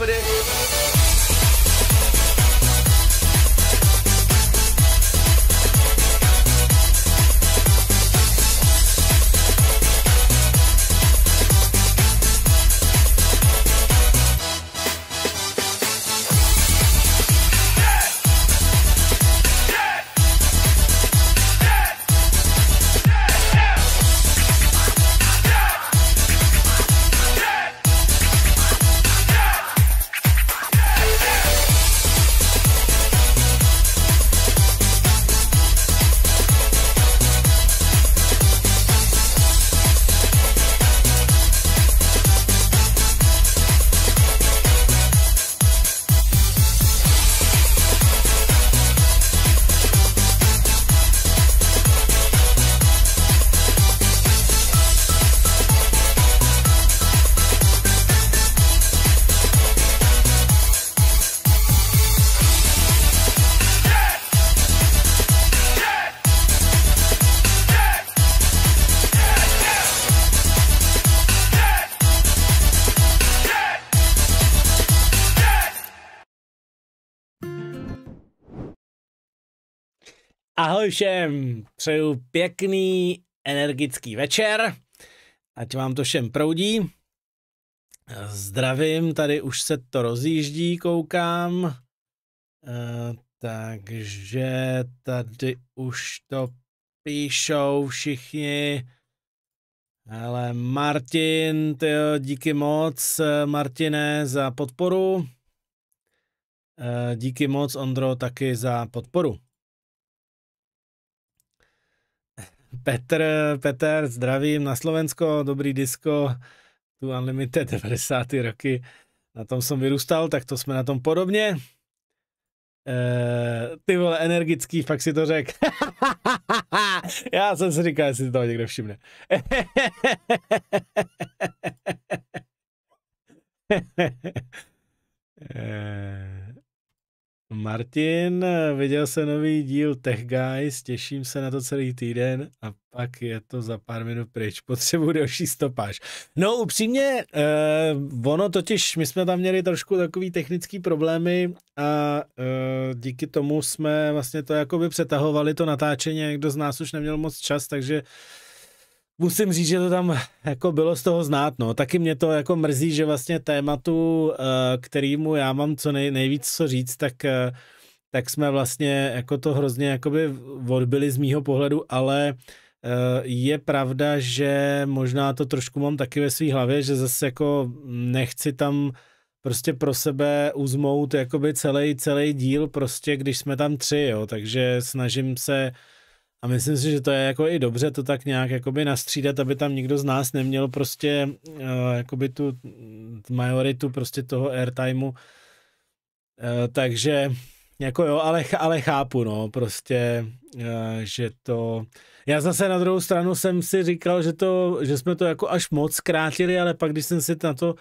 confident. Ahoj všem, přeju pěkný, energický večer, ať vám to všem proudí. Zdravím, tady už se to rozjíždí, koukám. E, takže tady už to píšou všichni. Ale Martin, tyjo, díky moc, eh, Martine, za podporu. E, díky moc, Ondro, taky za podporu. Petr, Petr, zdravím na Slovensko, dobrý disko, tu Unlimited 90. roky, na tom jsem vyrůstal, tak to jsme na tom podobně. Uh, ty vole, energický, fakt si to řek. Já jsem si říkal, jestli to někdo všimne. uh. Martin, viděl se nový díl Tech Guys, těším se na to celý týden a pak je to za pár minut pryč. Potřebuji další stopáž. No upřímně, eh, ono totiž, my jsme tam měli trošku takový technický problémy a eh, díky tomu jsme vlastně to jakoby přetahovali to natáčení, někdo z nás už neměl moc čas, takže musím říct, že to tam jako bylo z toho znát, no. Taky mě to jako mrzí, že vlastně tématu, eh, kterýmu já mám co nej, nejvíc co říct, tak, eh, tak jsme vlastně jako to hrozně jakoby odbili z mýho pohledu, ale eh, je pravda, že možná to trošku mám taky ve své hlavě, že zase jako nechci tam prostě pro sebe uzmout jakoby celý, celý díl prostě, když jsme tam tři, jo, takže snažím se uh, a myslím si, že to je jako i dobře to tak nějak jakoby nastřídat, aby tam nikdo z nás neměl prostě uh, jakoby tu majoritu prostě toho airtimeu. Uh, takže jako jo, ale, ale chápu, no, prostě, uh, že to... Já zase na druhou stranu jsem si říkal, že, to, že jsme to jako až moc zkrátili, ale pak, když jsem si na to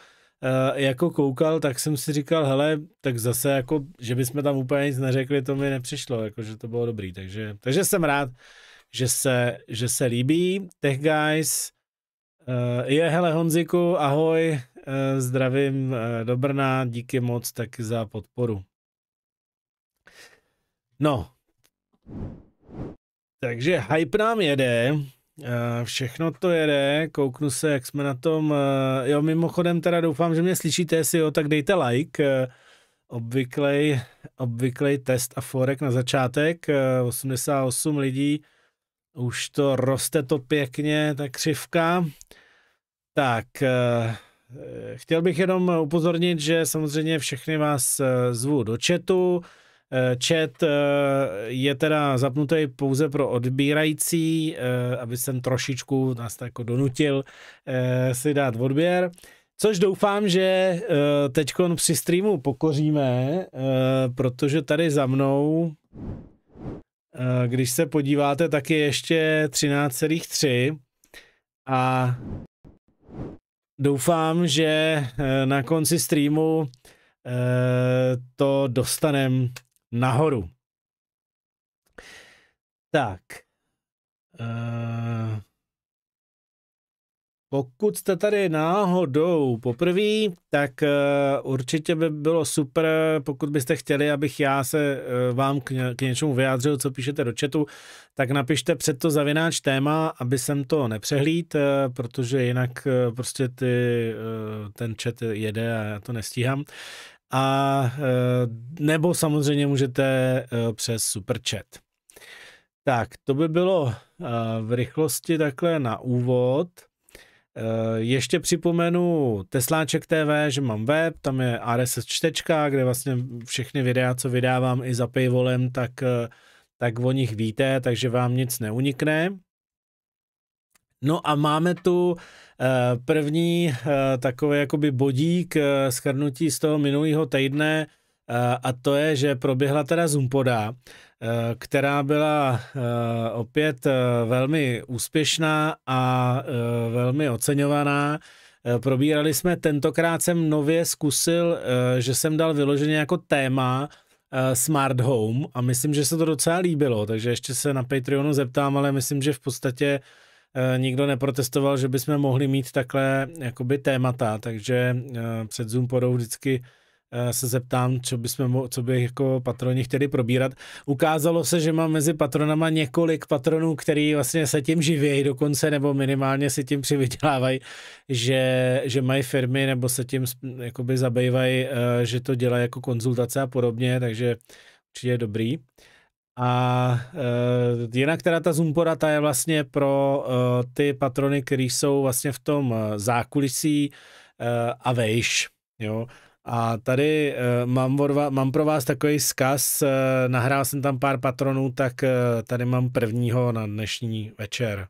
Eh, jako koukal, tak jsem si říkal, hele, tak zase jako, že bychom tam úplně nic neřekli, to mi nepřišlo, jako, že to bylo dobrý, takže, takže jsem rád, že se, že se líbí Tech Guys. Eh, je, hele Honziku, ahoj, eh, zdravím do Brna, díky moc taky za podporu. No, takže hype nám jede, Eh, všechno to jede, kouknu se, jak jsme na tom. Eh, jo, mimochodem teda doufám, že mě slyšíte, jestli jo, tak dejte like. Eh, obvyklej, obvyklej test a forek na začátek, 88 lidí, už to roste to pěkně, ta křivka. Tak, chtěl bych jenom upozornit, že samozřejmě všechny vás zvu do chatu, Čet eh, eh, je teda zapnutý pouze pro odbírající, eh, aby jsem trošičku nás tak jako donutil si dát odběr. Což doufám, že teď při streamu pokoříme, protože tady za mnou, když se podíváte, tak je ještě 13,3 a doufám, že na konci streamu to dostanem nahoru. Tak. Uh, pokud jste tady náhodou poprvé, tak uh, určitě by bylo super, pokud byste chtěli, abych já se uh, vám k, ně, k něčemu vyjádřil, co píšete do chatu, tak napište před to zavináč téma, aby jsem to nepřehlíd, uh, protože jinak prostě ty, ten chat jede a já to nestíhám a eh, nebo samozřejmě můžete eh, přes chat. Tak, to by bylo eh, v rychlosti takhle na úvod. Ještě připomenu Tesláček TV, že mám web, tam je RSS čtečka, kde vlastně všechny videa, co vydávám i za Paywallem, tak, tak o nich víte, takže vám nic neunikne. No a máme tu eh, první eh, takový jakoby bodík eh, schrnutí z toho minulého týdne a to je, že proběhla teda Zumpoda, která byla opět velmi úspěšná a velmi oceňovaná. Probírali jsme, tentokrát jsem nově zkusil, že jsem dal vyloženě jako téma smart home a myslím, že se to docela líbilo, takže ještě se na Patreonu zeptám, ale myslím, že v podstatě Eh, nikdo neprotestoval, že bychom mohli mít takhle jakoby témata, takže eh, před Zoom podou vždycky eh, se zeptám, co, jsme, co by jako patroni chtěli probírat. Ukázalo se, že mám mezi patronama několik patronů, který vlastně se tím živějí dokonce, nebo minimálně si tím přivydělávají, že, že mají firmy, nebo se tím jakoby zabývají, že to dělají jako konzultace a podobně, takže určitě je dobrý. A e, jinak teda ta Zumpora, ta je vlastně pro e, ty patrony, kteří jsou vlastně v tom eh, zákulisí e, a vejš, jo. A tady e, mám, vorva, mám pro vás takový zkaz, e, nahrál jsem tam pár patronů, tak e, tady mám prvního na dnešní večer.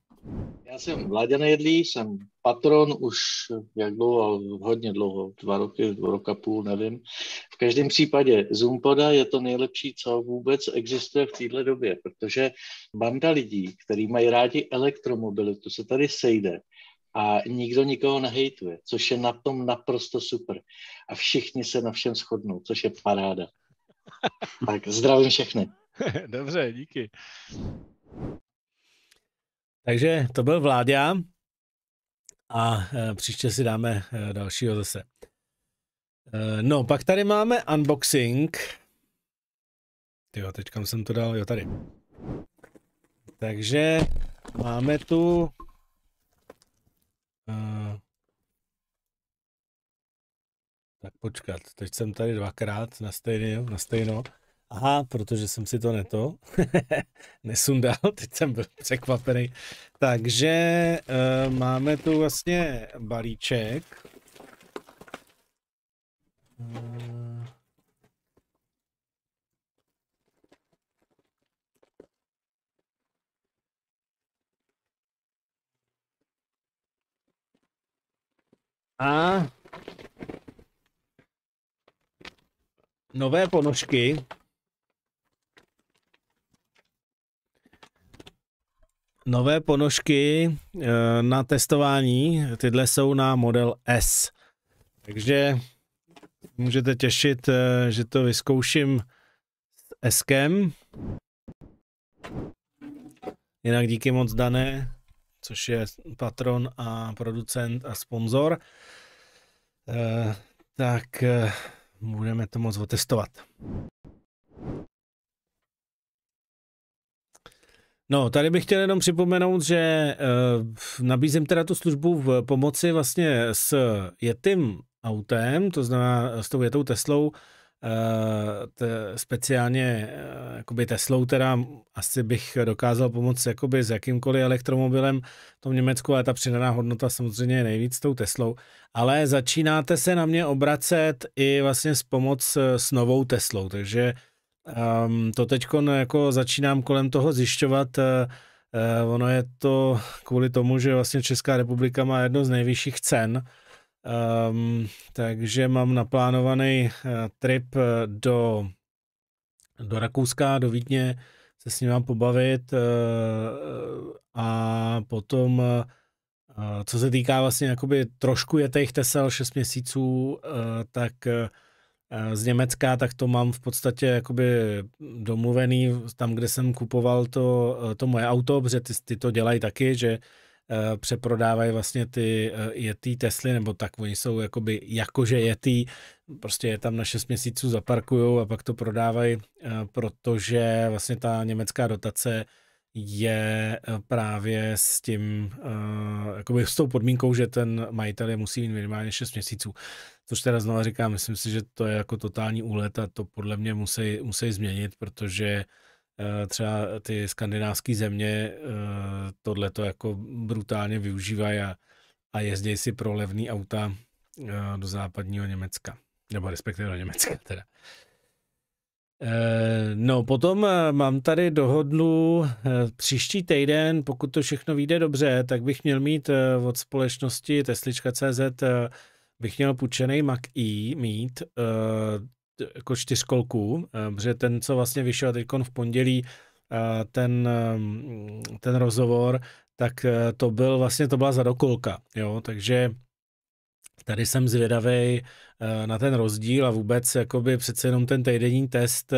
Já jsem Vláďan Jedlí, jsem patron už jak dlouho, hodně dlouho, dva roky, dva roka půl, nevím. V každém případě Zumpoda je to nejlepší, co vůbec existuje v této době, protože banda lidí, kteří mají rádi elektromobilitu, se tady sejde a nikdo nikoho nehejtuje, což je na tom naprosto super. A všichni se na všem shodnou, což je paráda. Tak zdravím všechny. Dobře, díky. Takže to byl Vláďa a e, příště si dáme e, dalšího zase. E, no, pak tady máme unboxing. Jo, teď kam jsem to dal? Jo, tady. Takže máme tu... Uh, tak počkat, teď jsem tady dvakrát na, stejný, na stejno. Aha, protože jsem si to neto nesundal, teď jsem byl překvapený. Takže uh, máme tu vlastně balíček. Eh, a nové ponožky, Nové ponožky eh, na testování, tyhle jsou na model S. Takže můžete těšit, eh, že to vyzkouším s S-kem. Jinak díky moc Dané, což je patron a producent a sponzor. Eh, tak budeme to moc otestovat. No, tady bych chtěl jenom připomenout, že e, nabízím teda tu službu v pomoci vlastně s jetým autem, to znamená s tou jetou Teslou, eh, te, speciálně eh, jakoby Teslou, teda asi bych dokázal pomoct jakoby s jakýmkoliv elektromobilem v tom Německu, ale ta přidaná hodnota samozřejmě je nejvíc s tou Teslou. Ale začínáte se na mě obracet i vlastně s pomoc s novou Teslou, takže Um, to teď no, jako začínám kolem toho zjišťovat, uh, ono je to kvůli tomu, že vlastně Česká republika má jedno z nejvyšších cen, um, takže mám naplánovaný uh, trip do, do Rakouska, do Vídně, se s ním mám pobavit uh, a potom uh, co se týká vlastně jakoby trošku těch tesel 6 měsíců, uh, tak uh, Eh, z Německa, tak to mám v podstatě jakoby domluvený tam, kde jsem kupoval to, eh, to moje auto, protože ty, ty to dělají taky, že eh, přeprodávají vlastně ty jetý Tesly, nebo tak oni jsou jakoby jakože jetý, mhm. prostě je tam na 6 měsíců zaparkujou a pak to prodávají, protože vlastně ta německá dotace je právě s tím, jakoby s tou podmínkou, že ten majitel je musí mít minimálně 6 měsíců. Což teda znova říkám, myslím si, že to je jako totální úlet a to podle mě musí, musí změnit, protože eh, třeba ty skandinávské země eh, tohle to jako brutálně využívají a, a jezdí si pro levný auta eh, do západního Německa. Nebo respektive do Německa teda. No, potom mám tady dohodnu příští týden, pokud to všechno vyjde dobře, tak bych měl mít od společnosti Teslička.cz bych měl půjčený Mac E mít uh, jako čtyřkolku, uh, eh, že ten, co vlastně vyšel teď v pondělí, uh, ten, um, ten rozhovor, tak uh, to byl vlastně, to byla zadokolka, jo, takže tady jsem zvědavý na ten rozdíl a vůbec jakoby přece jenom ten týdenní test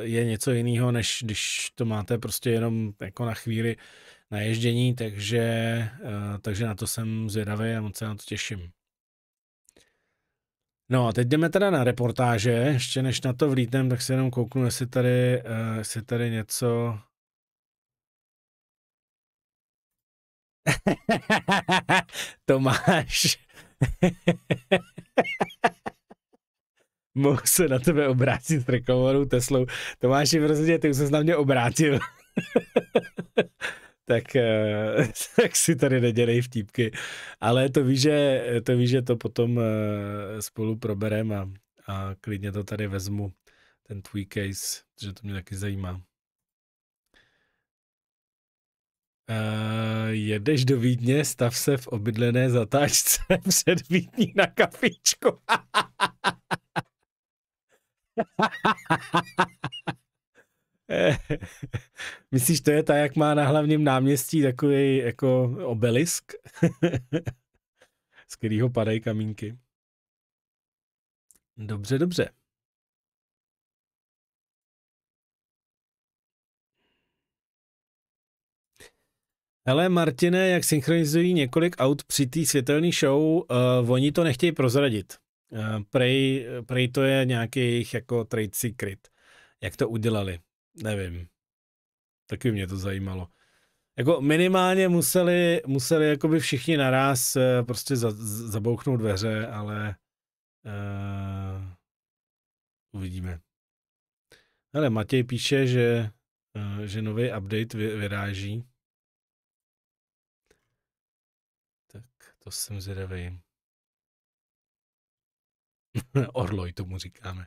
je něco jiného, než když to máte prostě jenom jako na chvíli na ježdění, takže, takže na to jsem zvědavý a moc se na to těším. No a teď jdeme teda na reportáže, ještě než na to vlítnem, tak se jenom kouknu, jestli tady, uh, jestli tady něco... Tomáš. Mohu se na tebe obrátit rekomoru Teslou. Tomáši, prostě, ty už se na mě obrátil. tak, eh, tak si tady nedělej vtípky. Ale to víš, že to, ví, že to potom eh, spolu probereme a, a klidně to tady vezmu, ten tvůj case, že to mě taky zajímá. Uh, jedeš do Vídně, stav se v obydlené zatáčce před Vídní na kafičku. Eh, myslíš, to je ta, jak má na hlavním náměstí takový jako obelisk, z kterého padají kamínky? Dobře, dobře. Ale Martine, jak synchronizují několik aut při té světelné show, uh, oni to nechtějí prozradit. Uh, prej, prej to je nějaký jako trade secret, jak to udělali. Nevím. Taky mě to zajímalo. Jako minimálně museli, museli jakoby všichni naraz eh, prostě za, zabouchnout dveře, ale uh, uvidíme. Ale Matěj píše, že, uh, že nový update vy, vyráží. Tak to jsem zvědavý. Orloj tomu říkáme.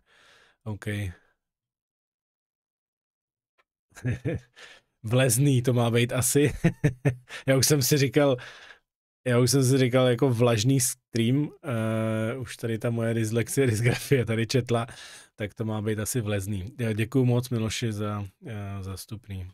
OK. Vlezný to má být asi. já už jsem si říkal, já už jsem si říkal jako vlažný stream, uh, už tady ta moje dyslexie, dysgrafie tady četla, tak to má být asi vlezný. Já děkuju moc Miloši za, uh, za stupný.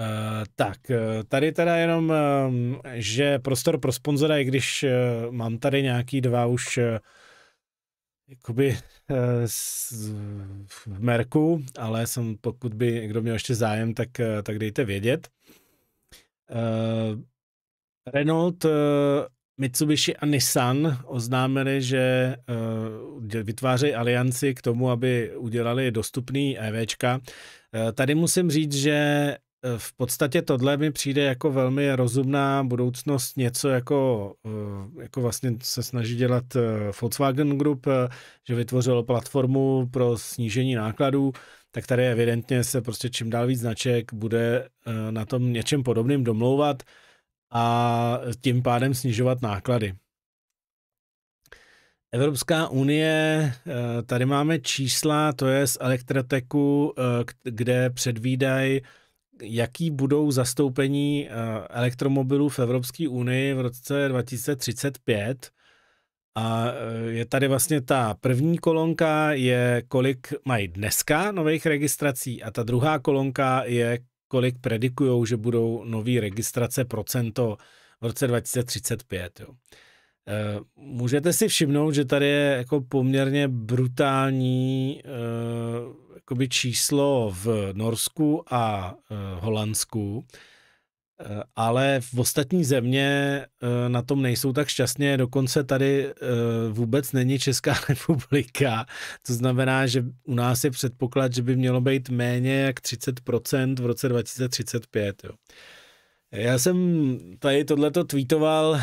Uh, tak, eh, tady teda jenom, uh, že prostor pro sponzora, i když uh, mám tady nějaký dva už uh, jakoby v merku, ale jsem, pokud by někdo měl ještě zájem, tak, tak dejte vědět. Renault, Mitsubishi a Nissan oznámili, že vytvářejí alianci k tomu, aby udělali dostupný EVčka. Tady musím říct, že v podstatě tohle mi přijde jako velmi rozumná budoucnost, něco jako, eh, jako vlastně se snaží dělat eh, Volkswagen Group, eh, že vytvořilo platformu pro snížení nákladů, tak tady evidentně se prostě čím dál víc značek bude na tom něčem podobným domlouvat a tím pádem snižovat náklady. Evropská unie, tady máme čísla, to je z Elektroteku, kde předvídají jaký budou zastoupení eh, elektromobilů v Evropské unii v roce 2035. A eh, je tady vlastně ta první kolonka, je kolik mají dneska nových registrací a ta druhá kolonka je kolik predikujou, že budou nový registrace procento v roce 2035. Jo. Eh, můžete si všimnout, že tady je jako poměrně brutální jakoby číslo v Norsku a eh, Holandsku, eh, ale v ostatní země eh, na tom nejsou tak šťastně, dokonce tady vůbec není Česká republika, to znamená, že u nás je předpoklad, že by mělo být méně jak 30% v roce 2035. Jo. Já jsem tady tohleto tweetoval, eh,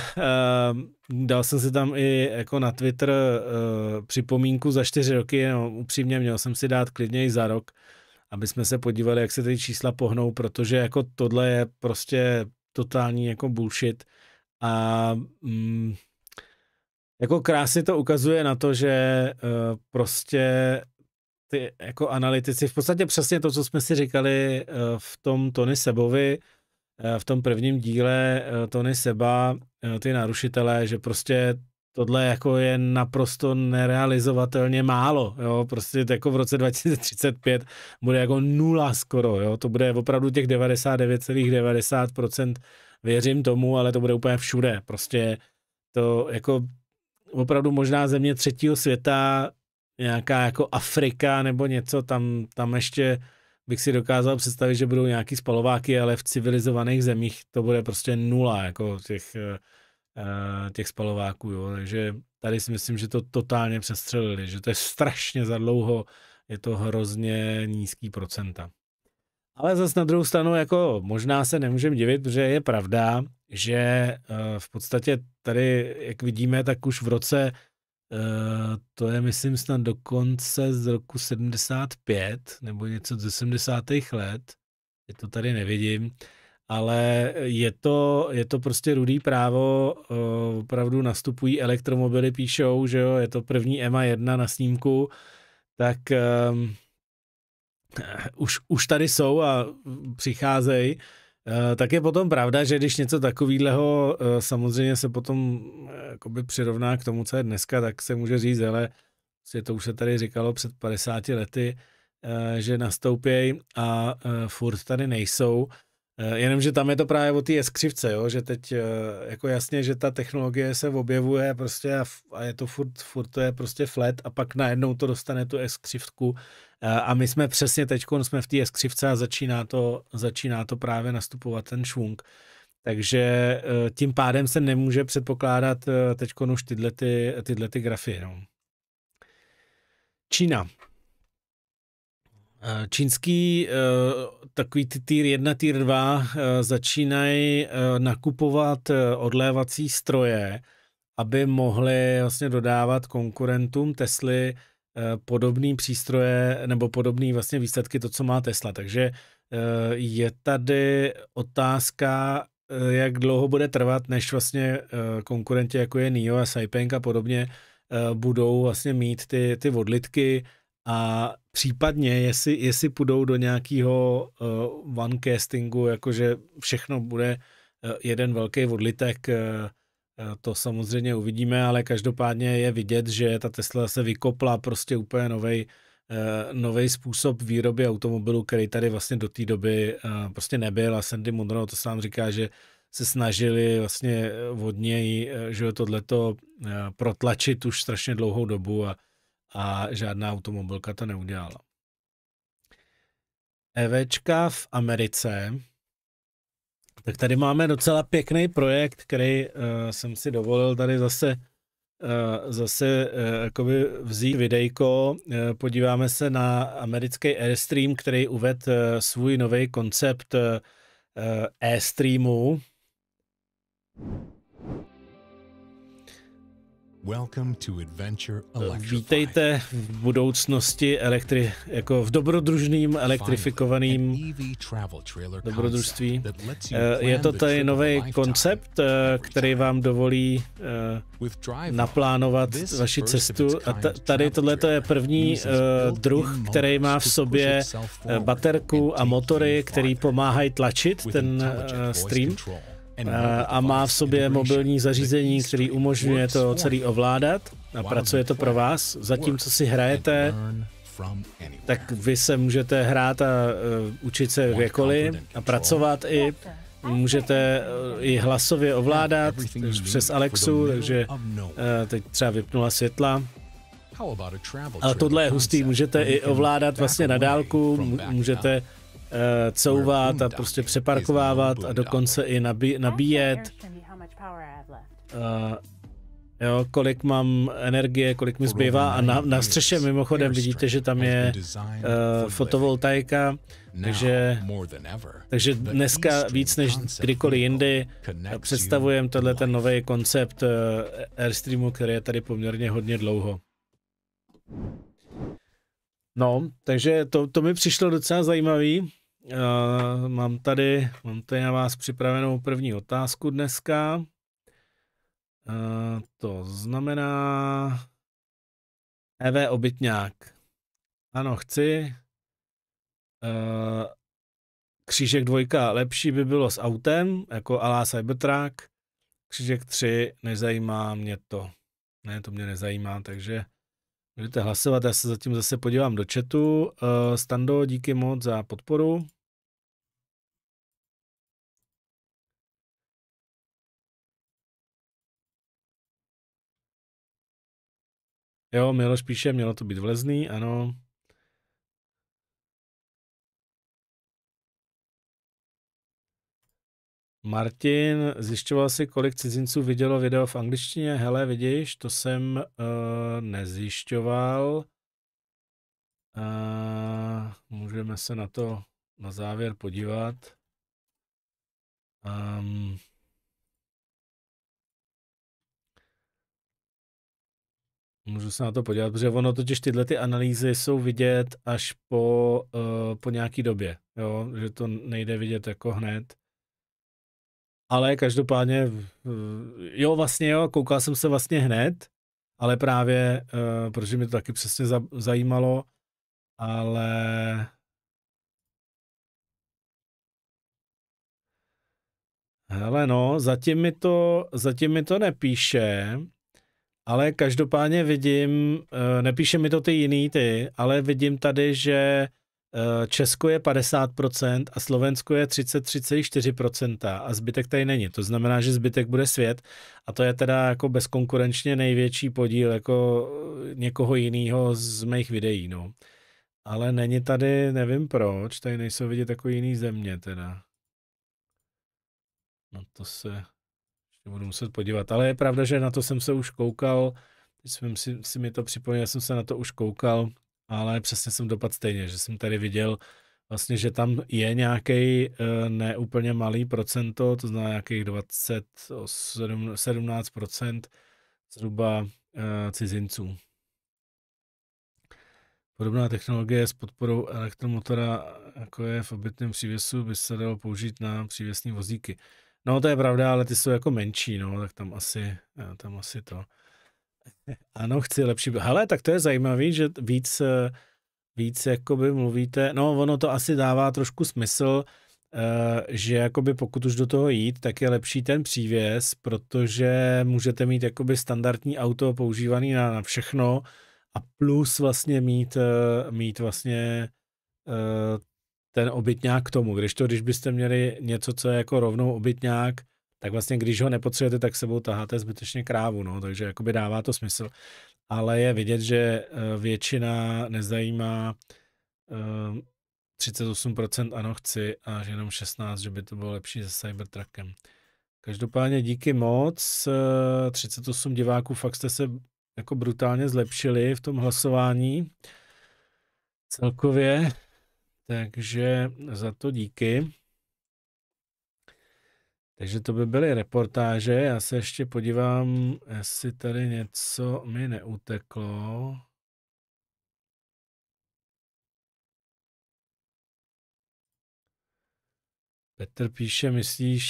dal jsem si tam i jako na Twitter eh, připomínku za čtyři roky, no, upřímně měl jsem si dát klidně i za rok, aby jsme se podívali, jak se ty čísla pohnou, protože jako tohle je prostě totální jako bullshit a mm, jako krásně to ukazuje na to, že eh, prostě ty jako analytici, v podstatě přesně to, co jsme si říkali v tom Tony Sebovi, Eh, v tom prvním díle eh, Tony Seba, eh, ty narušitelé, že prostě tohle jako je naprosto nerealizovatelně málo, jo, prostě jako v roce 2035 bude jako nula skoro, jo, to bude opravdu těch 99,90%, věřím tomu, ale to bude úplně všude, prostě to jako opravdu možná země třetího světa, nějaká jako Afrika nebo něco, tam, tam ještě bych si dokázal představit, že budou nějaký spalováky, ale v civilizovaných zemích to bude prostě nula jako těch, eh, eh, těch spalováků. Jo. Takže tady si myslím, že to totálně přestřelili, že to je strašně za dlouho, je to hrozně nízký procenta. Ale zase na druhou stranu, jako možná se nemůžeme divit, protože je pravda, že eh, v podstatě tady, jak vidíme, tak už v roce Eh, to je, myslím, snad dokonce z roku 75 nebo něco z 70. let. Je to tady nevidím, ale je to, je to prostě rudý právo. Eh, opravdu nastupují elektromobily, píšou, že jo, je to první EMA 1 na snímku, tak um, už, už tady jsou a přicházejí. Eh, tak je potom pravda, že když něco takového eh, samozřejmě se potom eh, jakoby přirovná k tomu, co je dneska, tak se může říct, ale prostě to už se tady říkalo před 50 lety, že nastoupějí a furt tady nejsou. Jenomže tam je to právě o té skřivce, jo? že teď jako jasně, že ta technologie se objevuje prostě a, je to furt, furt to je prostě flat a pak najednou to dostane tu skřivku. Eh, a my jsme přesně teď, jsme v té skřivce a začíná to, začíná to právě nastupovat ten švung. Takže eh, tím pádem se nemůže předpokládat eh, teď už tyhle, ty, tyhle ty grafy. No. Čína. Čínský takový ty týr 1, týr 2 začínají nakupovat odlévací stroje, aby mohli vlastně dodávat konkurentům Tesly Eh, podobný přístroje nebo podobný vlastně výsledky to, co má Tesla. Takže eh, je tady otázka, eh, jak dlouho bude trvat, než vlastně konkurenti jako je NIO a Saipeng a podobně budou vlastně mít ty, ty odlitky a případně, jestli, jestli půjdou do nějakého one castingu, jakože všechno bude jeden velký odlitek Eh, to samozřejmě uvidíme, ale každopádně je vidět, že ta Tesla se vykopla prostě úplně novej, eh, nový způsob výroby automobilů, který tady vlastně do té doby eh, prostě nebyl a Sandy Munro to sám říká, že se snažili vlastně od něj, že tohleto protlačit už strašně dlouhou dobu a, a žádná automobilka to neudělala. EVčka v Americe tak tady máme docela pěkný projekt, který uh, jsem si dovolil tady zase uh, zase uh, jakoby vzít videjko. Uh, podíváme se na americký Airstream, který uvedl uh, svůj nový koncept uh, Airstreamu. Vítejte v budoucnosti elektri, jako v dobrodružným elektrifikovaným e dobrodružství. Eh, je to tady nový koncept, eh, který vám dovolí eh, naplánovat vaši cestu. A tady tohle je první druh, který má v sobě baterku a motory, který pomáhají tlačit ten stream Eh, a má v sobě mobilní zařízení, který umožňuje to celý ovládat a pracuje to pro vás. Zatímco si hrajete, tak vy se můžete hrát a eh, učit se kdekoliv a pracovat i. Můžete eh, i hlasově ovládat přes Alexu, takže no teď třeba vypnula světla. Ale tohle je hustý, můžete i ovládat vlastně na dálku, můžete Eh, couvat a prostě přeparkovávat a dokonce i nabí, nabíjet. Uh, jo, kolik mám energie, kolik mi zbývá a na, na střeše mimochodem vidíte, že tam je uh, fotovoltaika, takže, takže dneska víc než kdykoliv jindy představujeme tohle ten nový koncept uh, Airstreamu, který je tady poměrně hodně dlouho. No, takže to, to mi přišlo docela zajímavý. Eh, mám, tady, mám tady na vás připravenou první otázku dneska. Uh, to znamená EV obytňák. Ano, chci. Uh, křížek dvojka lepší by bylo s autem, jako alá Cybertruck. Křížek 3 nezajímá mě to. Ne, to mě nezajímá, takže Můžete hlasovat, já se zatím zase podívám do chatu. Uh, Stando, díky moc za podporu. Jo, Miloš píše, mělo to být vlezný, ano. Martin, zjišťoval si, kolik cizinců vidělo video v angličtině? Hele, vidíš, to jsem uh, nezjišťoval. Uh, můžeme se na to na závěr podívat. Um, Můžu se na to podívat, protože ono totiž tyhle ty analýzy jsou vidět až po, uh, po nějaký době, jo? že to nejde vidět jako hned. Ale každopádně, jo, vlastně jo, koukal jsem se vlastně hned, ale právě, uh, protože mě to taky přesně za, zajímalo, ale Hele no, zatím mi to, zatím mi to nepíše, ale každopádně vidím, eh, nepíše mi to ty jiný ty, ale vidím tady, že Eh, Česko je 50% a Slovensko je 30-34% a zbytek tady není. To znamená, že zbytek bude svět a to je teda jako bezkonkurenčně největší podíl jako eh, někoho jiného z mých videí, no. Ale není tady, nevím proč, tady nejsou vidět jako jiný země teda. No to se ještě budu muset podívat, ale je pravda, že na to jsem se už koukal, teď jsem si, si mi to připomněl, jsem se na to už koukal ale přesně jsem dopad stejně, že jsem tady viděl vlastně, že tam je nějaký eh, neúplně malý procento, to znamená nějakých 20, 17 zhruba eh, cizinců. Podobná technologie s podporou elektromotora, jako je v obytném přívěsu, by se dalo použít na přívěsní vozíky. No, to je pravda, ale ty jsou jako menší, no, tak tam asi, eh, tam asi to. Ano, chci lepší. Hele, tak to je zajímavý, že víc, eh, víc jakoby mluvíte, no ono to asi dává trošku smysl, eh, že jakoby pokud už do toho jít, tak je lepší ten přívěs, protože můžete mít jakoby standardní auto používaný na, na všechno a plus vlastně mít, eh, mít vlastně ten obytňák k tomu. Když to, když byste měli něco, co je jako rovnou obytňák, tak vlastně když ho nepotřebujete, tak sebou taháte zbytečně krávu, no, takže jakoby dává to smysl. Ale je vidět, že eh, většina nezajímá 38% ehm, ano chci a že jenom 16%, že by to bylo lepší se Cybertruckem. Každopádně díky moc, 38 eh, diváků, fakt jste se jako brutálně zlepšili v tom hlasování celkově, takže za to díky. Takže to by byly reportáže. Já se ještě podívám, jestli tady něco mi neuteklo. Petr píše, myslíš,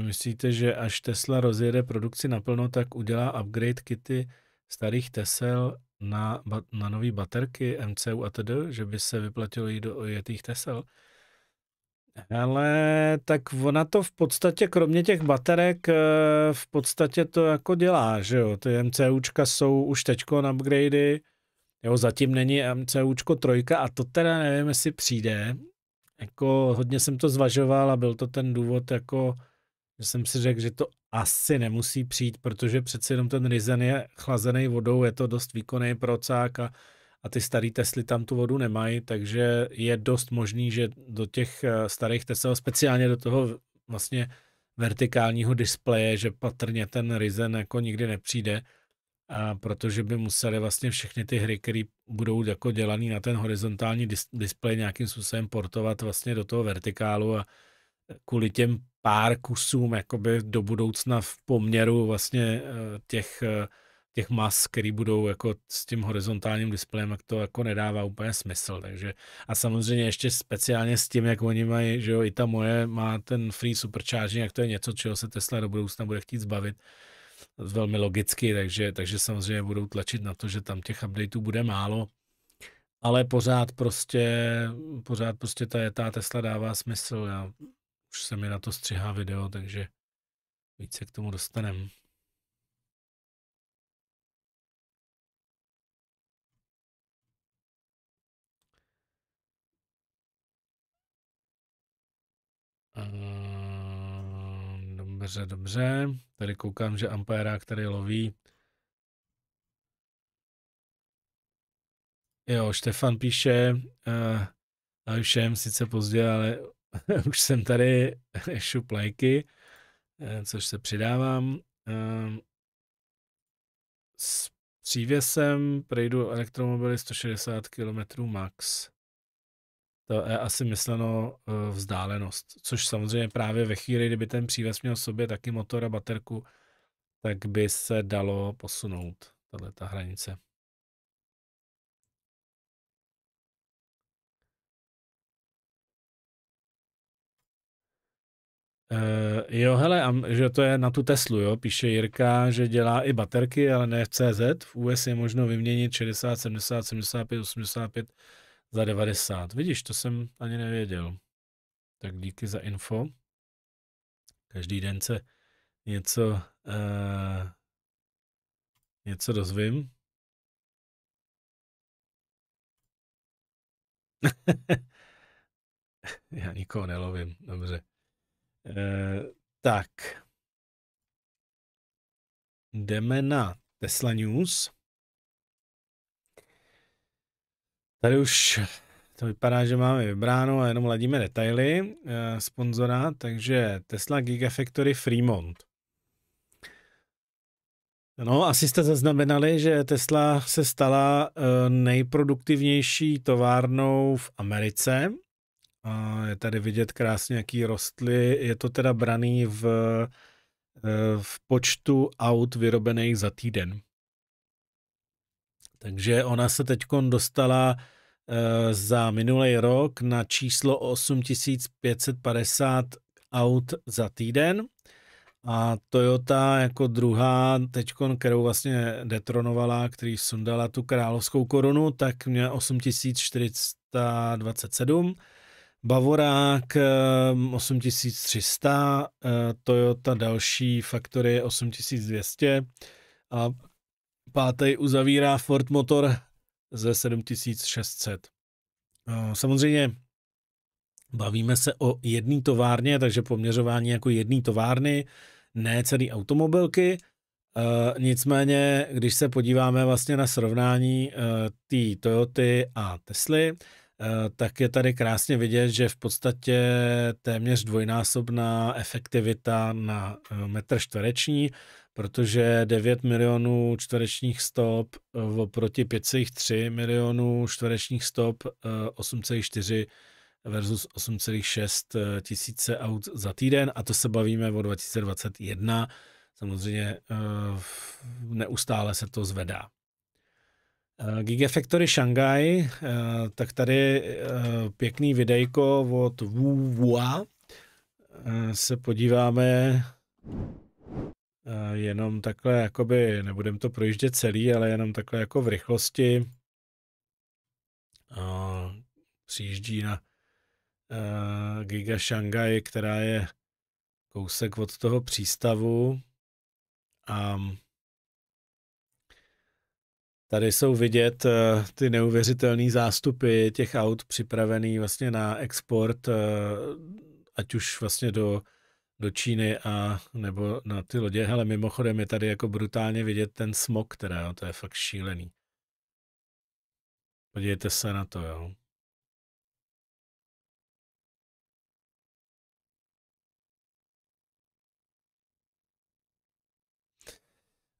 myslíte, že až Tesla rozjede produkci naplno, tak udělá upgrade kity starých Tesel na, na nové baterky MCU a td., že by se vyplatilo jít do ojetých Tesel? Ale tak ona to v podstatě, kromě těch baterek, eh, v podstatě to jako dělá, že jo. Ty MCUčka jsou už teďko na upgradey, jo, zatím není MCUčko trojka a to teda nevím, jestli přijde. Jako hodně jsem to zvažoval a byl to ten důvod, jako, že jsem si řekl, že to asi nemusí přijít, protože přeci jenom ten Ryzen je chlazený vodou, je to dost výkonný procák a a ty staré Tesly tam tu vodu nemají, takže je dost možný, že do těch eh, starých Tesel, speciálně do toho vlastně vertikálního displeje, že patrně ten Ryzen jako nikdy nepřijde, a protože by museli vlastně všechny ty hry, které budou jako dělané na ten horizontální dis- displej nějakým způsobem portovat vlastně do toho vertikálu a eh, kvůli těm pár kusům jakoby do budoucna v poměru vlastně eh, těch těch mas, který budou jako s tím horizontálním displejem, jak to jako nedává úplně smysl. Takže a samozřejmě ještě speciálně s tím, jak oni mají, že jo, i ta moje má ten free supercharging, jak to je něco, čeho se Tesla do budoucna bude chtít zbavit, velmi logicky, takže, takže samozřejmě budou tlačit na to, že tam těch updateů bude málo, ale pořád prostě, pořád prostě ta, ta Tesla dává smysl. Já, už se mi na to střihá video, takže více k tomu dostaneme. Eh, dobře, dobře. Tady koukám, že ampéra který loví. Jo, Štefan píše, uh, eh, a už jsem sice pozdě, ale už jsem tady šuplejky, eh, což se přidávám. Uh, s přívěsem prejdu elektromobily 160 km max to je asi mysleno eh, vzdálenost, což samozřejmě právě ve chvíli, kdyby ten příves měl v sobě taky motor a baterku, tak by se dalo posunout tahle ta hranice. Uh, jo, hele, a, že to je na tu Teslu, jo, píše Jirka, že dělá i baterky, ale ne v CZ. V US je možno vyměnit 60, 70, 75, 85 za 90. Vidíš, to jsem ani nevěděl. Tak díky za info. Každý den se něco, eh, něco dozvím. Já nikoho nelovím, dobře. Eh, tak. Jdeme na Tesla News. Tady už to vypadá, že máme vybráno a jenom ladíme detaily eh, sponzora, takže Tesla Gigafactory Fremont. No, asi jste zaznamenali, že Tesla se stala eh, nejproduktivnější továrnou v Americe. A je tady vidět krásně, jaký rostly. Je to teda braný v, eh, v počtu aut vyrobených za týden. Takže ona se teď dostala eh, za minulý rok na číslo 8550 aut za týden a Toyota jako druhá teď, kterou vlastně detronovala, který sundala tu královskou korunu, tak měla 8427 Bavorák 8300, eh, eh, Toyota další faktory 8200 a Pátý uzavírá Ford Motor ze 7600. Samozřejmě bavíme se o jedné továrně, takže poměřování jako jedné továrny, ne celý automobilky. E, nicméně, když se podíváme vlastně na srovnání e, té Toyoty a Tesly, e, tak je tady krásně vidět, že v podstatě téměř dvojnásobná efektivita na metr čtvereční protože 9 milionů čtverečních stop eh, oproti 5,3 milionů čtverečních stop 8,4 eh, versus 8,6 eh, tisíce aut za týden a to se bavíme o 2021. Samozřejmě neustále se to zvedá. Gigafactory Shanghai, tak tady pěkný videjko od Wu Wuwa. Se podíváme jenom takhle jakoby, nebudem to projíždět celý, ale jenom takhle jako v rychlosti uh, přijíždí na Giga Shanghai, která je kousek od toho přístavu a tady jsou vidět ty neuvěřitelné zástupy těch aut připravený vlastně na export, a ať už vlastně do do Číny a nebo na ty lodě. Hele, mimochodem je tady jako brutálně vidět ten smog, teda, jo, to je fakt šílený. Podívejte se na to, jo.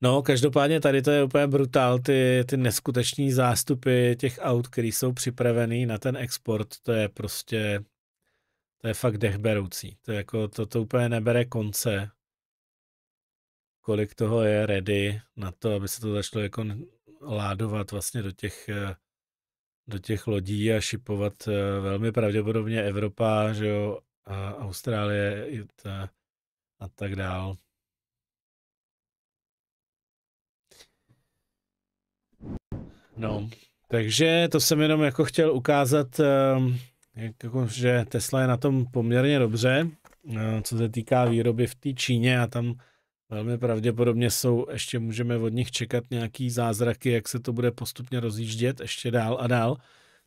No, každopádně tady to je úplně brutál, ty, ty neskuteční zástupy těch aut, které jsou připravený na ten export, to je prostě to je fakt dechberoucí. To, jako, to, to úplně nebere konce, kolik toho je ready na to, aby se to začalo jako ládovat vlastně do těch, eh, do těch lodí a šipovat eh, velmi pravděpodobně Evropa, že jo, a Austrálie a tak dál. No, takže to jsem jenom jako chtěl ukázat, ehm, Jakože Tesla je na tom poměrně dobře, eh, co se týká výroby v té Číně a tam velmi pravděpodobně jsou, ještě můžeme od nich čekat nějaký zázraky, jak se to bude postupně rozjíždět ještě dál a dál.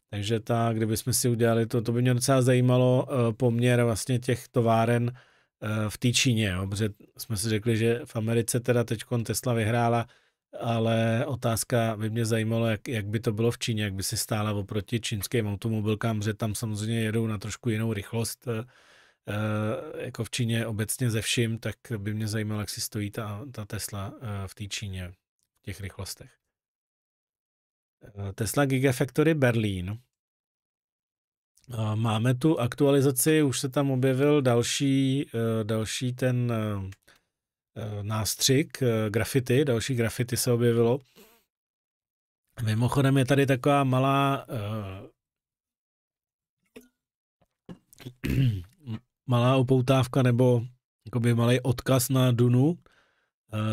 Takže ta, kdybychom si udělali to, to by mě docela zajímalo eh, poměr vlastně těch továren eh, v té Číně, jo, protože jsme si řekli, že v Americe teda teď Tesla vyhrála ale otázka by mě zajímalo, jak, jak by to bylo v Číně, jak by se stála oproti čínským automobilkám, že tam samozřejmě jedou na trošku jinou rychlost, e, jako v Číně obecně ze vším, tak by mě zajímalo, jak si stojí ta, ta Tesla eh, v té Číně, v těch rychlostech. Tesla Gigafactory Berlín. Máme tu aktualizaci, už se tam objevil další, další ten Eh, nástřik, eh, grafity, další grafity se objevilo. Mimochodem je tady taková malá eh, malá upoutávka nebo jakoby malý odkaz na Dunu.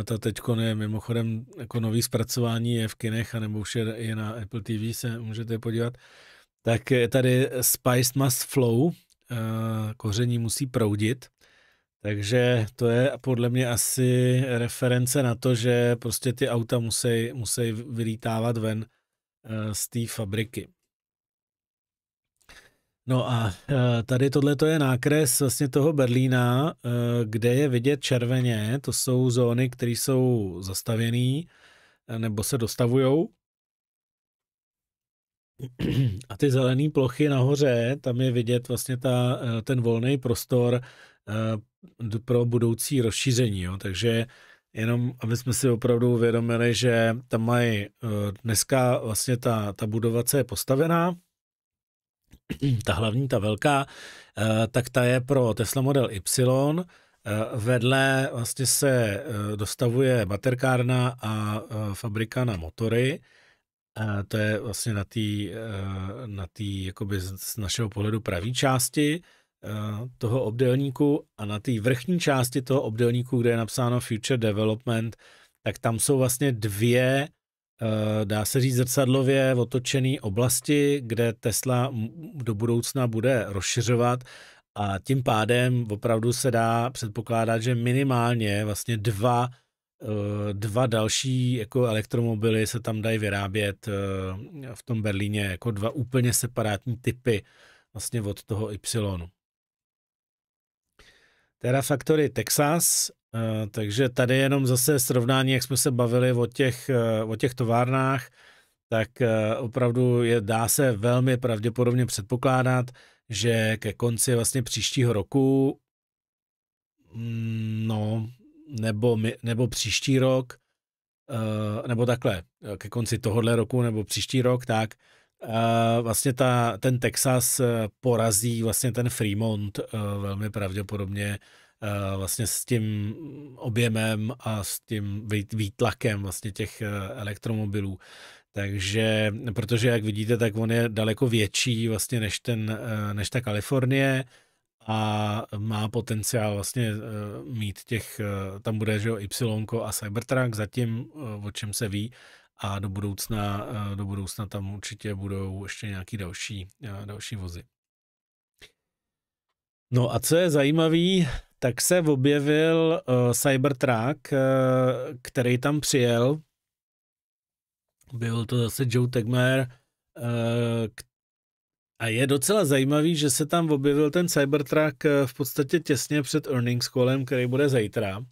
Ta teď je mimochodem jako nový zpracování je v kinech, nebo už je, je na Apple TV, se můžete podívat. Tak je tady Spice Must Flow, koření musí proudit. Takže to je podle mě asi reference na to, že prostě ty auta musí, musí vylítávat ven eh, z té fabriky. No a eh, tady tohle je nákres vlastně toho Berlína, eh, kde je vidět červeně, to jsou zóny, které jsou zastavěné nebo se dostavujou. A ty zelené plochy nahoře, tam je vidět vlastně ta, ten volný prostor, Eh, pro budoucí rozšíření. Jo. Takže jenom, aby jsme si opravdu uvědomili, že tam mají eh, dneska vlastně ta, ta budova, co je postavená, ta hlavní, ta velká, eh, tak ta je pro Tesla Model Y, Vedle vlastně se dostavuje baterkárna a fabrika na motory. to je vlastně na té na jakoby z našeho pohledu pravý části toho obdélníku a na té vrchní části toho obdélníku, kde je napsáno Future Development, tak tam jsou vlastně dvě, eh, dá se říct zrcadlově otočené oblasti, kde Tesla do budoucna bude rozšiřovat a tím pádem opravdu se dá předpokládat, že minimálně vlastně dva, eh, dva další jako elektromobily se tam dají vyrábět eh, v tom Berlíně jako dva úplně separátní typy vlastně od toho Y. Terra Factory Texas, eh, takže tady jenom zase srovnání, jak jsme se bavili o těch, eh, o těch továrnách, tak eh, opravdu je, dá se velmi pravděpodobně předpokládat, že ke konci vlastně příštího roku, mm, no, nebo, nebo příští rok, nebo takhle, ke konci tohohle roku nebo příští rok, tak Uh, vlastně ta, ten Texas eh, porazí vlastně ten Fremont uh, velmi pravděpodobně uh, vlastně s tím objemem a s tím výtlakem vlastně těch elektromobilů. Takže, protože jak vidíte, tak on je daleko větší vlastně než, ten, než ta Kalifornie a má potenciál vlastně mít těch, tam bude, že jo, Y a Cybertruck, zatím o čem se ví, a do budoucna, eh, do budoucna tam určitě budou ještě nějaký další, eh, další vozy. No a co je zajímavý, tak se objevil uh, Cybertruck, uh, který tam přijel. Byl to zase Joe Tegmer uh, a je docela zajímavý, že se tam objevil ten Cybertruck uh, v podstatě těsně před earnings kolem, který bude zítra.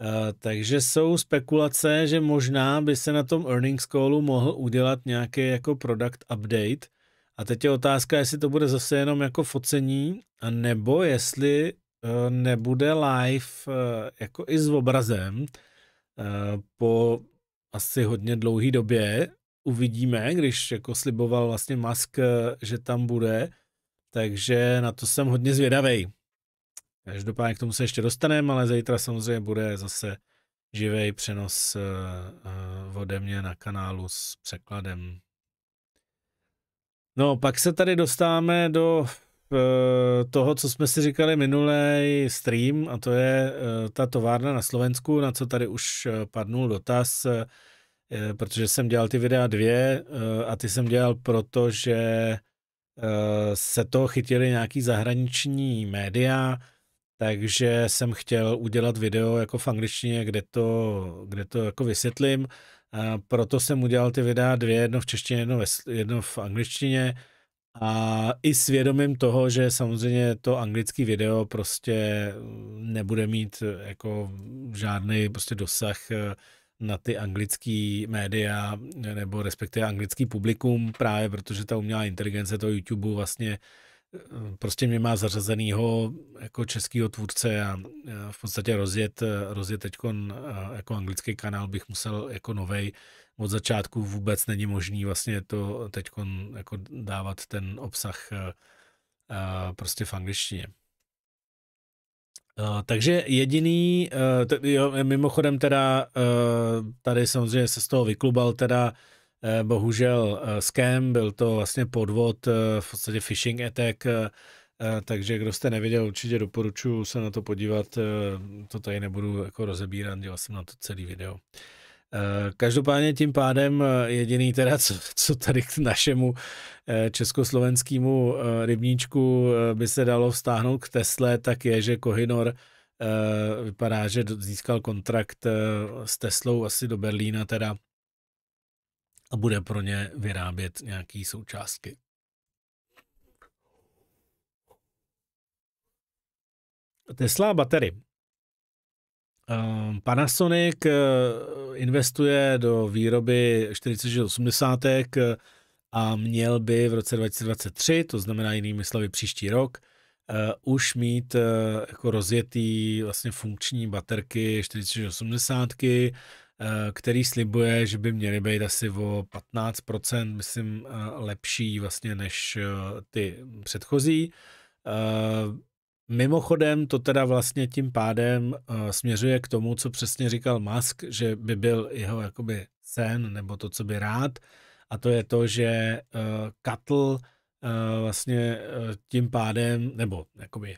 Eh, takže jsou spekulace, že možná by se na tom earnings callu mohl udělat nějaký jako product update. A teď je otázka, jestli to bude zase jenom jako focení, a nebo jestli uh, nebude live uh, jako i s obrazem uh, po asi hodně dlouhé době. Uvidíme, když jako sliboval vlastně Musk, že tam bude, takže na to jsem hodně zvědavý. Každopádně k tomu se ještě dostaneme, ale zítra samozřejmě bude zase živý přenos eh, eh, ode mě na kanálu s překladem. No, pak se tady dostáváme do eh, toho, co jsme si říkali minulý stream, a to je ta továrna na Slovensku, na co tady už padnul dotaz, protože jsem dělal ty videa dvě a ty jsem dělal proto, že se to chytili nějaký zahraniční média, takže jsem chtěl udělat video jako v angličtině, kde to, kde to jako vysvětlím. A proto jsem udělal ty videa dvě, jedno v češtině, jedno, ve, jedno v angličtině. A i svědomím toho, že samozřejmě to anglický video prostě mm, nebude mít eh, jako žádný prostě dosah eh, na ty anglický média eh, nebo respektive anglický publikum právě, protože ta umělá inteligence toho YouTube vlastně prostě mě má zařazenýho jako českýho tvůrce a v podstatě rozjet, rozjet teď eh, jako anglický kanál bych musel jako novej. Od začátku vůbec není možný vlastně to teď jako dávat ten obsah eh, eh, prostě v angličtině. takže jediný, t- jo, mimochodem teda tady samozřejmě se z toho vyklubal teda Eh, bohužel eh, scam, byl to vlastně podvod, eh, v podstatě phishing attack, takže kdo jste neviděl, určitě doporučuji se na to podívat, to tady nebudu jako rozebírat, dělal jsem na to celý video. Každopádně tím pádem jediný teda, co, co tady k našemu československému rybníčku by se dalo vztáhnout k Tesle, tak je, že Kohinor vypadá, že získal kontrakt s Teslou asi do Berlína teda a bude pro ně vyrábět nějaké součástky. Tesla baterie. Ehm, Panasonic eh, investuje do výroby 4680 eh, a měl by v roce 2023, to znamená jinými slovy příští rok, uh, už mít uh, jako rozjetý vlastně funkční baterky 4680, Eh, který slibuje, že by měly být asi o 15%, myslím, eh, lepší vlastně než eh, ty předchozí. Mimochodem, to teda vlastně tím pádem směřuje k tomu, co přesně říkal Musk, že by byl jeho jakoby sen nebo to, co by rád, a to je to, že Katl vlastně tím pádem, nebo jakoby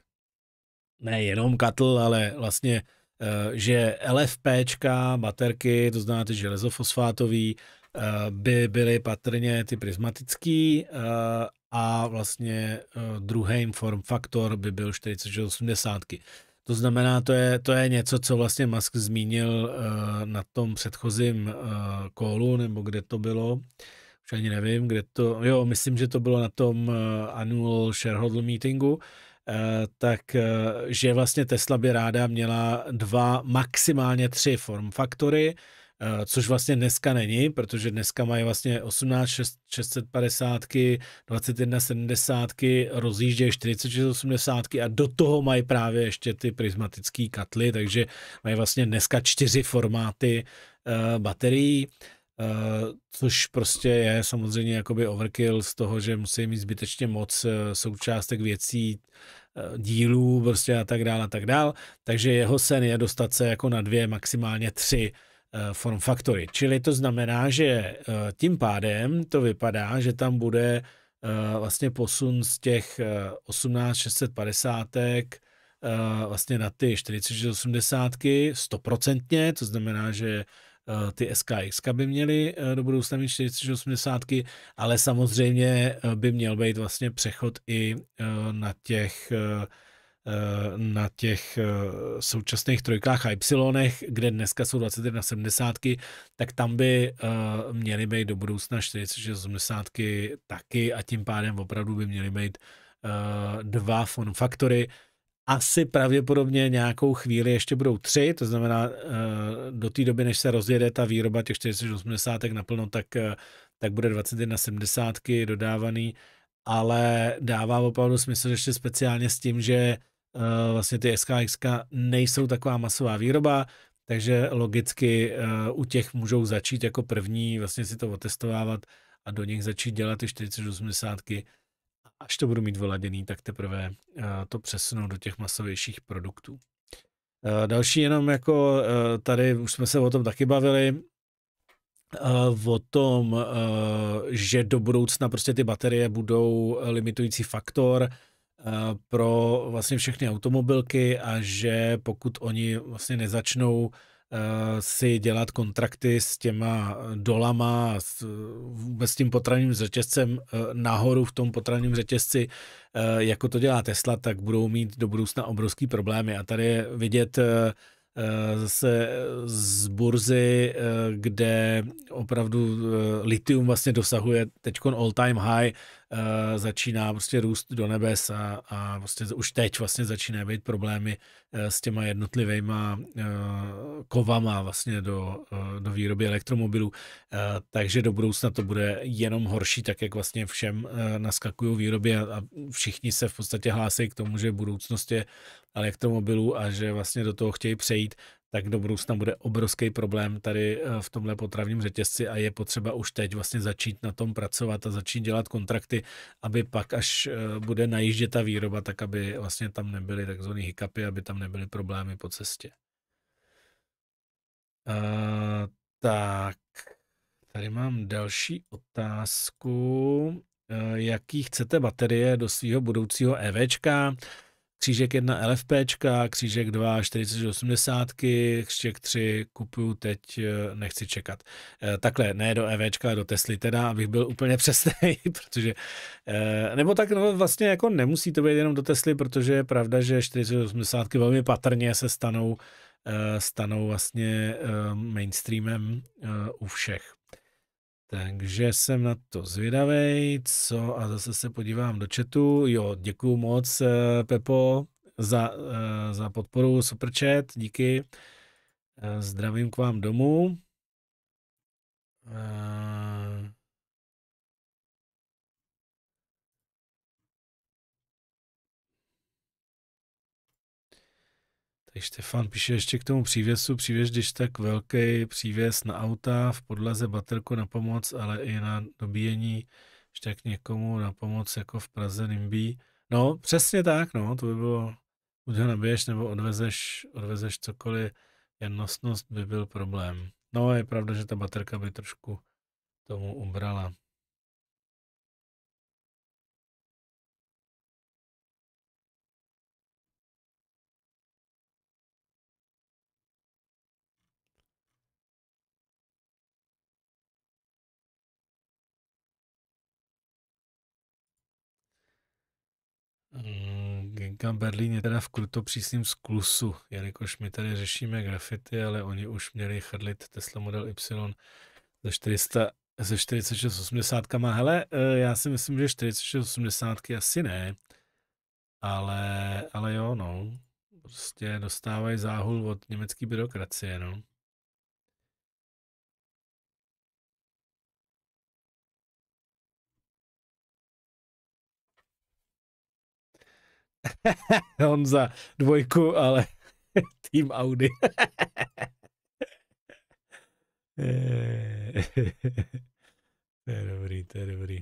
ne jenom Katl, ale vlastně Eh, že LFP, baterky, to znáte železofosfátový, eh, by byly patrně ty prismatický eh, a vlastně druhým form faktor by byl 4680. To znamená, to je, to je něco, co vlastně Musk zmínil na tom předchozím kolu, nebo kde to bylo, už ani nevím, kde to, jo, myslím, že to bylo na tom annual shareholder meetingu, Eh, tak eh, že vlastně Tesla by ráda měla dva, maximálně tři form faktory, eh, což vlastně dneska není, protože dneska mají vlastně 18 650, 21 70, rozjíždějí 46 80 a do toho mají právě ještě ty prismatické katly, takže mají vlastně dneska čtyři formáty baterií. Eh, což prostě je samozřejmě jakoby overkill z toho, že musí mít zbytečně moc eh, součástek věcí, eh, dílů prostě a tak dále a tak dále. Takže jeho sen je dostat se jako na dvě, maximálně tři form factory. Čili to znamená, že tím pádem to vypadá, že tam bude vlastně posun z těch 18650 vlastně na ty 4680 stoprocentně, to znamená, že Eh, ty SKX by měly eh, do budoucna mít 480, ale samozřejmě eh, by měl být vlastně přechod i na těch na těch současných trojkách a ypsilonech, kde dneska jsou 21 70, tak tam by měly být do budoucna 4080 taky a tím pádem opravdu by měly být dva form faktory, asi pravděpodobně nějakou chvíli ještě budou tři, to znamená eh, do té doby, než se rozjede ta výroba těch 480 naplno, tak, eh, tak bude 21 70 dodávaný, ale dává opravdu smysl ještě speciálně s tím, že eh, vlastně ty SKX nejsou taková masová výroba, takže logicky u těch můžou začít jako první vlastně si to otestovávat a do nich začít dělat ty 480 až to budu mít vyladěný, tak teprve eh, to přesunu do těch masovějších produktů. Eh, další jenom jako eh, tady, už jsme se o tom taky bavili, o tom, že do budoucna prostě ty baterie budou limitující faktor pro vlastně všechny automobilky a že pokud oni vlastně nezačnou Eh, si dělat kontrakty s těma eh, dolama, s, eh, vůbec s tím potravním řetězcem nahoru v tom potravním řetězci, jako to dělá Tesla, tak budou mít do budoucna obrovský problémy. A tady je vidět, Eh, zase eh, z burzy, eh, kde opravdu litium vlastně dosahuje teď all time high, začíná prostě růst do nebes a, a prostě už teď vlastně začíná být problémy s těma jednotlivýma kovama vlastně do, do výroby elektromobilů, takže do budoucna to bude jenom horší, tak jak vlastně všem naskakují výroby a, a všichni se v podstatě hlásí k tomu, že budoucnost je elektromobilů a že vlastně do toho chtějí přejít, tak do budoucna bude obrovský problém tady eh, v tomhle potravním řetězci a je potřeba už teď vlastně začít na tom pracovat a začít dělat kontrakty, aby pak, až eh, bude najíždět ta výroba, tak aby vlastně tam nebyly takzvané hikapy, aby tam nebyly problémy po cestě. A, tak, tady mám další otázku. Eh, jaký chcete baterie do svého budoucího EVčka? Křížek 1 LFP, křížek 2 4080, křížek 3 kupuju teď, eh, nechci čekat. Eh, takhle, ne do EVčka, ale do Tesly teda, abych byl úplně přesný, protože, eh, nebo tak no, vlastně jako nemusí to být jenom do Tesly, protože je pravda, že 4080 velmi patrně se stanou stanou vlastně mainstreamem u všech. Takže jsem na to zvědavý, co a zase se podívám do chatu. Jo, děkuju moc, eh, Pepo, za, eh, za podporu, super chat, díky. Eh, zdravím k vám domů. Štefan píše ještě k tomu přívěsu. Přívěs, když tak velký přívěs na auta, v podlaze baterku na pomoc, ale i na dobíjení, ještě tak někomu na pomoc, jako v Praze Nimbí. No, přesně tak, no, to by bylo, buď ho nabiješ, nebo odvezeš, odvezeš cokoliv, jen nosnost by byl problém. No, je pravda, že ta baterka by trošku tomu ubrala. Mm, Genkan Berlín je teda v kruto přísným sklusu, jelikož my tady řešíme grafity, ale oni už měli chrlit Tesla Model Y ze 400 ze 4680. Hele, eh, já si myslím, že 4680 asi ne, ale, ale jo, no. Prostě dostávají záhul od německé byrokracie, no. Honza dvojku, ale tým Audi. Eh, to je dobrý, to je dobrý.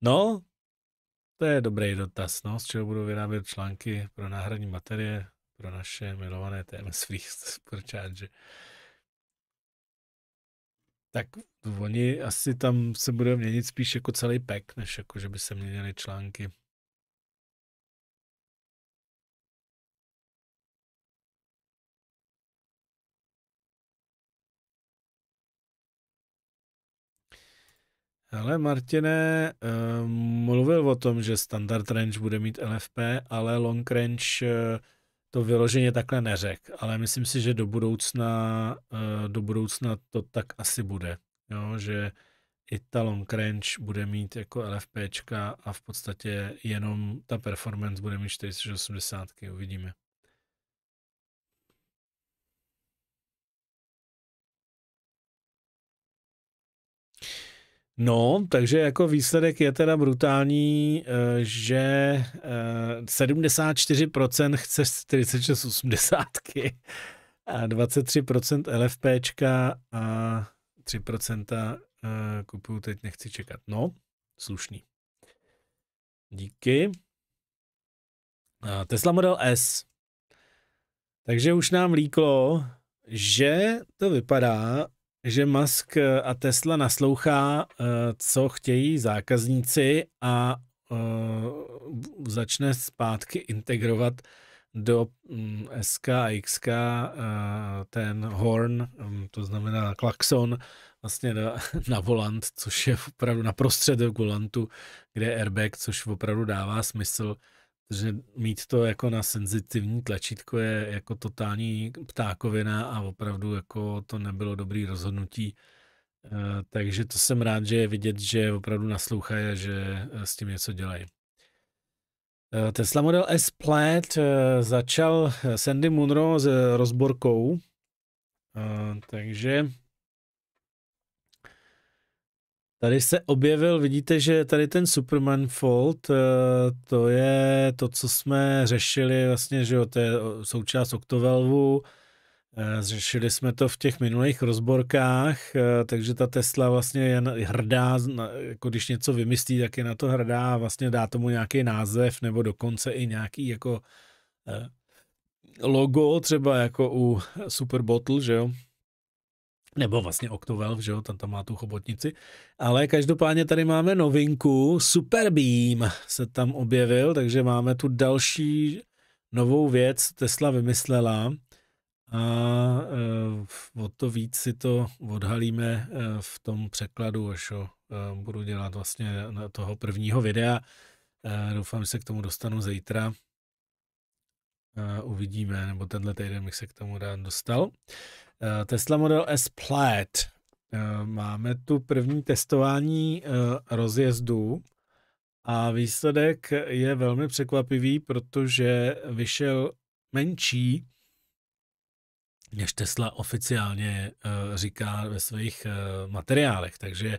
No, to je dobrý dotaz, no, z čeho budu vyrábět články pro náhradní materie, pro naše milované TMS Free, že tak oni asi tam se bude měnit spíš jako celý pek, než jako, že by se měnily články. Ale Martine, eh, mluvil o tom, že standard range bude mít LFP, ale long range eh, to vyloženě takhle neřek, ale myslím si, že do budoucna, eh, do budoucna to tak asi bude, jo, že i ta long range bude mít jako LFPčka a v podstatě jenom ta performance bude mít 480, uvidíme. No, takže jako výsledek je teda brutální, eh, že 74% eh, chce 46,80 a 23% LFPčka a 3% eh, kupuju teď nechci čekat. No, slušný. Díky. Tesla Model S. Takže už nám líklo, že to vypadá, že Musk eh, a Tesla naslouchá, eh, co chtějí zákazníci a eh, začne zpátky integrovat do mm, SK a XK ten horn, mm, to znamená klakson, vlastně na, na volant, což je opravdu na prostředek volantu, kde je airbag, což opravdu dává smysl že mít to jako na senzitivní tlačítko je jako totální ptákovina a opravdu jako to nebylo dobrý rozhodnutí. Eh, takže to jsem rád, že je vidět, že opravdu naslouchají a že eh, s tím něco dělají. Eh, Tesla Model S Plaid začal Sandy Munro s rozborkou, takže Tady se objevil, vidíte, že tady ten Superman Fold, eh, to je to, co jsme řešili vlastně, že jo, to je eh, součást Octovelvu, eh, Řešili jsme to v těch minulých rozborkách, takže ta Tesla vlastně je hrdá, jako když něco vymyslí, tak je na to hrdá a vlastně dá tomu nějaký název nebo dokonce i nějaký jako logo, třeba jako u Super Bottle, že jo, nebo vlastně Octovelv, že jo, tam, tam má tu chobotnici. Ale každopádně tady máme novinku, Superbeam se tam objevil, takže máme tu další novou věc, Tesla vymyslela a e, o to víc si to odhalíme eh, v tom překladu, až ho e, budu dělat vlastně na toho prvního videa. E, doufám, že se k tomu dostanu zítra. E, uvidíme, nebo tenhle týden bych se k tomu rád dostal. Eh, Tesla Model S Plaid. Eh, máme tu první testování eh, rozjezdu a výsledek je velmi překvapivý, protože vyšel menší, než Tesla oficiálně říká ve svých materiálech. Takže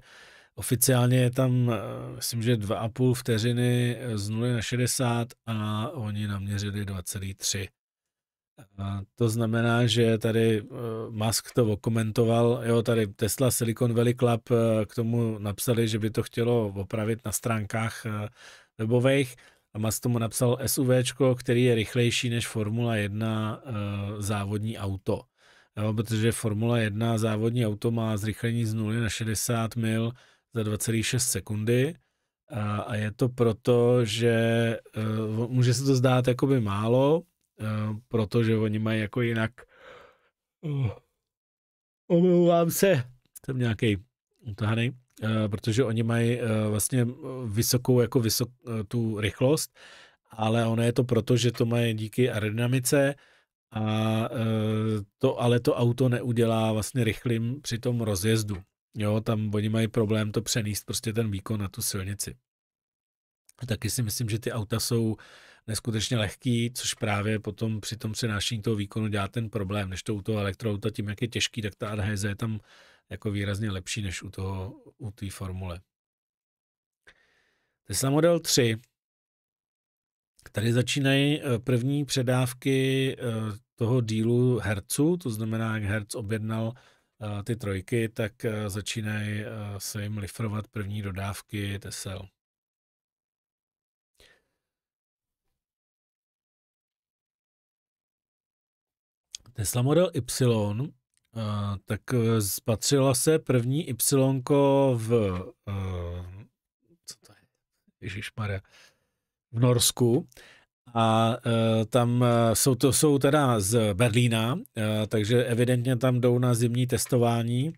Oficiálně je tam, myslím, že 2,5 vteřiny z 0 na 60 a oni naměřili to znamená, že tady eh, Musk to okomentoval, jo, tady Tesla Silicon Valley Club eh, k tomu napsali, že by to chtělo opravit na stránkách eh, webových a Musk tomu napsal SUV, který je rychlejší než Formula 1 závodní auto. Jo, protože Formula 1 závodní auto má zrychlení z 0 na 60 mil za 2,6 sekundy a, a je to proto, že může se to zdát jakoby málo, Eh, protože oni mají jako jinak uh, omlouvám se, jsem nějaký utahaný, eh, protože oni mají vlastně vysokou jako vysok, tu rychlost, ale ono je to proto, že to mají díky aerodynamice a to, ale to auto neudělá vlastně rychlým při tom rozjezdu. Jo, tam oni mají problém to přenést prostě ten výkon na tu silnici. Taky si myslím, že ty auta jsou neskutečně lehký, což právě potom při tom přenášení toho výkonu dělá ten problém, než to u toho elektroauta, tím jak je těžký, tak ta ADHZ je tam jako výrazně lepší než u toho, u té formule. Tesla Model 3, tady začínají eh, první předávky eh, toho dílu herců, to znamená, jak herc objednal eh, ty trojky, tak začínají se jim lifrovat první dodávky Tesla. Tesla Model Y, eh, tak eh, spatřila se první Y v, eh, co to je, Ježišmarja, v Norsku. A e, tam jsou, to jsou teda z Berlína, e, takže evidentně tam jdou na zimní testování. E,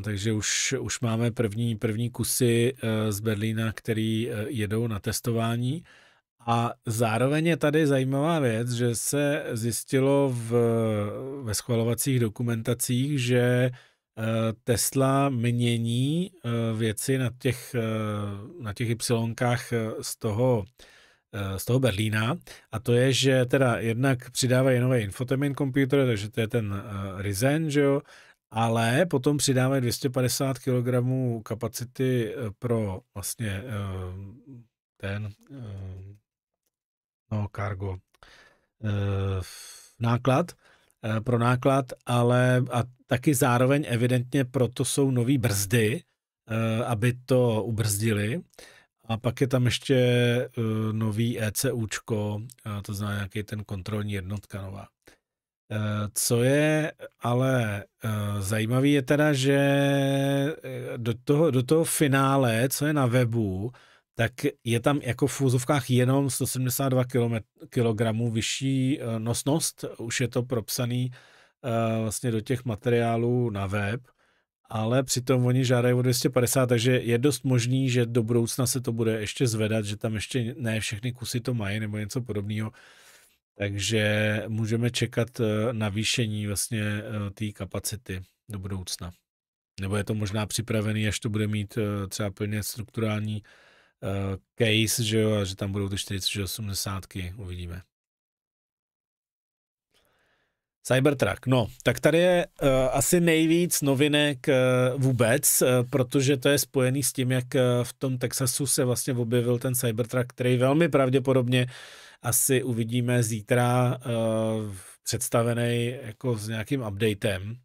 takže už, už máme první, první kusy e, z Berlína, který e, jedou na testování. E, a zároveň je tady zajímavá věc, že se zjistilo v, ve schvalovacích dokumentacích, že eh, Tesla mění eh, věci na těch, eh, na těch Y z toho, z toho Berlína a to je, že teda jednak přidávají nové infotainment komputer, takže to je ten Ryzen, že jo, ale potom přidávají 250 kg kapacity pro vlastně ten no, cargo, eh, náklad, eh, pro náklad, ale a taky zároveň evidentně proto jsou nové brzdy, eh, aby to ubrzdili. A pak je tam ještě nový ECUčko, to znamená nějaký ten kontrolní jednotka nová. Co je ale zajímavé je teda, že do toho, do toho finále, co je na webu, tak je tam jako v úzovkách jenom 172 kg vyšší eh, nosnost. Už je to propsaný eh, vlastně do těch materiálů na web, ale přitom oni žádají o 250, takže je dost možný, že do budoucna se to bude ještě zvedat, že tam ještě ne všechny kusy to mají nebo něco podobného. Takže můžeme čekat eh, navýšení vlastně té kapacity do budoucna. Nebo je to možná připravený, až to bude mít třeba plně strukturální uh, Eh, case, že jo, a že tam budou ty 4080 uvidíme. Cybertruck, no, tak tady je uh, asi nejvíc novinek uh, vůbec, uh, protože to je spojený s tím, jak uh, v tom Texasu se vlastně objevil ten Cybertruck, který velmi pravděpodobně asi uvidíme zítra uh, představený jako s nějakým updatem.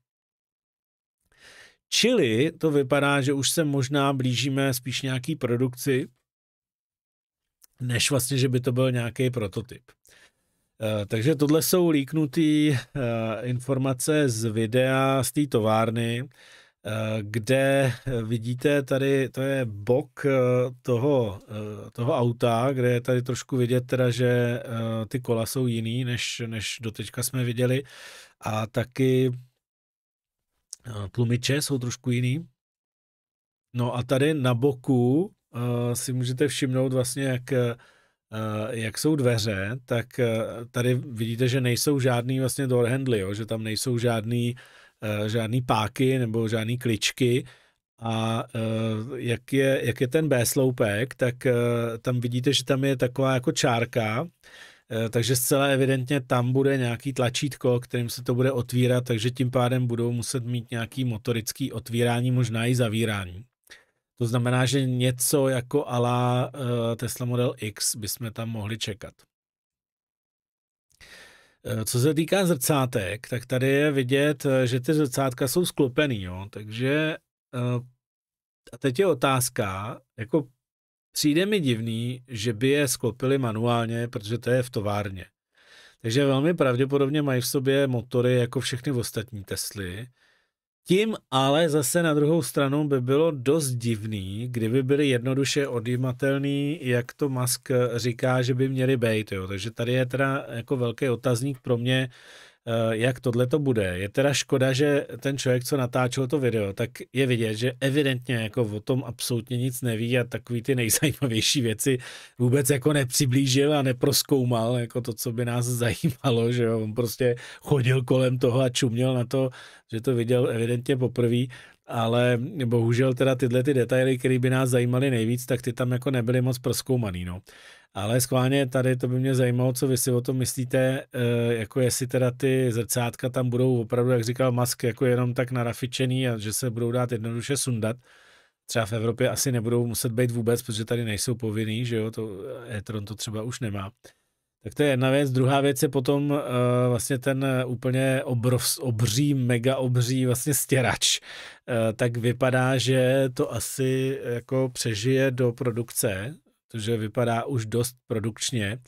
Čili to vypadá, že už se možná blížíme spíš nějaký produkci, než vlastně, že by to byl nějaký prototyp. Eh, takže tohle jsou líknuté eh, informace z videa z té továrny, eh, kde vidíte tady, to je bok toho, toho auta, kde je tady trošku vidět teda, že ty kola jsou jiný, než, než doteďka jsme viděli a taky tlumiče jsou trošku jiný. No a tady na boku Eh, si můžete všimnout vlastně, jak, eh, jak jsou dveře, tak eh, tady vidíte, že nejsou žádný vlastně door handly, jo? že tam nejsou žádný, žádný páky nebo žádný kličky, a uh, jak je, jak je ten B sloupek, tak uh, tam vidíte, že tam je taková jako čárka, uh, takže zcela evidentně tam bude nějaký tlačítko, kterým se to bude otvírat, takže tím pádem budou muset mít nějaký motorický otvírání, možná i zavírání. To znamená, že něco jako ala eh, Tesla Model X bychom tam mohli čekat. Eh, co se týká zrcátek, tak tady je vidět, eh, že ty zrcátka jsou sklopený, jo? takže a teď je otázka, jako přijde mi divný, že by je sklopili manuálně, protože to je v továrně. Takže velmi pravděpodobně mají v sobě motory jako všechny ostatní Tesly, tím ale zase na druhou stranu by bylo dost divný, kdyby byly jednoduše odjímatelný, jak to Musk říká, že by měly být. Jo. Takže tady je teda jako velký otazník pro mě, Eh, jak tohle to bude. Je teda škoda, že ten člověk, co natáčel to video, tak je vidět, že evidentně jako o tom absolutně nic neví a takový ty nejzajímavější věci vůbec jako nepřiblížil a neproskoumal jako to, co by nás zajímalo, že jo. on prostě chodil kolem toho a čuměl na to, že to viděl evidentně poprvé, ale bohužel teda tyhle ty detaily, které by nás zajímaly nejvíc, tak ty tam jako nebyly moc proskoumaný, no. Ale schválně tady to by mě zajímalo, co vy si o tom myslíte, eh, jako jestli teda ty zrcátka tam budou opravdu, jak říkal Musk, jako jenom tak narafičený a že se budou dát jednoduše sundat. Třeba v Evropě asi nebudou muset být vůbec, protože tady nejsou povinný, že jo, to eh, e-tron to třeba už nemá. Tak to je jedna věc. Druhá věc je potom uh, vlastně ten úplně obrov, obří, mega obří vlastně stěrač. Uh, tak vypadá, že to asi jako přežije do produkce protože vypadá už dost produkčně.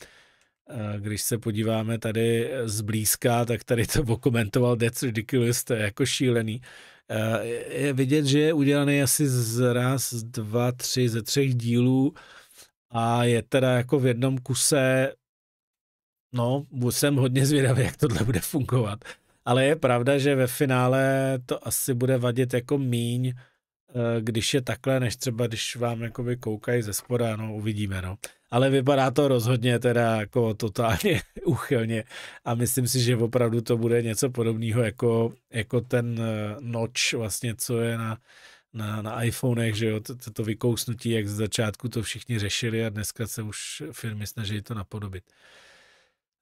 Když se podíváme tady eh, zblízka, tak tady to dokumentoval That's Ridiculous, to je jako šílený. Je vidět, že je udělaný asi z raz, dva, tři, ze třech dílů a je teda jako v jednom kuse, no, jsem hodně zvědavý, jak tohle bude fungovat. Ale je pravda, že ve finále to asi bude vadit jako míň, Eh, když je takhle, než třeba když vám jakoby koukají ze spoda, no uvidíme, no. Ale vypadá to rozhodně teda jako totálně uchylně a myslím si, že opravdu to bude něco podobného jako, jako ten eh, noč vlastně, co je na, na, na iPhonech, že jo, to, to vykousnutí, jak z začátku to všichni řešili a dneska se už firmy snaží to napodobit.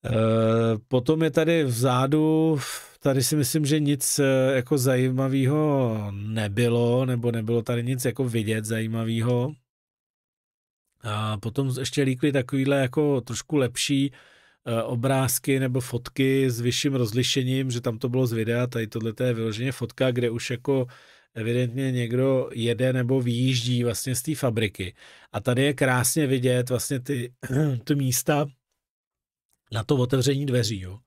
Eh, potom je tady vzadu, tady si myslím, že nic eh, jako zajímavého nebylo, nebo nebylo tady nic jako vidět zajímavého. A potom ještě líkly takovýhle jako trošku lepší eh, obrázky nebo fotky s vyšším rozlišením, že tam to bylo z videa, tady tohle je vyloženě fotka, kde už jako evidentně někdo jede nebo vyjíždí vlastně z té fabriky. A tady je krásně vidět vlastně ty, ty místa, na to otevření dveří, jo.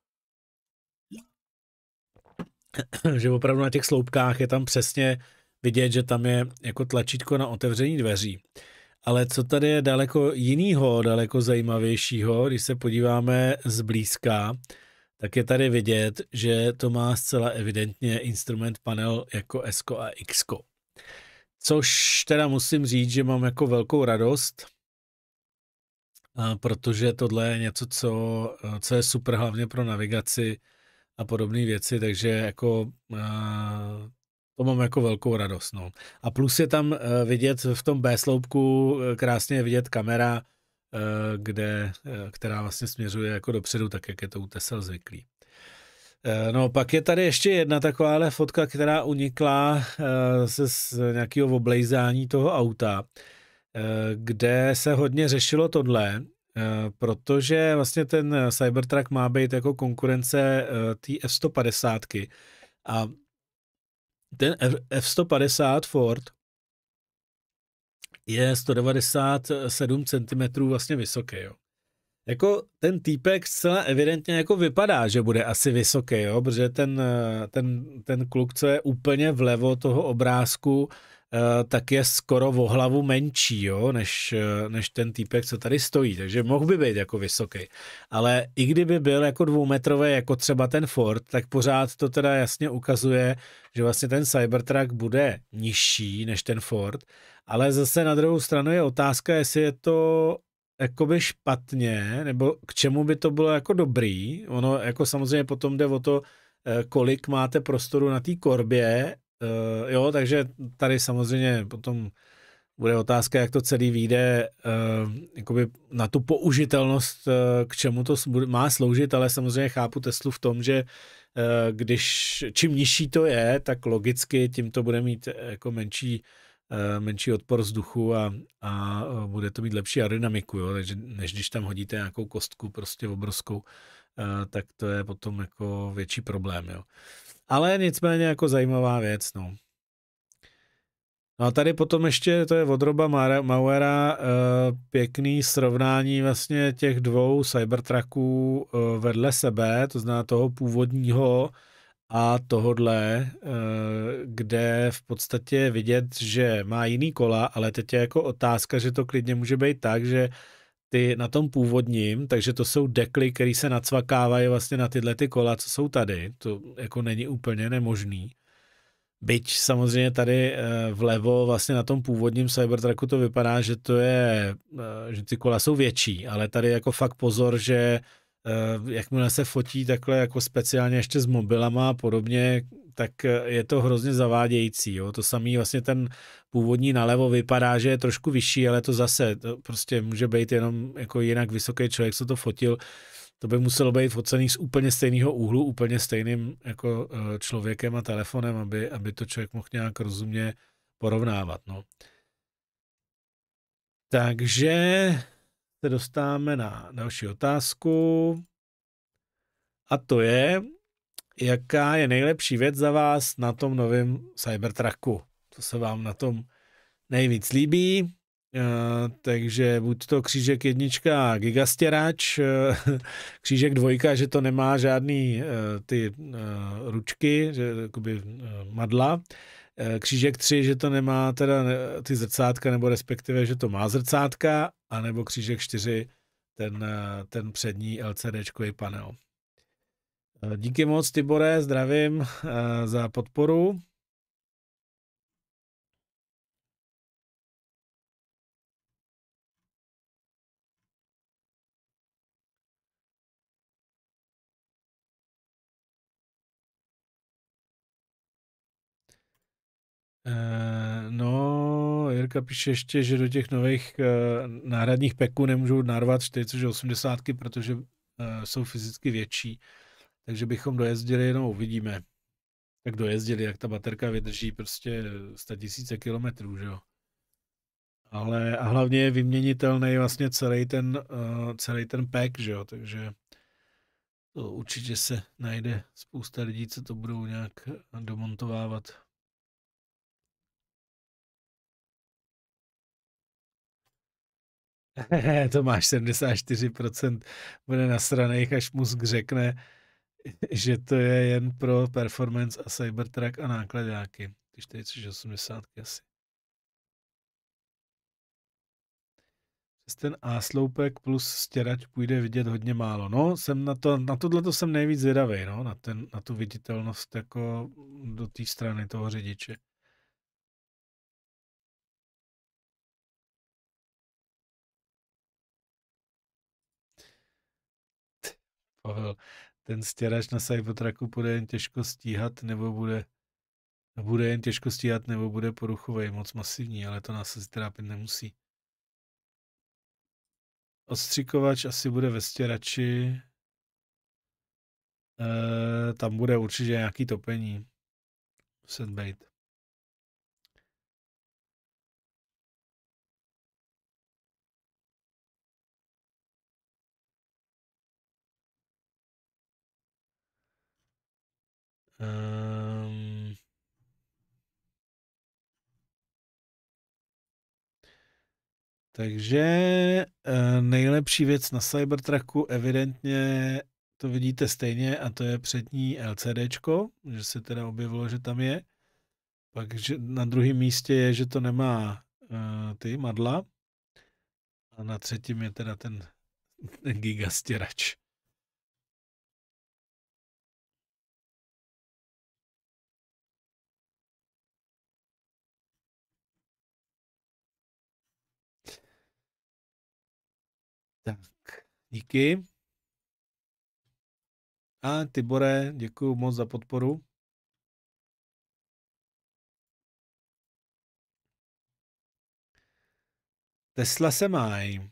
že opravdu na těch sloupkách je tam přesně vidět, že tam je jako tlačítko na otevření dveří. Ale co tady je daleko jinýho, daleko zajímavějšího, když se podíváme zblízka, tak je tady vidět, že to má zcela evidentně instrument panel jako S a X. Což teda musím říct, že mám jako velkou radost, protože tohle je něco, co, co je super hlavně pro navigaci a podobné věci, takže jako to mám jako velkou radost. No. A plus je tam e, vidět v tom B sloupku, e, krásně je vidět kamera, e, kde, která vlastně směřuje jako dopředu, tak jak je to u Tesla zvyklý. No, pak je tady ještě jedna takováhle fotka, která unikla se z nějakého oblejzání toho auta. Eh, kde se hodně řešilo tohle, eh, protože vlastně ten Cybertruck má být jako konkurence eh, té F-150 a ten F-150 Ford je 197 cm vlastně vysoký, jo. Jako ten týpek zcela evidentně jako vypadá, že bude asi vysoký, jo, protože ten, ten, ten kluk, co je úplně vlevo toho obrázku, Eh, tak je skoro o hlavu menší, jo, než, eh, než ten týpek, co tady stojí. Takže mohl by být jako vysoký. Ale i kdyby byl jako dvoumetrový, jako třeba ten Ford, tak pořád to teda jasně ukazuje, že vlastně ten Cybertruck bude nižší než ten Ford. Ale zase na druhou stranu je otázka, jestli je to jakoby špatně, nebo k čemu by to bylo jako dobrý. Ono jako samozřejmě potom jde o to, eh, kolik máte prostoru na té korbě Uh, jo, takže tady samozřejmě potom bude otázka, jak to celý vyjde uh, jakoby na tu použitelnost, uh, k čemu to má sloužit, ale samozřejmě chápu Teslu v tom, že uh, když čím nižší to je, tak logicky tím to bude mít jako menší uh, menší odpor vzduchu a, a bude to mít lepší aerodynamiku, jo? takže než když tam hodíte nějakou kostku prostě obrovskou, uh, tak to je potom jako větší problém. Jo? Uh, ale nicméně jako zajímavá věc, no. No a tady potom ještě, to je odroba Mauera, eh, pěkný srovnání vlastně těch dvou Cybertrucků eh, vedle sebe, to zná toho původního a tohodle, eh, kde v podstatě vidět, že má jiný kola, ale teď je jako otázka, že to klidně může být tak, že ty na tom původním, takže to jsou dekly, které se nacvakávají vlastně na tyhle ty kola, co jsou tady. To jako není úplně nemožný. Byť samozřejmě tady eh, vlevo vlastně na tom původním Cybertrucku to vypadá, že to je, eh, že ty kola jsou větší, ale tady jako fakt pozor, že Eh, jakmile se fotí takhle jako speciálně ještě s mobilama a podobně, tak eh, je to hrozně zavádějící. Jo? To samý vlastně ten původní nalevo vypadá, že je trošku vyšší, ale to zase to prostě může být jenom jako jinak vysoký člověk, co to fotil. To by muselo být focený z úplně stejného úhlu, úplně stejným jako eh, člověkem a telefonem, aby, aby to člověk mohl nějak rozumně porovnávat. No. Takže se dostáváme na další otázku. A to je, jaká je nejlepší věc za vás na tom novém Cybertrucku? Co se vám na tom nejvíc líbí? E, takže buď to křížek jednička gigastěrač, e, křížek dvojka, že to nemá žádný e, ty ručky, že jakoby madla, Eh, křížek 3, že to nemá teda eh, ty zrcátka, nebo respektive, že to má zrcátka, anebo Křížek 4, ten, eh, ten přední LCDčkový panel. Díky moc, Tibore, zdravím za podporu. Eh, no, Jirka píše ještě, že do těch nových eh, náhradních peků nemůžou narvat 480, protože eh, jsou fyzicky větší. Takže bychom dojezdili, jenom uvidíme. Tak dojezdili, jak ta baterka vydrží prostě 100 000 kilometrů, že jo. Ale a hlavně je vyměnitelný vlastně celý ten, celý ten pack, že jo, takže to určitě se najde spousta lidí, co to budou nějak domontovávat. to máš 74%, bude nasranej, až Musk řekne, že to je jen pro performance a Cybertruck a nákladáky. Ty 480 asi. Přes ten A-sloupek plus stěrač půjde vidět hodně málo. No, jsem na, to, na tohle jsem nejvíc zvědavý, no, na, ten, na tu viditelnost jako do té strany toho řidiče. Pavel, ten stěrač na Cybertrucku bude jen těžko stíhat, nebo bude bude jen těžko stíhat, nebo bude poruchový, moc masivní, ale to nás asi trápit nemusí. Ostřikovač asi bude ve stěrači. E, tam bude určitě nějaký topení. Muset být. Um, takže eh, nejlepší věc na Cybertrucku evidentně to vidíte stejně a to je přední LCDčko, že se teda objevilo, že tam je. Pak že na druhém místě je, že to nemá uh, ty madla. A na třetím je teda ten, ten gigastěrač. Díky. A Tibore, děkuji moc za podporu. Tesla se mají.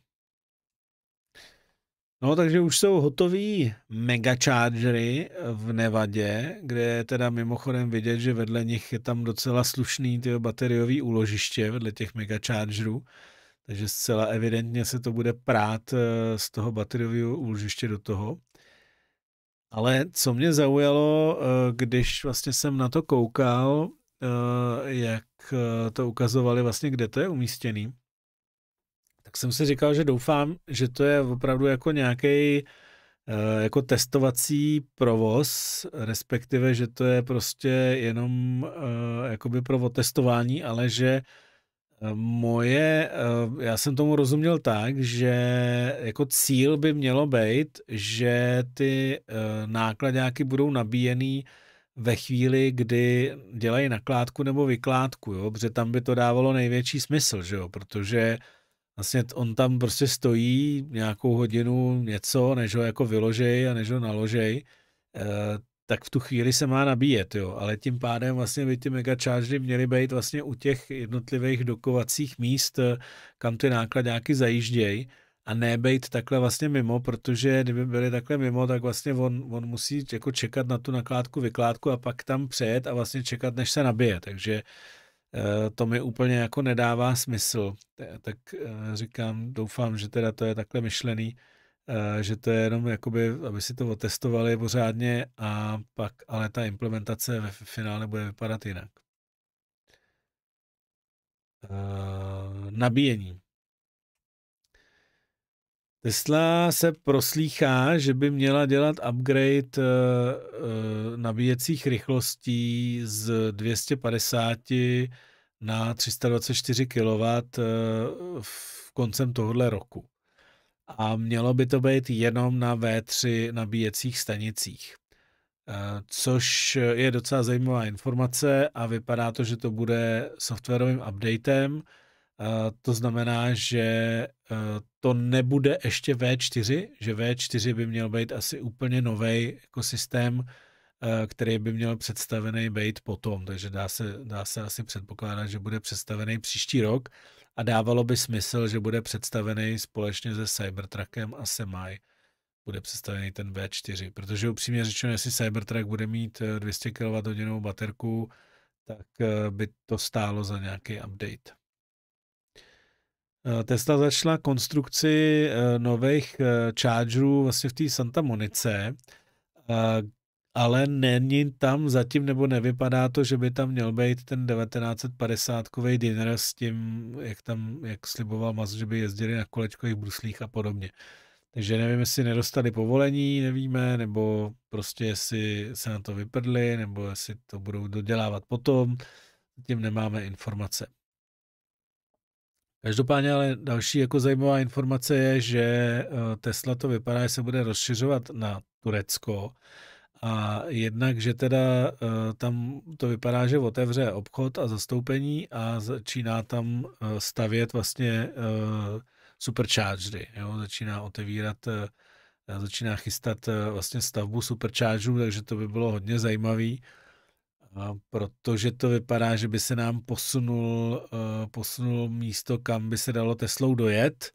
No, takže už jsou hotový megachargery v Nevadě, kde je teda mimochodem vidět, že vedle nich je tam docela slušný ty bateriový úložiště vedle těch megachargerů. Takže zcela evidentně se to bude prát eh, z toho bateriového úložiště do toho. Ale co mě zaujalo, eh, když vlastně jsem na to koukal, eh, jak to ukazovali vlastně, kde to je umístěný, tak jsem si říkal, že doufám, že to je opravdu jako nějaký jako testovací provoz, respektive, že to je prostě jenom jakoby pro otestování, ale že Moje, eh, já jsem tomu rozuměl tak, že jako cíl by mělo být, že ty eh, nákladňáky budou nabíjený ve chvíli, kdy dělají nakládku nebo vykládku, jo? protože tam by to dávalo největší smysl, že jo? protože vlastně on tam prostě stojí nějakou hodinu něco, než ho jako vyložej a než ho naložej, eh, tak v tu chvíli se má nabíjet, jo. Ale tím pádem vlastně by ty megachargery měly být vlastně u těch jednotlivých dokovacích míst, eh, kam ty nákladňáky zajíždějí a být takhle vlastně mimo, protože kdyby byli takhle mimo, tak vlastně on, on musí jako čekat na tu nakládku, vykládku a pak tam přejet a vlastně čekat, než se nabije. Takže eh, to mi úplně jako nedává smysl. Tak eh, říkám, doufám, že teda to je takhle myšlený Eh, že to je jenom, jakoby, aby si to otestovali pořádně a pak, ale ta implementace ve finále bude vypadat jinak. Eh, nabíjení. Tesla se proslýchá, že by měla dělat upgrade eh, nabíjecích rychlostí z 250 na 324 kW v koncem tohoto roku a mělo by to být jenom na V3 nabíjecích stanicích. Eh, což je docela zajímavá informace a vypadá to, že to bude softwarovým updatem. Eh, to znamená, že eh, to nebude ještě V4, že V4 by měl být asi úplně nový ekosystém, který by měl představený být potom, takže dá se, dá se asi předpokládat, že bude představený příští rok a dávalo by smysl, že bude představený společně se Cybertruckem a Semi bude představený ten V4, protože upřímně řečeno, jestli Cybertruck bude mít 200 eh, kWh baterku, tak eh, by to stálo za nějaký update. Eh, Tesla začala konstrukci nových chargerů vlastně v té Santa Monice, ale není tam zatím, nebo nevypadá to, že by tam měl být ten 1950-kový dinner s tím, jak tam, jak sliboval Maz, že by jezdili na kolečkových bruslích a podobně. Takže nevím, jestli nedostali povolení, nevíme, nebo prostě jestli se na to vyprdli, nebo jestli to budou dodělávat potom. Tím nemáme informace. Každopádně ale další jako zajímavá informace je, že eh, Tesla to vypadá, že se bude rozšiřovat na Turecko a jednak, že teda e, tam to vypadá, že otevře obchod a zastoupení a začíná tam e, stavět vlastně e, superchargery. Jo? Začíná otevírat, začíná chystat vlastně stavbu superchargerů, takže to by bylo hodně zajímavý, protože to vypadá, že by se nám posunul, posunul místo, kam by se dalo Teslou dojet,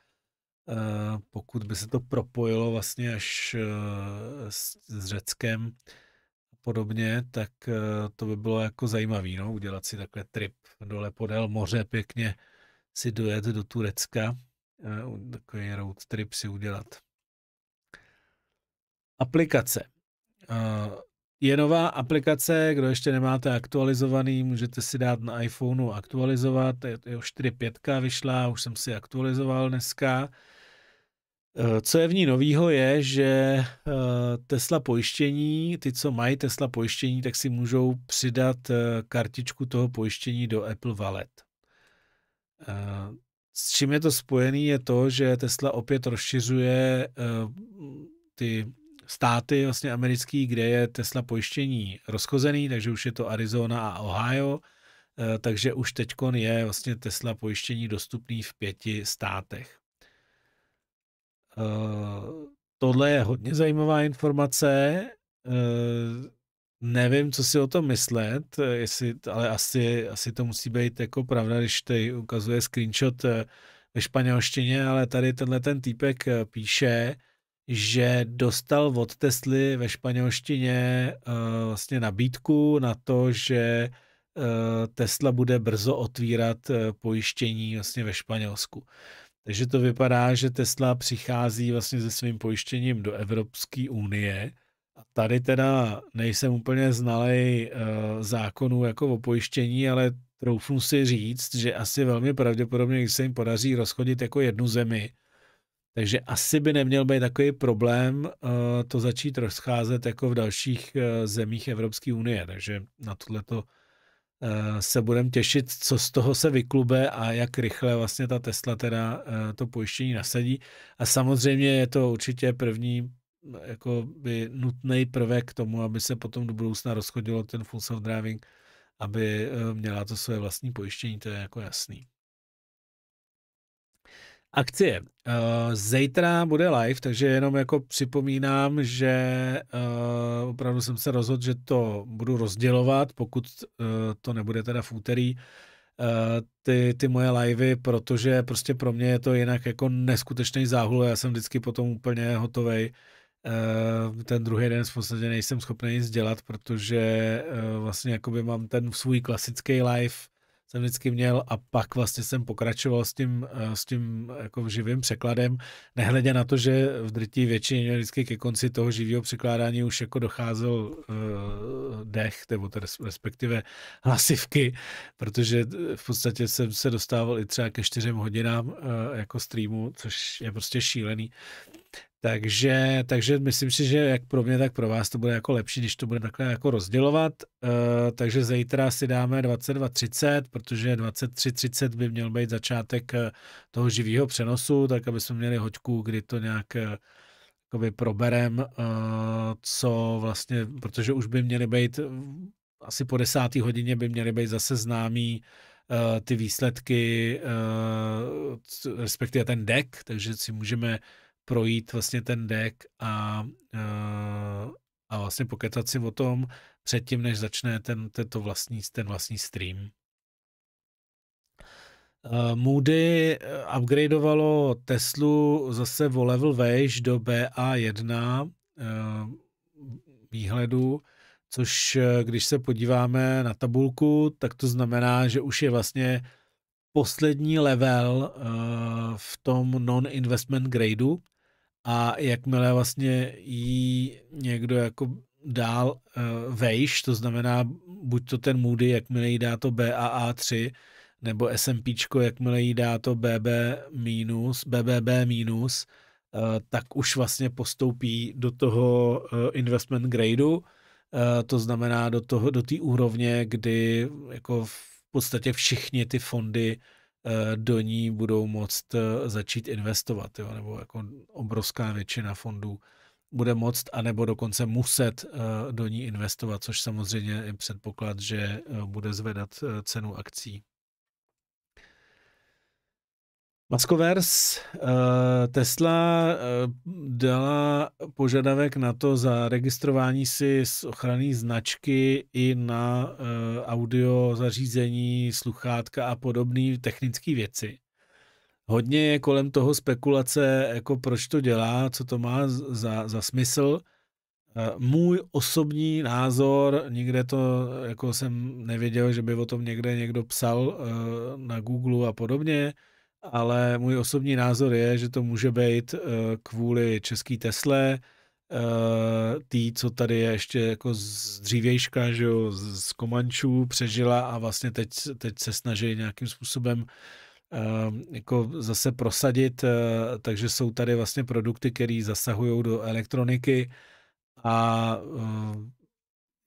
Eh, pokud by se to propojilo vlastně až eh, s, s Řeckem a podobně, tak eh, to by bylo jako zajímavý, no, udělat si takhle trip dole podél moře, pěkně si dojet do Turecka, takový road trip si udělat. Aplikace. Je nová aplikace, kdo ještě nemáte aktualizovaný, můžete si dát na iPhoneu aktualizovat, je, je už 4.5 vyšla, už jsem si aktualizoval dneska. Eh, co je v ní novýho je, že eh, Tesla pojištění, ty, co mají Tesla pojištění, tak si můžou přidat eh, kartičku toho pojištění do Apple Wallet. S čím je to spojený je to, že Tesla opět rozšiřuje ty státy vlastně americký, kde je Tesla pojištění rozchozený, takže už je to Arizona a Ohio, takže už teďkon je vlastně Tesla pojištění dostupný v pěti státech. Eh, tohle je hodně zajímavá informace. Uh, nevím, co si o tom myslet, jestli, ale asi, asi to musí být jako pravda, když tady ukazuje screenshot eh, ve španělštině, ale tady tenhle ten týpek píše, že dostal od Tesly ve španělštině uh, vlastně nabídku na to, že uh, Tesla bude brzo otvírat uh, pojištění vlastně ve Španělsku. Takže to vypadá, že Tesla přichází vlastně se svým pojištěním do Evropské unie. A tady teda nejsem úplně znalý e, eh, zákonů jako o pojištění, ale troufnu si říct, že asi velmi pravděpodobně, když se jim podaří rozchodit jako jednu zemi, takže asi by neměl být takový problém eh, to začít rozcházet jako v dalších eh, zemích Evropské unie. Takže na tohle to Eh, se budeme těšit, co z toho se vyklube a jak rychle vlastně ta Tesla teda eh, to pojištění nasadí. A samozřejmě je to určitě první mm, jako by nutný prvek k tomu, aby se potom do budoucna rozchodilo ten full self driving, aby eh, měla to své vlastní pojištění, to je jako jasný. Akcie. Eh, zítra bude live, takže jenom jako připomínám, že eh, opravdu jsem se rozhodl, že to budu rozdělovat, pokud eh, to nebude teda v úterý, ty, ty moje livey, protože prostě pro mě je to jinak jako neskutečný záhul, já jsem vždycky potom úplně hotovej. Ten druhý den v podstatě nejsem schopný nic dělat, protože vlastně jakoby mám ten svůj klasický live, jsem vždycky měl a pak vlastně jsem pokračoval s tím, eh, s tím eh, jako živým překladem, nehledě na to, že v drtí většině vždycky ke konci toho živého překládání už jako docházel uh, dech, nebo respektive hlasivky, protože v podstatě jsem se dostával i třeba ke čtyřem hodinám uh, jako streamu, což je prostě šílený. Takže, takže myslím si, že jak pro mě, tak pro vás to bude jako lepší, když to bude takhle jako rozdělovat. E, takže zítra si dáme 22.30, protože 23.30 by měl být začátek eh, toho živého přenosu, tak aby jsme měli hoďku, kdy to nějak eh, jakoby proberem, e, co vlastně, protože už by měly být asi po desáté hodině by měly být zase známý e, ty výsledky, respektive ten deck, takže si můžeme projít vlastně ten deck a, eh, a vlastně pokecat si o tom předtím, než začne ten, tento vlastní, ten vlastní stream. Eh, Moody eh, upgradeovalo Teslu zase o level vejš do BA1 výhledu, což když se podíváme na tabulku, tak to znamená, že už je vlastně poslední level v tom non-investment gradeu, a jakmile vlastně jí někdo jako dál uh, vejš, to znamená buď to ten Moody, jakmile jí dá to BAA3, nebo SMP, jakmile jí dá to BB minus, BBB minus, eh, tak už vlastně postoupí do toho eh, investment gradeu, to znamená do té do úrovně, kdy jako v podstatě všichni ty fondy Eh, do ní budou moct eh, začít investovat, jo, nebo jako obrovská většina fondů bude moct, anebo dokonce muset eh, do ní investovat, což samozřejmě je předpoklad, že bude zvedat cenu akcí. Maskovers, eh, Tesla eh, dala požadavek na to za registrování si z ochranný značky i na eh, audio zařízení, sluchátka a podobné technické věci. Hodně je kolem toho spekulace, jako proč to dělá, co to má za, za smysl. Můj osobní názor, nikde to jako jsem nevěděl, že by o tom někde někdo psal na Google a podobně, ale můj osobní názor je, že to může být eh, kvůli český Tesle, eh, tý, co tady je ještě jako z dřívějška, že jo, z Komančů přežila a vlastně teď, teď se snaží nějakým způsobem eh, jako zase prosadit, takže jsou tady vlastně produkty, které zasahují do elektroniky a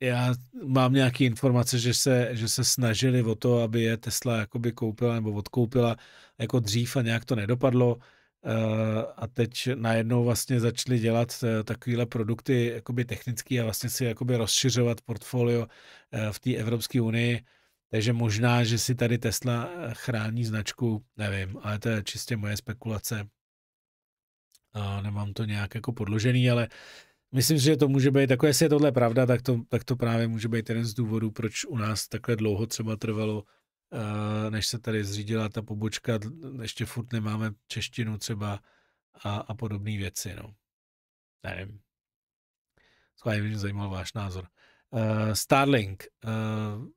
já mám nějaké informace, že se, že se snažili o to, aby je Tesla jakoby koupila nebo odkoupila, jako dřív a nějak to nedopadlo eh, a teď najednou vlastně začali dělat eh, takovéhle produkty jakoby technické a vlastně si jakoby rozšiřovat portfolio eh, v té Evropské unii. Takže možná, že si tady Tesla chrání značku, nevím, ale to je čistě moje spekulace. A nemám to nějak jako podložený, ale myslím, že to může být, jako jestli je tohle pravda, tak to, tak to právě může být jeden z důvodů, proč u nás takhle dlouho třeba trvalo Eh, než se tady zřídila ta pobočka, ještě furt nemáme češtinu třeba a, a podobné věci, no. Nevím. Schválně mě zajímal váš názor. Uh, Starlink. Uh,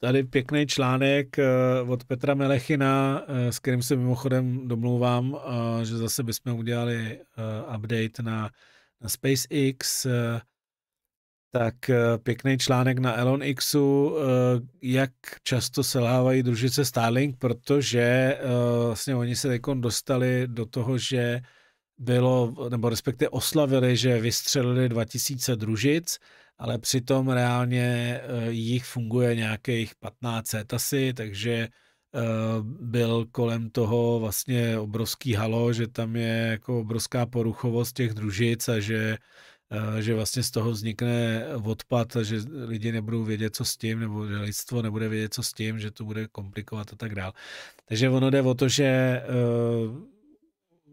tady pěkný článek uh, od Petra Melechina, uh, s kterým se mimochodem domlouvám, uh, že zase bychom udělali uh, update na, na SpaceX. Uh, tak eh, pěkný článek na Elon Xu, eh, jak často selhávají družice Starlink, protože eh, vlastně oni se teď dostali do toho, že bylo, nebo respektive oslavili, že vystřelili 2000 družic, ale přitom reálně jich funguje nějakých 1500 asi, takže byl kolem toho vlastně obrovský halo, že tam je jako obrovská poruchovost těch družic a že Eh, že vlastně z toho vznikne odpad, že lidi nebudou vědět, co s tím, nebo že lidstvo nebude vědět, co s tím, že to bude komplikovat a tak dále. Takže ono jde o to, že eh,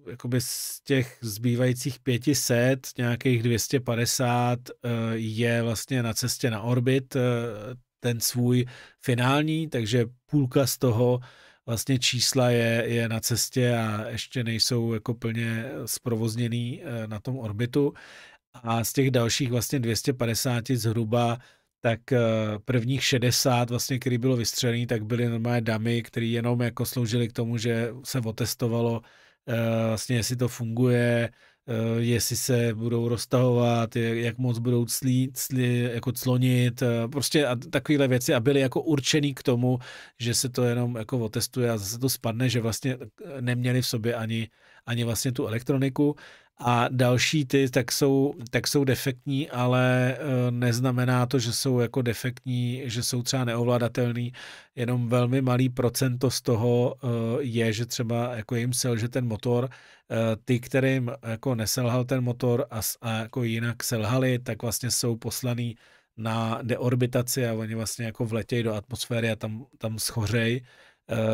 jakoby z těch zbývajících 500, nějakých 250 eh, je vlastně na cestě na orbit ten svůj finální, takže půlka z toho vlastně čísla je, je na cestě a ještě nejsou jako plně zprovozněný na tom orbitu a z těch dalších vlastně 250 zhruba, tak eh, prvních 60, vlastně, který bylo vystřelený, tak byly normálně damy, které jenom jako sloužily k tomu, že se otestovalo, eh, vlastně jestli to funguje, eh, jestli se budou roztahovat, jak moc budou clí, clí, jako clonit, prostě a takovéhle věci a byly jako určený k tomu, že se to jenom jako otestuje a zase to spadne, že vlastně neměli v sobě ani, ani vlastně tu elektroniku a další ty tak jsou, tak jsou defektní, ale eh, neznamená to, že jsou jako defektní, že jsou třeba neovladatelný, jenom velmi malý procento z toho eh, je, že třeba jako jim selže ten motor, eh, ty, kterým jako neselhal ten motor a, a jako jinak selhali, tak vlastně jsou poslaný na deorbitaci a oni vlastně jako vletějí do atmosféry a tam, tam schořej,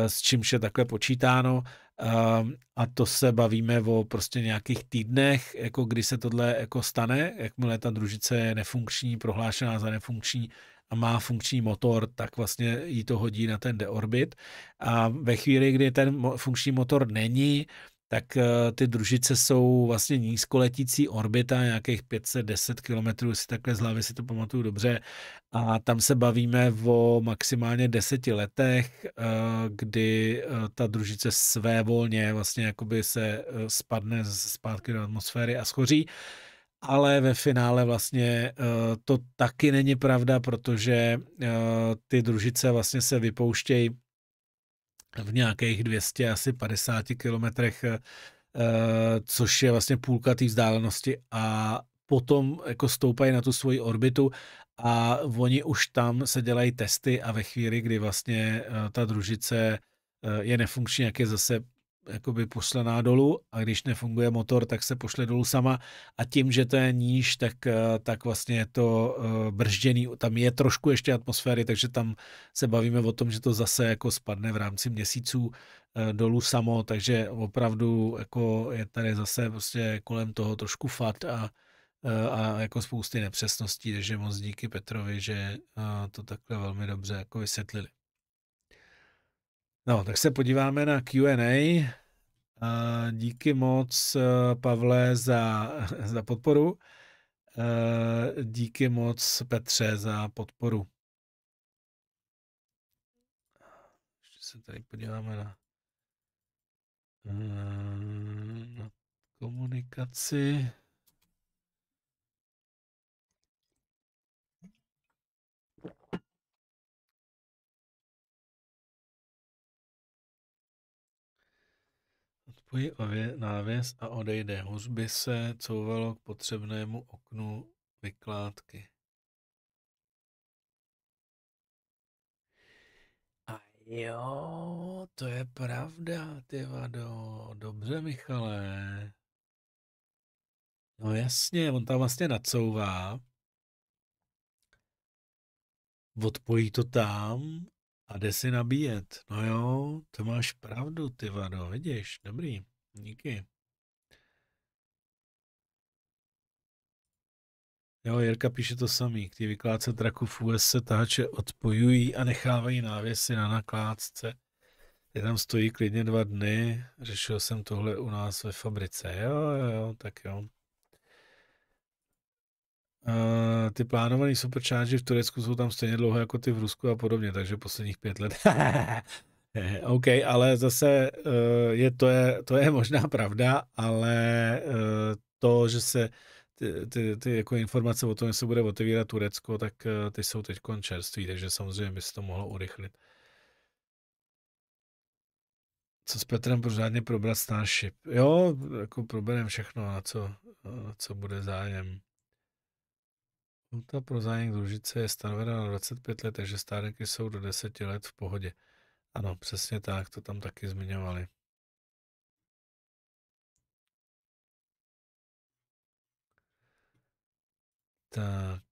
s čímž je takhle počítáno Ehm, a to se bavíme o prostě nějakých týdnech, jako kdy se tohle jako stane, jakmile ta družice je nefunkční, prohlášená za nefunkční a má funkční motor, tak vlastně jí to hodí na ten deorbit. A ve chvíli, kdy ten funkční motor není, tak eh, ty družice jsou vlastně nízkoletící orbita, nějakých 510 km, si takhle z hlavy si to pamatuju dobře. A tam se bavíme o maximálně deseti letech, eh, kdy eh, ta družice své volně vlastně jakoby se spadne zpátky do atmosféry a schoří. Ale ve finále vlastně to taky není pravda, protože ty družice vlastně se vypouštějí v nějakých 200 asi 50 kilometrech, eh, což je vlastně půlka té vzdálenosti a potom jako stoupají na tu svoji orbitu a oni už tam se dělají testy a ve chvíli, kdy vlastně eh, ta družice eh, je nefunkční, jak je zase jakoby poslaná dolů a když nefunguje motor, tak se pošle dolů sama a tím, že to je níž, tak, eh, tak vlastně je to eh, bržděný, tam je trošku ještě atmosféry, takže tam se bavíme o tom, že to zase jako spadne v rámci měsíců eh, dolů samo, takže opravdu jako je tady zase prostě kolem toho trošku fat a, a jako spousty nepřesností, takže moc díky Petrovi, že to takhle velmi dobře jako vysvětlili. No, tak se podíváme na Q&A. Díky moc, eh, Pavle, za, za podporu. Eh, díky moc, Petře, za podporu. Ještě se tady podíváme na, eh, na komunikaci. Popojí ově návěs a odejde. Huzby se couvalo k potřebnému oknu vykládky. A jo, to je pravda, ty vado. Dobře, Michale. No jasně, on tam vlastně nacouvá. Odpojí to tam a jde si nabíjet. No jo, to máš pravdu, ty vado, vidíš, dobrý, díky. Jo, Jirka píše to samý. Ty vykládce traku v US se táče odpojují a nechávají návěsy na nakládce. Je tam stojí klidně dva dny. Řešil jsem tohle u nás ve fabrice. Jo, jo, jo, tak jo. Uh, ty plánované supercharge v Turecku jsou tam stejně dlouho jako ty v Rusku a podobně, takže posledních pět let. OK, ale zase uh, je, to, je, to je možná pravda, ale uh, to, že se ty, ty, ty jako informace o tom, se bude otevírat Turecko, tak ty jsou teď končerství, takže samozřejmě by se to mohlo urychlit. Co s Petrem pořádně probrat Starship? Jo, jako probereme všechno, na co, na co bude zájem. Lhuta pro zájem družice je stanovena na 25 let, takže stárenky jsou do 10 let v pohodě. Ano, přesně tak, to tam taky zmiňovali. Tak.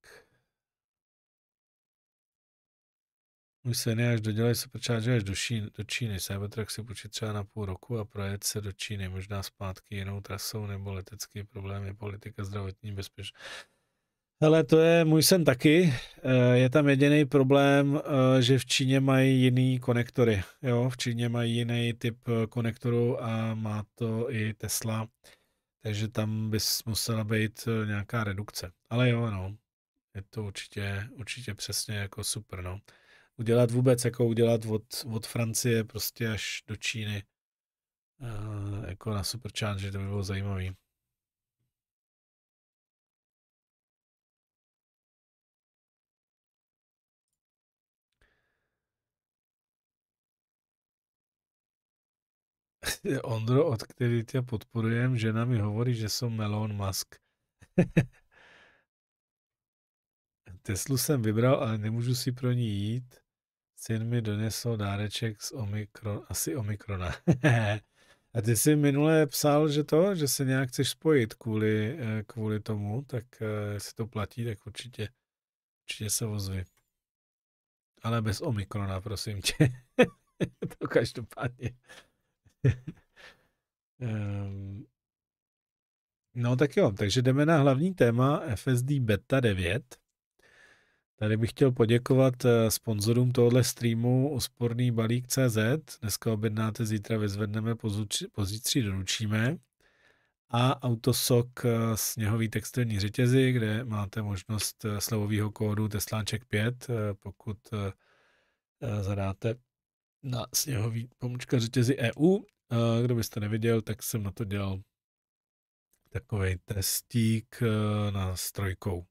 Můj syn je až dodělají supercharge až do, Čín, do Číny. Cybertruck si půjčit třeba na půl roku a projet se do Číny, možná zpátky jinou trasou nebo letecký problémy, politika zdravotní bezpečnost. Hele, to je můj sen taky. Eh, je tam jediný problém, eh, že v Číně mají jiný konektory. Jo, v Číně mají jiný typ eh, konektoru a má to i Tesla. Takže tam bys musela být nějaká redukce. Ale jo, no, je to určitě, určitě přesně jako super, no. Udělat vůbec, jako udělat od, od Francie prostě až do Číny, jako na že to by bylo zajímavé. Ondro, od který tě podporujem, žena mi hovorí, že jsem Melon Musk. Teslu jsem vybral, ale nemůžu si pro ní jít. Syn mi donesl dáreček z Omikron, asi Omikrona. A ty jsi minule psal, že to, že se nějak chceš spojit kvůli, eh, kvůli tomu, tak eh, si to platí, tak určitě, určitě se ozvi. Ale bez Omikrona, prosím tě. to každopádně. Ehm, no tak jo, takže jdeme na hlavní téma FSD Beta 9. Tady bych chtěl poděkovat eh, sponzorům tohoto streamu Úsporný balík CZ. Dneska objednáte, zítra vyzvedneme, pozítří doručíme. A Autosok eh, sněhový textilní řetězy, kde máte možnost eh, slovového kódu Tesláček 5, pokud zadáte na sněhový pomůčka řetězy EU Eh, kdo byste neviděl, tak jsem na to dělal takový testík eh, na strojkou.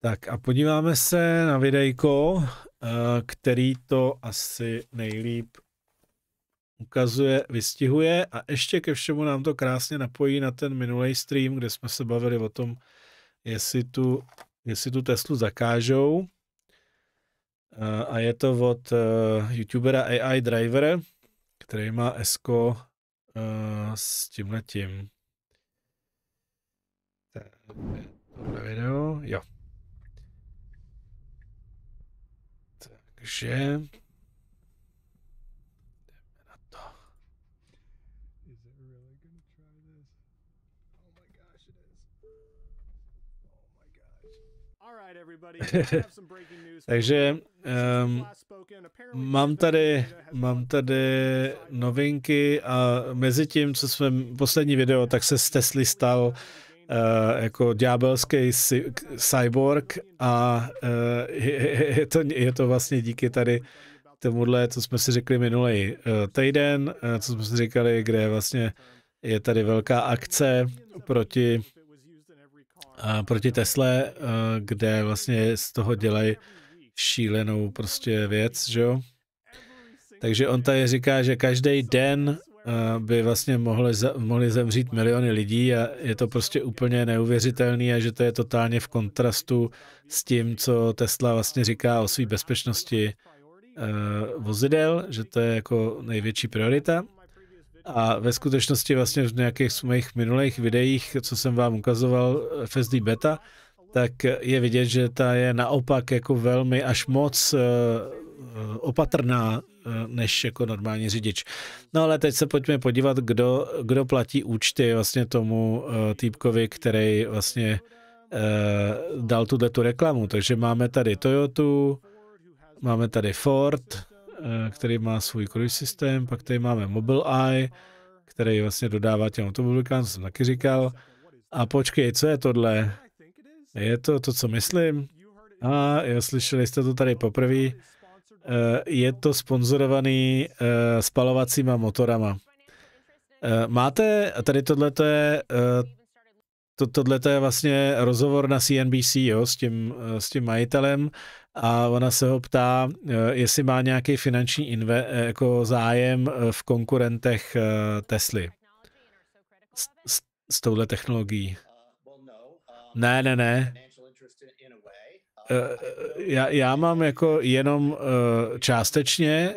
Tak a podíváme se na videjko, eh, který to asi nejlíp ukazuje, vystihuje a ještě ke všemu nám to krásně napojí na ten minulý stream, kde jsme se bavili o tom, jestli tu, jestli tu Teslu zakážou. A je to od youtubera AI Driver, který má Esko uh, eh, s letím. Tohle video, jo. Takže... Takže um, mám tady, mám tady novinky a mezi tím, co jsme poslední video, tak se z Tesly stal uh, jako ďábelský cyborg a uh, je, je, to, je to vlastně díky tady tomuhle, co jsme si řekli minulý uh, eh, týden, uh, co jsme si říkali, kde vlastně je tady velká akce proti proti Tesle, kde vlastně z toho dělají šílenou prostě věc, že jo? Takže on tady říká, že každý den by vlastně mohly, mohly zemřít miliony lidí a je to prostě úplně neuvěřitelný a že to je totálně v kontrastu s tím, co Tesla vlastně říká o své bezpečnosti vozidel, že to je jako největší priorita. A ve skutečnosti vlastně v nějakých mých minulých videích, co jsem vám ukazoval, FSD beta, tak je vidět, že ta je naopak jako velmi až moc eh, opatrná eh, než jako normální řidič. No ale teď se pojďme podívat, kdo, kdo platí účty vlastně tomu eh, týpkovi, který vlastně dal tuto tu reklamu. Takže máme tady Toyotu, máme tady Ford, Eh, který má svůj cruise systém, pak tady máme Mobile Eye, který vlastně dodává těm automobilkám, co jsem taky říkal. A počkej, co je tohle? Je to to, co myslím? A jo, slyšeli jste to tady poprvé. Eh, je to sponzorovaný eh, spalovacíma motorama. Máte, tady tohleto je, to, tohleto je vlastně rozhovor na CNBC jo, s, tím, s tím majitelem, a ona se ho ptá, eh, jestli má nějaký finanční inve, eh, jako zájem eh, v konkurentech Tesly s, s, s touhle technologií. Ne, ne, ne. Já, já mám jako jenom částečně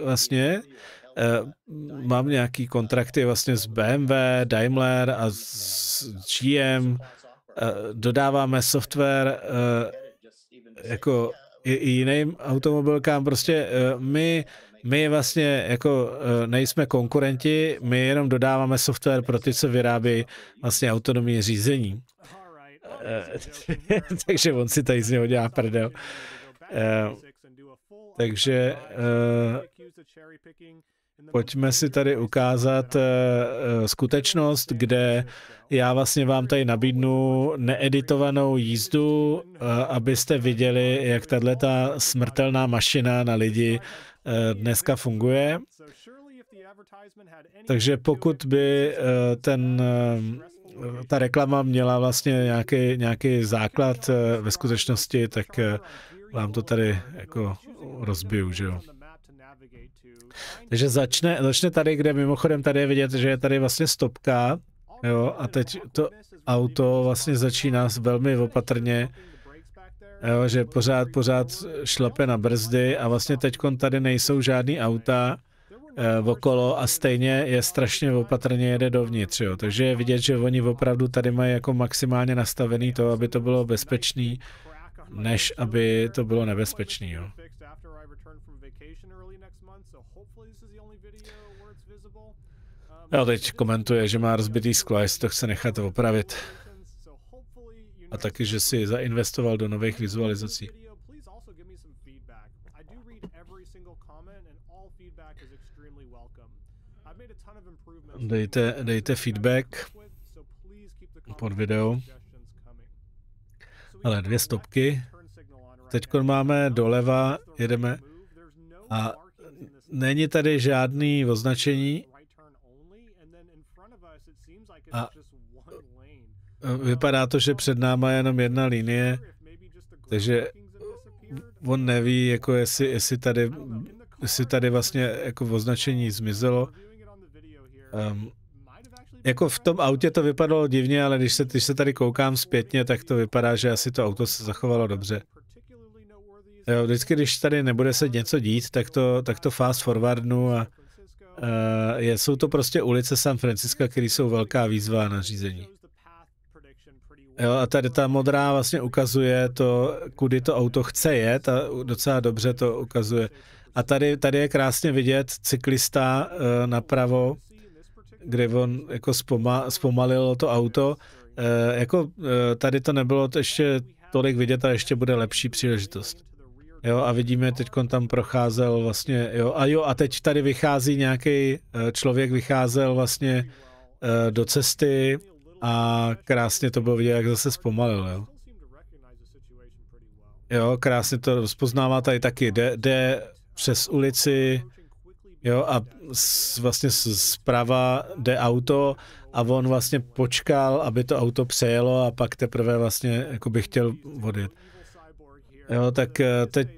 vlastně mám nějaký kontrakty vlastně s BMW, Daimler a s GM. Dodáváme software jako i, i jiným automobilkám. Prostě eh, my, my vlastně jako eh, nejsme konkurenti, my jenom dodáváme software pro ty, co vyrábí vlastně autonomní řízení. Eh, takže on si tady z něho dělá prdel. Takže Pojďme si tady ukázat eh, eh, skutečnost, kde já vlastně vám tady nabídnu needitovanou jízdu, eh, abyste viděli, jak tahle ta smrtelná mašina na lidi dneska funguje. Takže pokud by ten, ta reklama měla vlastně nějaký, nějaký základ ve skutečnosti, tak vám to tady jako rozbiju, že jo. Takže začne, začne tady, kde mimochodem tady je vidět, že je tady vlastně stopka, jo, a teď to auto vlastně začíná velmi opatrně, jo, že pořád, pořád šlape na brzdy a vlastně teď tady nejsou žádný auta eh, okolo a stejně je strašně opatrně jede dovnitř, jo. Takže je vidět, že oni opravdu tady mají jako maximálně nastavený to, aby to bylo bezpečný, než aby to bylo nebezpečný, jo. Jo, teď komentuje, že má rozbitý sklo, jestli to chce nechat opravit. A taky, že si zainvestoval do nových vizualizací. Dejte, dejte feedback pod video. Ale dvě stopky. Teď máme doleva, jedeme a není tady žádný označení, a e, vypadá to, že před náma je jenom jedna linie, takže on neví, jako jestli, jestli tady, jestli tady vlastně jako označení zmizelo. Um, jako v tom autě to vypadalo divně, ale když se, když se tady koukám zpětně, tak to vypadá, že asi to auto se zachovalo dobře. Jo, vždycky, když tady nebude se něco dít, tak to, tak to fast forwardnu a, Eh, je, jsou to prostě ulice San Franciska, které jsou velká výzva na řízení. Jo, a tady ta modrá vlastně ukazuje to, kudy to auto chce jet a docela dobře to ukazuje. A tady, tady je krásně vidět cyklista uh, napravo, kde on jako zpoma, zpomalil to auto. Uh, jako uh, tady to nebylo to ještě tolik vidět a ještě bude lepší příležitost. Jo, a vidíme, teď on tam procházel vlastně, jo, a jo, a teď tady vychází nějaký eh, člověk, vycházel vlastně eh, do cesty a krásně to bylo vidět, jak zase zpomalil, jo. Jo, krásně to rozpoznává tady taky, jde, jde přes ulici, jo, a s, vlastně zprava jde auto a on vlastně počkal, aby to auto přejelo a pak teprve vlastně, jako by chtěl odjet. Jo, tak eh, teď,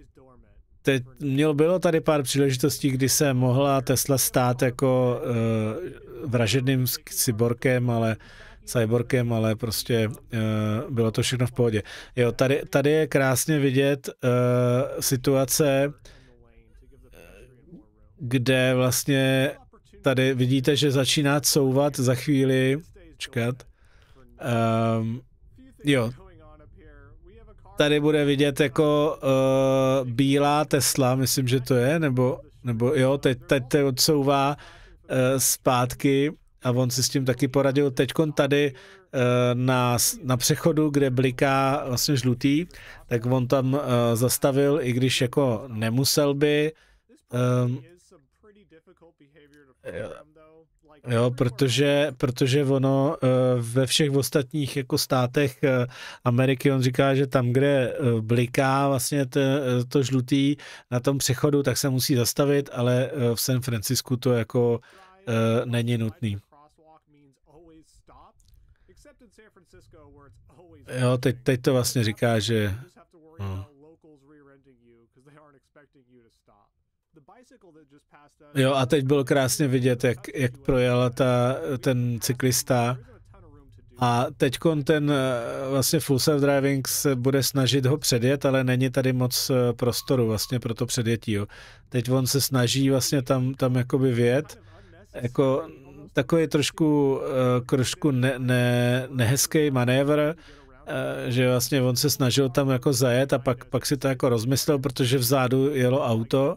teď měl, bylo tady pár příležitostí, kdy se mohla Tesla stát jako uh, vražedným cyborkem, ale cyborkem, ale prostě uh, bylo to všechno v pohodě. Jo, tady, tady je krásně vidět uh, situace, kde vlastně tady vidíte, že začíná couvat za chvíli, čekat. Um, ehm, jo, tady bude vidět jako uh, bílá Tesla, myslím, že to je, nebo, nebo jo, teď, teď to odsouvá uh, zpátky a on si s tím taky poradil. Teď tady uh, na, na přechodu, kde bliká vlastně žlutý, tak on tam uh, zastavil, i když jako nemusel by. Um, Jo, protože, protože ono eh, ve všech ostatních jako státech eh, Ameriky, on říká, že tam, kde eh, bliká vlastně to, to žlutý na tom přechodu, tak se musí zastavit, ale v San Francisku to jako není nutný. Jo, teď, teď to vlastně říká, že... No. Jo, a teď bylo krásně vidět, jak, jak projela ta, ten cyklista. A teď ten eh, vlastně full self-driving se bude snažit ho předjet, ale není tady moc eh, prostoru vlastně pro to předjetí. Jo. Teď on se snaží vlastně tam, tam jakoby vjet, jako takový trošku, eh, trošku ne, ne, nehezký manévr, že vlastně on se snažil tam jako zajet a pak, pak si to jako rozmyslel, protože vzadu jelo auto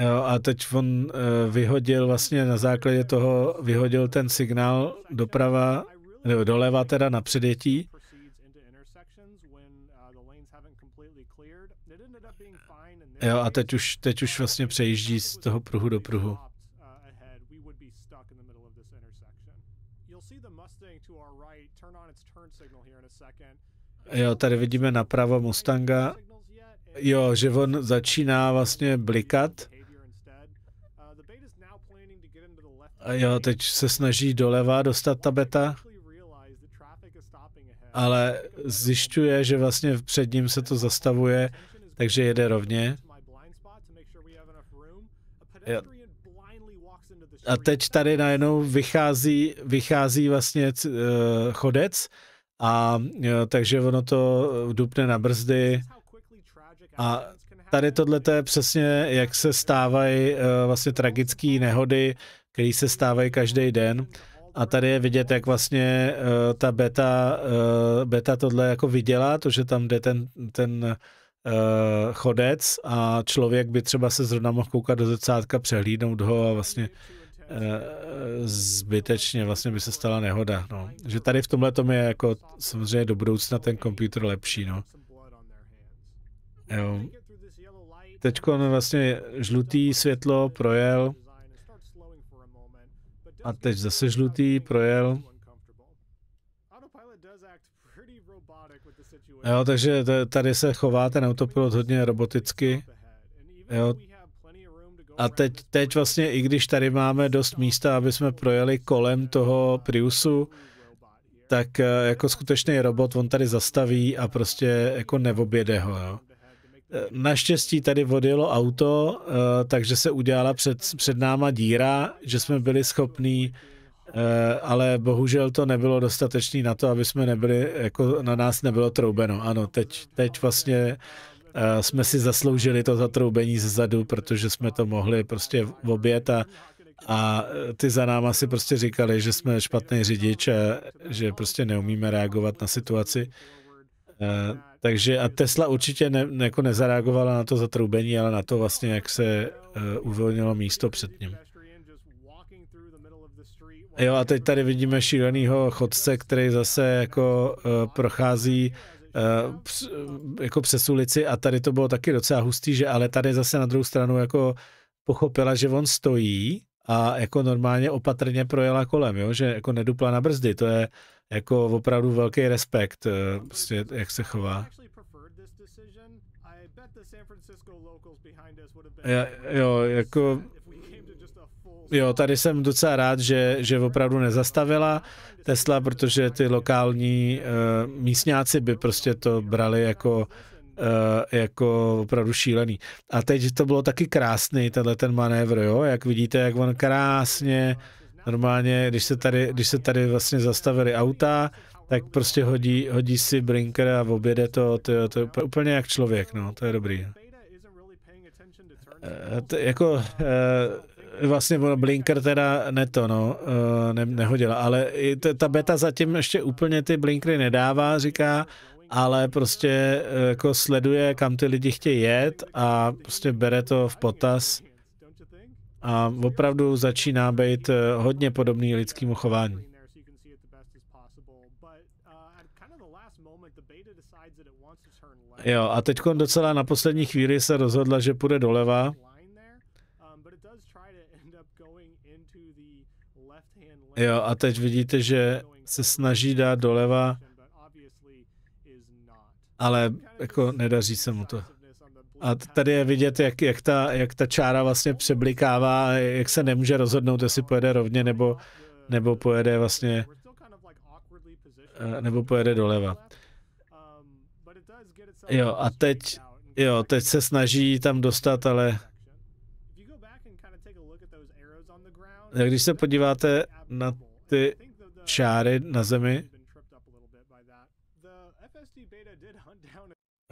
Jo, a teď on eh, vyhodil vlastně na základě toho, vyhodil ten signál doprava, nebo doleva teda na předjetí. Jo, a teď už, teď už vlastně přejíždí z toho pruhu do pruhu. Jo, tady vidíme napravo Mustanga. Jo, že on začíná vlastně blikat A jo, teď se snaží doleva dostat ta beta, ale zjišťuje, že vlastně před ním se to zastavuje, takže jede rovně. Jo. A teď tady najednou vychází, vychází vlastně uh, chodec, a jo, eh, takže ono to eh, dupne na brzdy. A tady tohle je přesně, jak se stávají uh, vlastně tragické nehody, který se stávají každý den. A tady je vidět, jak vlastně uh, ta beta, uh, beta tohle jako viděla, to, že tam jde ten, ten uh, chodec a člověk by třeba se zrovna mohl koukat do zrcátka, přehlídnout ho a vlastně zbytečně vlastně by se stala nehoda. No. Že tady v tomhle tom je jako samozřejmě do budoucna ten počítač lepší. No. Jo. Teďko on vlastně žlutý světlo projel, a teď zase žlutý projel. Jo, takže tady se chová ten autopilot hodně roboticky. Jo. A teď, teď vlastně, i když tady máme dost místa, aby jsme projeli kolem toho Priusu, tak eh, jako skutečný robot, on tady zastaví a prostě jako neobjede ho, jo. Eh, naštěstí tady odjelo auto, eh, takže se udělala před, před náma díra, že jsme byli schopní, eh, ale bohužel to nebylo dostatečné na to, aby jsme nebyli, jako na nás nebylo troubeno. Ano, teď, teď vlastně jsme si zasloužili to zatroubení zezadu, protože jsme to mohli prostě v obět a, a ty za náma si prostě říkali, že jsme špatný řidič a že prostě neumíme reagovat na situaci. Eh, takže a Tesla určitě ne, jako nezareagovala na to zatroubení, ale na to vlastně, jak se uh, uvolnilo místo před ním. Jo, a teď tady vidíme šíleného chodce, který zase jako uh, prochází uh, jako přes ulici a tady to bylo taky docela hustý, že ale tady zase na druhou stranu jako pochopila, že on stojí a jako normálně opatrně projela kolem, jo, že jako nedupla na brzdy, to je, jako opravdu velký respekt, eh, prostě jak se chová. Já, jo, jako... Jo, tady jsem docela rád, že, že opravdu nezastavila Tesla, protože ty lokální uh, místňáci by prostě to brali jako Uh, jako opravdu šílený. A teď to bylo taky krásný, tenhle ten manévr, jo? Jak vidíte, jak on krásně uh, Normálně, když se tady, když se tady vlastně zastavili auta, tak prostě hodí, hodí si blinker a objede to, to, to, to úplně jak člověk, no, to je dobrý. E, to, jako e, vlastně Blinker teda neto, no, eh, ne, nehodila, ale i t, ta beta zatím ještě úplně ty blinkry nedává, říká, ale prostě jako sleduje, kam ty lidi chtějí jet a prostě bere to v potaz a opravdu začíná být eh, hodně podobný lidskému chování. Jo, a teď docela na poslední chvíli se rozhodla, že půjde doleva. Jo, a teď vidíte, že se snaží dát doleva, ale jako nedaří se mu to. A tady je vidět, jak, jak, ta, jak ta čára vlastně přeblikává, jak se nemůže rozhodnout, jestli pojede rovně nebo, nebo pojede vlastně eh, nebo pojede doleva. Jo, a teď, jo, teď se snaží tam dostat, ale když se podíváte na ty čáry na zemi,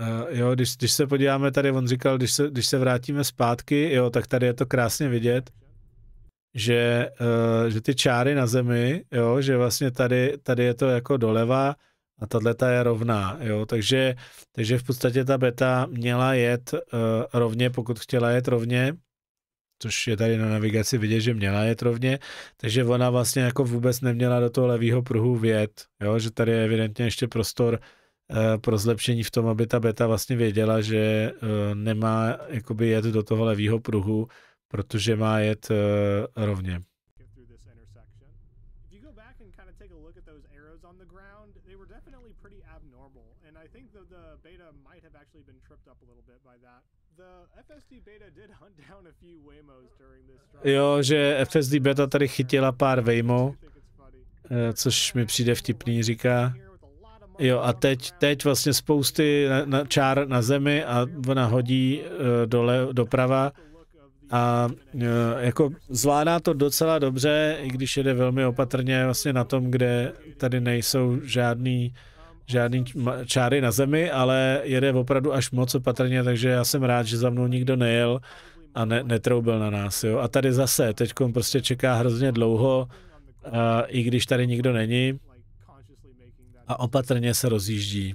Uh, jo, když, když se podíváme tady, on říkal, když se, když se vrátíme zpátky, jo, tak tady je to krásně vidět, že, uh, že ty čáry na zemi, jo, že vlastně tady, tady je to jako doleva a tahle je rovná, jo, takže, takže v podstatě ta beta měla jet uh, rovně, pokud chtěla jet rovně, což je tady na navigaci vidět, že měla jet rovně, takže ona vlastně jako vůbec neměla do toho levýho pruhu vjet, jo, že tady je evidentně ještě prostor uh, Eh, pro zlepšení v tom, aby ta beta vlastně věděla, že eh, nemá jakoby jet do toho levýho pruhu, protože má jet eh, rovně. Jo, že FSD beta tady chytila pár Waymo, což mi přijde vtipný, říká. Jo a teď, teď vlastně spousty na, na čár na zemi a ona hodí uh, dole, doprava a uh, jako zvládá to docela dobře, i když jede velmi opatrně vlastně na tom, kde tady nejsou žádný žádný čáry na zemi, ale jede opravdu až moc opatrně, takže já jsem rád, že za mnou nikdo nejel a ne, netroubil na nás, jo. A tady zase, teď prostě čeká hrozně dlouho, uh, i když tady nikdo není, a opatrně se rozjíždí.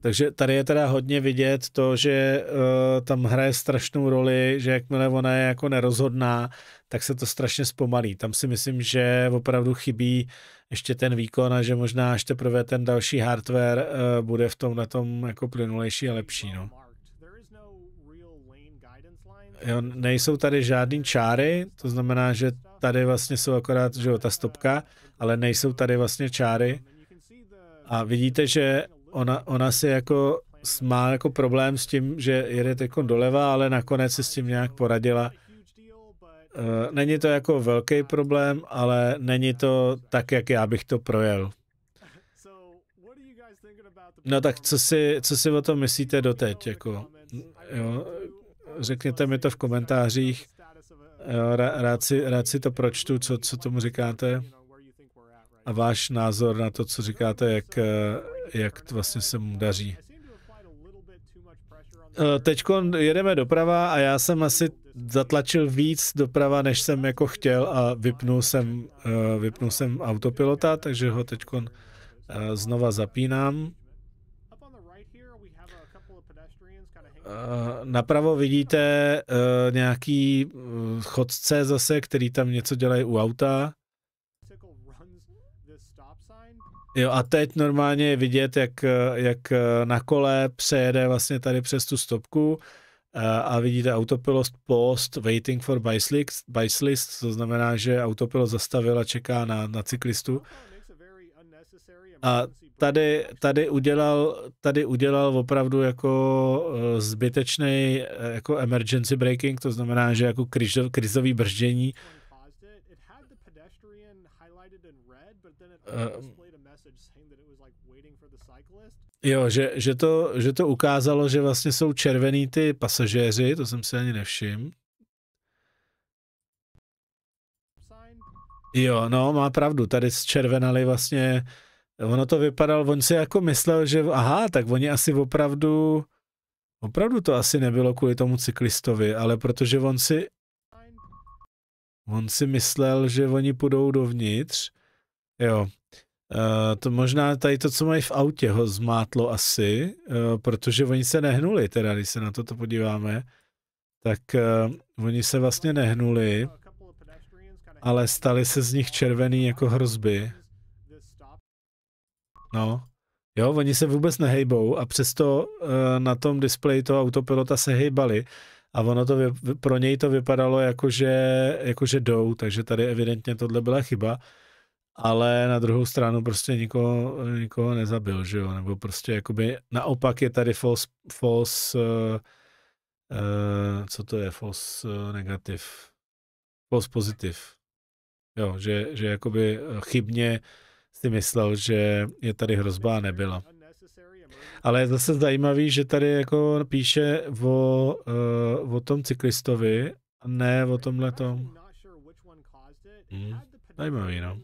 Takže tady je teda hodně vidět to, že uh, tam hraje strašnou roli, že jakmile ona je jako nerozhodná, tak se to strašně zpomalí. Tam si myslím, že opravdu chybí ještě ten výkon a že možná až teprve ten další hardware uh, bude v tom na tom jako plynulejší a lepší. No. Jo, nejsou tady žádný čáry, to znamená, že Tady vlastně jsou akorát, že jo, ta stopka, ale nejsou tady vlastně čáry. A vidíte, že ona, ona si jako má jako problém s tím, že jede teď doleva, ale nakonec se s tím nějak poradila. Eh, není to jako velký problém, ale není to tak, jak já bych to projel. No tak co si, co si o tom myslíte doteď? Jako, jo? Řekněte mi to v komentářích rád si, rád si to pročtu, co, co tomu říkáte a váš názor na to, co říkáte, jak, eh, jak vlastně se mu daří. Eh, teď jedeme doprava a já jsem asi zatlačil víc doprava, než jsem jako chtěl a vypnul jsem, eh, vypnul jsem autopilota, takže ho teď znova zapínám. Eh, napravo vidíte eh, nějaký eh, chodce zase, který tam něco dělají u auta. Jo a teď normálně je vidět, jak, jak na kole přejede vlastně tady přes tu stopku a vidíte autopilot post waiting for bicyclist, bicyclist to znamená, že autopilot zastavil a čeká na, na cyklistu. A tady, tady, udělal, tady udělal opravdu jako eh, zbytečný eh, jako emergency braking, to znamená, že jako krizo, krizový brždění eh, Jo, že, že, to, že to ukázalo, že vlastně jsou červený ty pasažéři, to jsem si ani nevšiml. Jo, no, má pravdu, tady zčervenali vlastně ono to vypadalo, on si jako myslel, že aha, tak oni asi opravdu, opravdu to asi nebylo kvůli tomu cyklistovi, ale protože on si, on si myslel, že oni půjdou dovnitř, jo, Uh, to možná tady to, co mají v autě, ho zmátlo asi, uh, protože oni se nehnuli, teda když se na toto podíváme, tak uh, oni se vlastně nehnuli, ale stali se z nich červený jako hrozby. No. Jo, oni se vůbec nehejbou a přesto uh, na tom displeji toho autopilota se hejbali a ono to vy, pro něj to vypadalo jako že, jako, že jdou, takže tady evidentně tohle byla chyba, ale na druhou stranu prostě nikoho, nikoho nezabil, že jo, nebo prostě jakoby naopak je tady false, false uh, uh, co to je, false uh, negativ, false pozitiv, jo, že, že jakoby chybně uh, si myslel, že je tady hrozba a nebyla. Ale je zase zajímavý, že tady jako píše o, eh, o tom cyklistovi, ne o tomhle tom. Hmm. Zajímavý, no.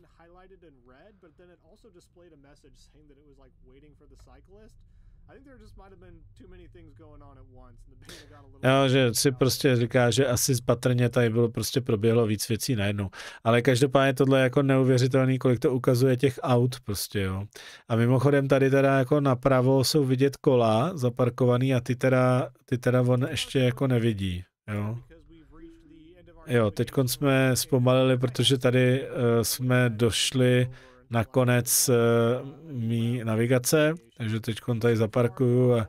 Jo, no, že si prostě říká, že asi zpatrně tady bylo prostě proběhlo víc věcí najednou. Ale každopádně tohle je jako neuvěřitelný, kolik to ukazuje těch aut prostě, jo. A mimochodem tady teda jako napravo jsou vidět kola zaparkovaný a ty teda, ty teda on ještě jako nevidí, jo. Jo, teď jsme zpomalili, protože tady uh, jsme došli na konec eh, mý navigace, takže teď tady zaparkuju a,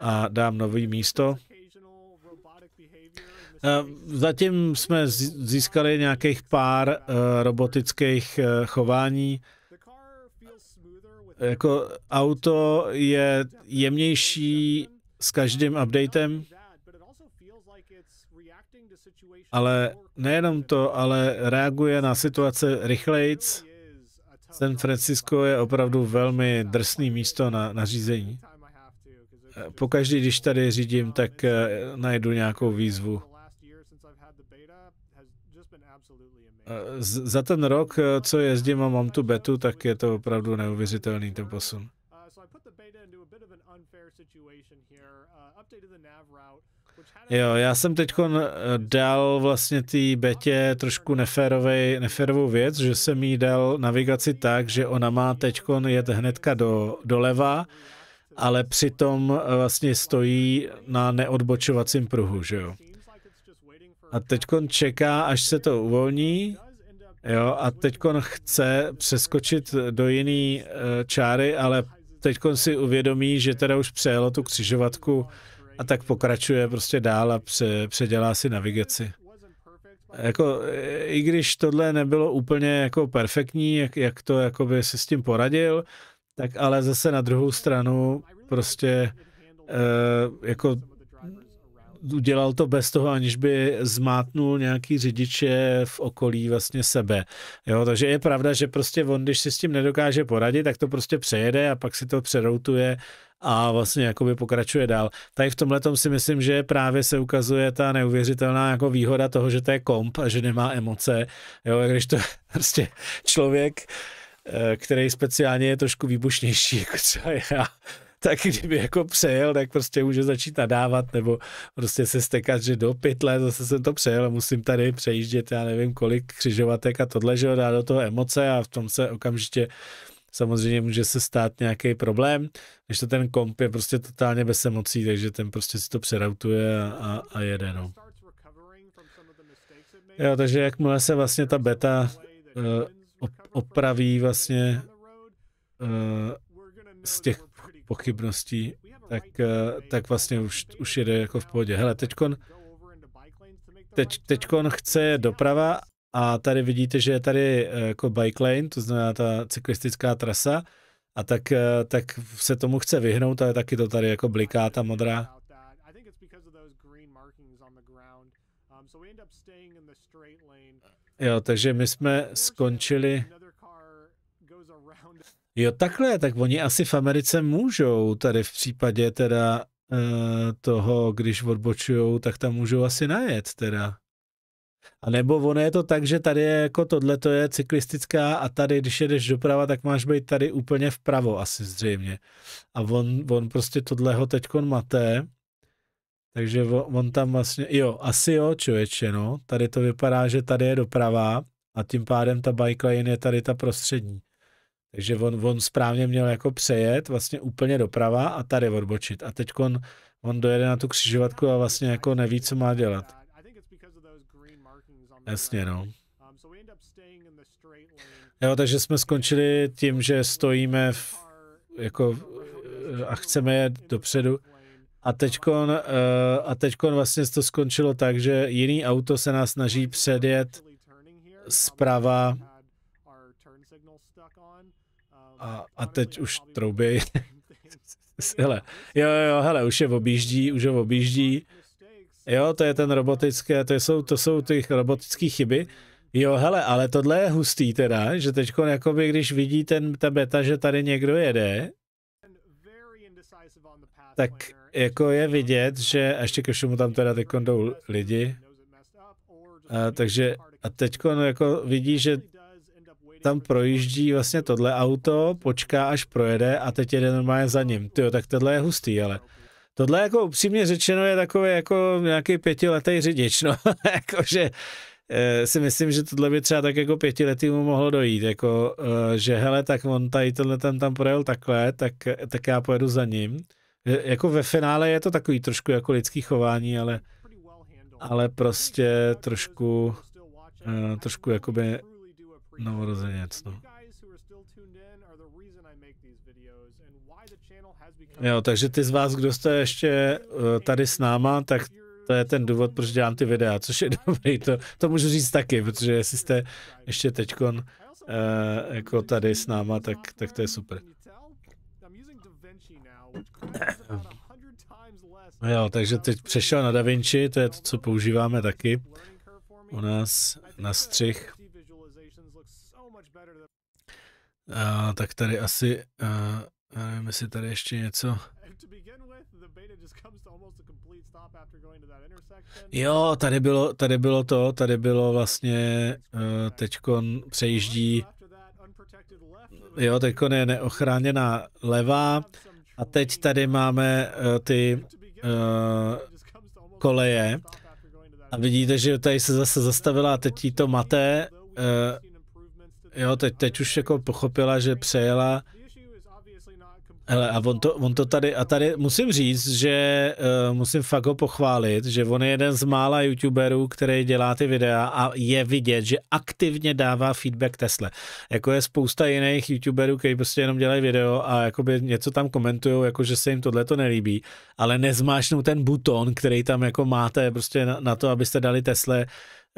a dám nový místo. Eh, zatím jsme získali nějakých pár eh, robotických chování. Jako auto je jemnější s každým updatem, ale nejenom to, ale reaguje na situace rychlejc. San Francisco je opravdu velmi drsný místo na, na řízení. Pokaždý, když tady řídím, tak eh, najdu nějakou výzvu. Eh, za ten rok, eh, co jezdím a mám tu betu, tak je to opravdu neuvěřitelný ten posun. Uh, Jo, já jsem teď eh, dal vlastně té betě trošku neférovej, neférovou věc, že jsem jí dal navigaci tak, že ona má teď jet hnedka do, doleva, ale přitom eh, vlastně stojí na neodbočovacím pruhu, že jo. A teď čeká, až se to uvolní, jo, a teď chce přeskočit do jiný eh, čáry, ale teď si uvědomí, že teda už přejelo tu křižovatku a tak pokračuje prostě dál a pře, předělá si navigaci. Jako, i když tohle nebylo úplně jako perfektní, jak, jak to by se s tím poradil, tak ale zase na druhou stranu prostě uh, jako udělal to bez toho, aniž by zmátnul nějaký řidiče v okolí vlastně sebe. Jo, takže je pravda, že prostě on, když si s tím nedokáže poradit, tak to prostě přejede a pak si to přeroutuje a vlastně jakoby pokračuje dál. Tady v tomhle si myslím, že právě se ukazuje ta neuvěřitelná jako výhoda toho, že to je komp a že nemá emoce. Jo, když to prostě člověk, eh, který speciálně je trošku výbušnější, jako třeba já, tak kdyby jako přejel, tak prostě může začít nadávat nebo prostě se stekat, že do pytle zase jsem to přejel a musím tady přejíždět, já nevím kolik křižovatek a tohle, že ho dá do toho emoce a v tom se okamžitě samozřejmě může se stát nějaký problém, když to ten komp je prostě totálně bez emocí, takže ten prostě si to přerautuje a, a, a jede, no. Jo, takže jakmile se vlastně ta beta uh, op, opraví vlastně uh, z těch pochybností, tak, uh, tak vlastně už, už jede jako v pohodě. Hele, teďkon, teď, teďkon chce doprava a tady vidíte, že je tady eh, jako bike lane, to znamená ta cyklistická trasa, a tak, eh, tak se tomu chce vyhnout, ale taky to tady jako bliká ta modrá. Jo, takže my jsme skončili... Jo, takhle, tak oni asi v Americe můžou, tady v případě teda eh, toho, když odbočujou, tak tam můžou asi najet teda. A nebo ono je to tak, že tady je jako tohle to je cyklistická a tady, když jedeš doprava, tak máš být tady úplně vpravo asi zřejmě. A on, on prostě tohle ho teďkon maté, takže on, on tam vlastně, jo, asi jo, člověče, no. Tady to vypadá, že tady je doprava a tím pádem ta bike lane je tady ta prostřední. Takže on, on správně měl jako přejet vlastně úplně doprava a tady odbočit. A teď on, on dojede na tu křižovatku a vlastně jako neví, co má dělat. Jasně, no. Um, jo, takže jsme skončili tím, že stojíme v, jako eh, a chceme jet dopředu. A teďkon, eh, a teďkon vlastně to skončilo tak, že jiný auto se nás snaží předjet zprava um, a, a teď už trouběj. hele, jo, jo, hele, už je objíždí, už ho objíždí. Jo, to je ten robotické, to jsou, to jsou ty robotické chyby. Jo, hele, ale tohle je hustý teda, že teď jakoby, když vidí ten, ta beta, že tady někdo jede, tak jako je vidět, že a ještě ke všemu tam teda teď jdou lidi, a, takže a teď jako vidí, že tam projíždí vlastně tohle auto, počká až projede a teď jede normálně za ním. Jo, tak tohle je hustý, ale Tohle jako upřímně řečeno je takový jako nějaký pětiletý řidič, no, jakože eh, si myslím, že tohle by třeba tak jako pětiletýmu mohlo dojít, jako, eh, že hele, tak on tady tenhle ten tam projel takhle, tak, tak já pojedu za ním. Eh, jako ve finále je to takový trošku jako lidský chování, ale, ale prostě trošku, trošku jakoby novorozeněc, no. Jo, takže ty z vás, kdo jste ještě eh, tady s náma, tak to je ten důvod, proč dělám ty videa, což je dobrý, to, to můžu říct taky, protože jestli jste ještě teďkon uh, jako tady s náma, tak, tak to je super. No jo, takže teď přešel na DaVinci, to je to, co používáme taky u nás na střih. Uh, tak tady asi uh, a nevím, jestli tady ještě něco. Jo, tady bylo, tady bylo to, tady bylo vlastně, uh, teďkon přejíždí, jo, teďkon je neochráněná levá a teď tady máme uh, ty uh, koleje a vidíte, že tady se zase zastavila a teď jí to maté, uh, jo, teď, teď už jako pochopila, že přejela Hele, a on to, on to tady, a tady musím říct, že uh, musím fakt ho pochválit, že on je jeden z mála youtuberů, který dělá ty videa a je vidět, že aktivně dává feedback Tesle. Jako je spousta jiných youtuberů, kteří prostě jenom dělají video a jakoby něco tam komentují, jako že se jim tohle to nelíbí, ale nezmášnou ten buton, který tam jako máte prostě na, na to, abyste dali Tesle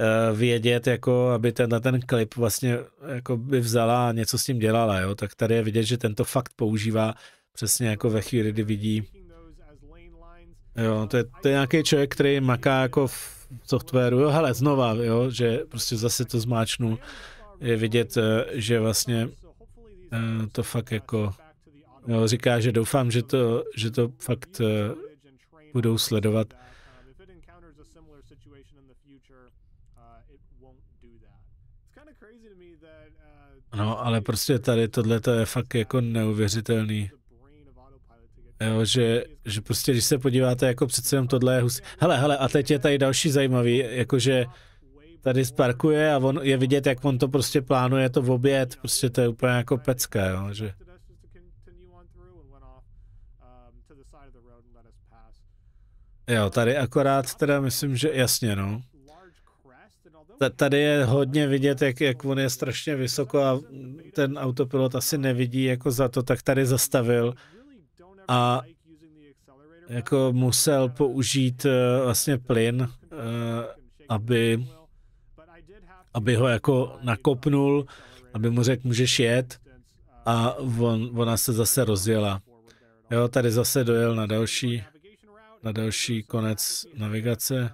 eh, vědět, jako aby tenhle ten klip vlastně jako by vzala a něco s tím dělala, jo? tak tady je vidět, že tento fakt používá Přesně jako ve chvíli, kdy vidí. Jo, to je, to je nějaký člověk, který maká jako v softwaru, jo, hele, znova, jo, že prostě zase to zmáčnu, je vidět, eh, že vlastně eh, to fakt jako, jo, říká, že doufám, že to, že to fakt eh, budou sledovat. No, ale prostě tady tohle je fakt jako neuvěřitelný. Jo, že, že prostě, když se podíváte, jako přece jenom tohle je hus... Hele, hele, a teď je tady další zajímavý, jakože tady sparkuje a on je vidět, jak on to prostě plánuje, to v oběd, prostě to je úplně jako pecka, jo, že... Jo, tady akorát teda myslím, že jasně, no. Tady je hodně vidět, jak, jak on je strašně vysoko a ten autopilot asi nevidí jako za to, tak tady zastavil a jako musel použít eh, vlastně plyn, eh, aby, aby ho jako nakopnul, aby mu řekl, můžeš jet a on, ona se zase rozjela. Jo, tady zase dojel na další, na další konec navigace.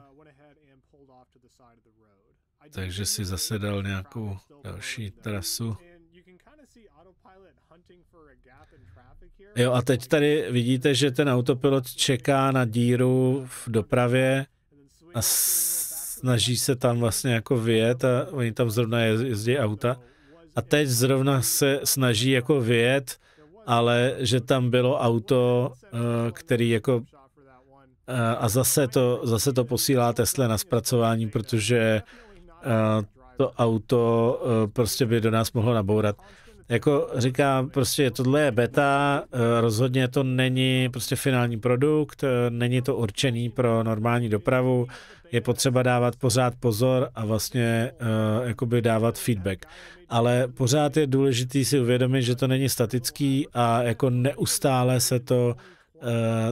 Takže si zase dal nějakou další trasu. Jo, a teď tady vidíte, že ten autopilot čeká na díru v dopravě a snaží se tam vlastně jako vyjet a oni tam zrovna jezdí auta. A teď zrovna se snaží jako vyjet, ale že tam bylo auto, eh, který jako eh, a zase to, zase to posílá Tesla na zpracování, protože eh, to auto prostě by do nás mohlo nabourat jako říká, prostě tohle je beta, eh, rozhodně to není prostě finální produkt, eh, není to určený pro normální dopravu, je potřeba dávat pořád pozor a vlastně eh, jakoby dávat feedback. Ale pořád je důležité si uvědomit, že to není statický a jako neustále se to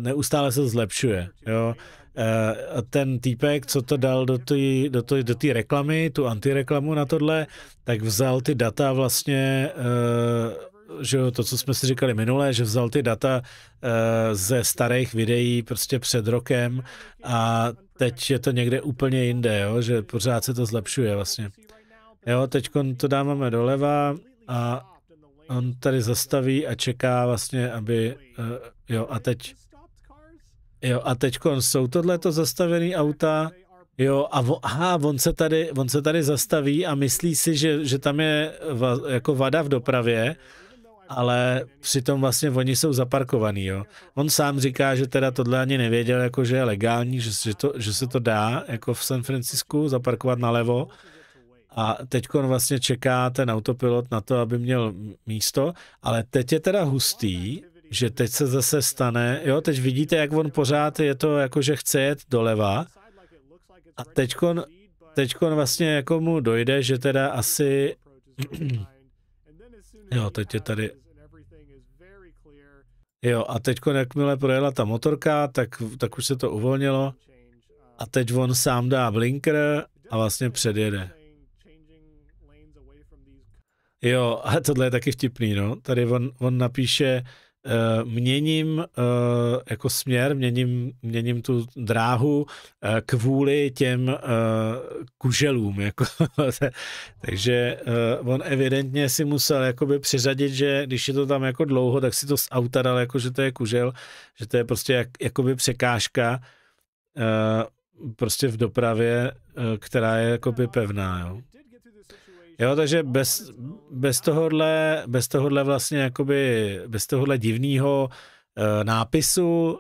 neustále se zlepšuje. Jo? Eh, ten týpek, co to dal do té do tý, do tý reklamy, tu antireklamu na tohle, tak vzal ty data vlastně eh, že to, co jsme si říkali minule, že vzal ty data eh, ze starých videí prostě před rokem a teď je to někde úplně jinde, jo, že pořád se to zlepšuje vlastně. Jo, teď to dáváme doleva a on tady zastaví a čeká vlastně, aby, jo, a teď Jo, a teď jsou tohleto zastavený auta, jo, a vo, aha, on se, tady, on se tady zastaví a myslí si, že, že tam je va, jako vada v dopravě, ale přitom vlastně oni jsou zaparkovaný, jo. On sám říká, že teda tohle ani nevěděl, jako že je legální, že, že, to, že se to dá, jako v San Francisku, zaparkovat nalevo, a teď on vlastně čeká ten autopilot na to, aby měl místo, ale teď je teda hustý, že teď se zase stane, jo, teď vidíte, jak on pořád je to jako, že chce jet doleva a teďkon, teďkon vlastně jako mu dojde, že teda asi, jo, teď je tady, jo, a teďkon, jakmile projela ta motorka, tak, tak už se to uvolnilo a teď on sám dá blinker a vlastně předjede. Jo, a tohle je taky vtipný, no. Tady on, on napíše, Eh, měním eh, jako směr, měním, měním tu dráhu eh, kvůli těm kuželům. Jako. Takže on evidentně si musel jakoby přiřadit, že když je to tam jako dlouho, tak si to z auta dal, jako že to je kužel, že to je prostě jak, jakoby překážka prostě v dopravě, která je jakoby pevná. Jo. Jo, takže bez, bez tohohle, bez tohohle vlastně jakoby, bez tohohle divného e, nápisu,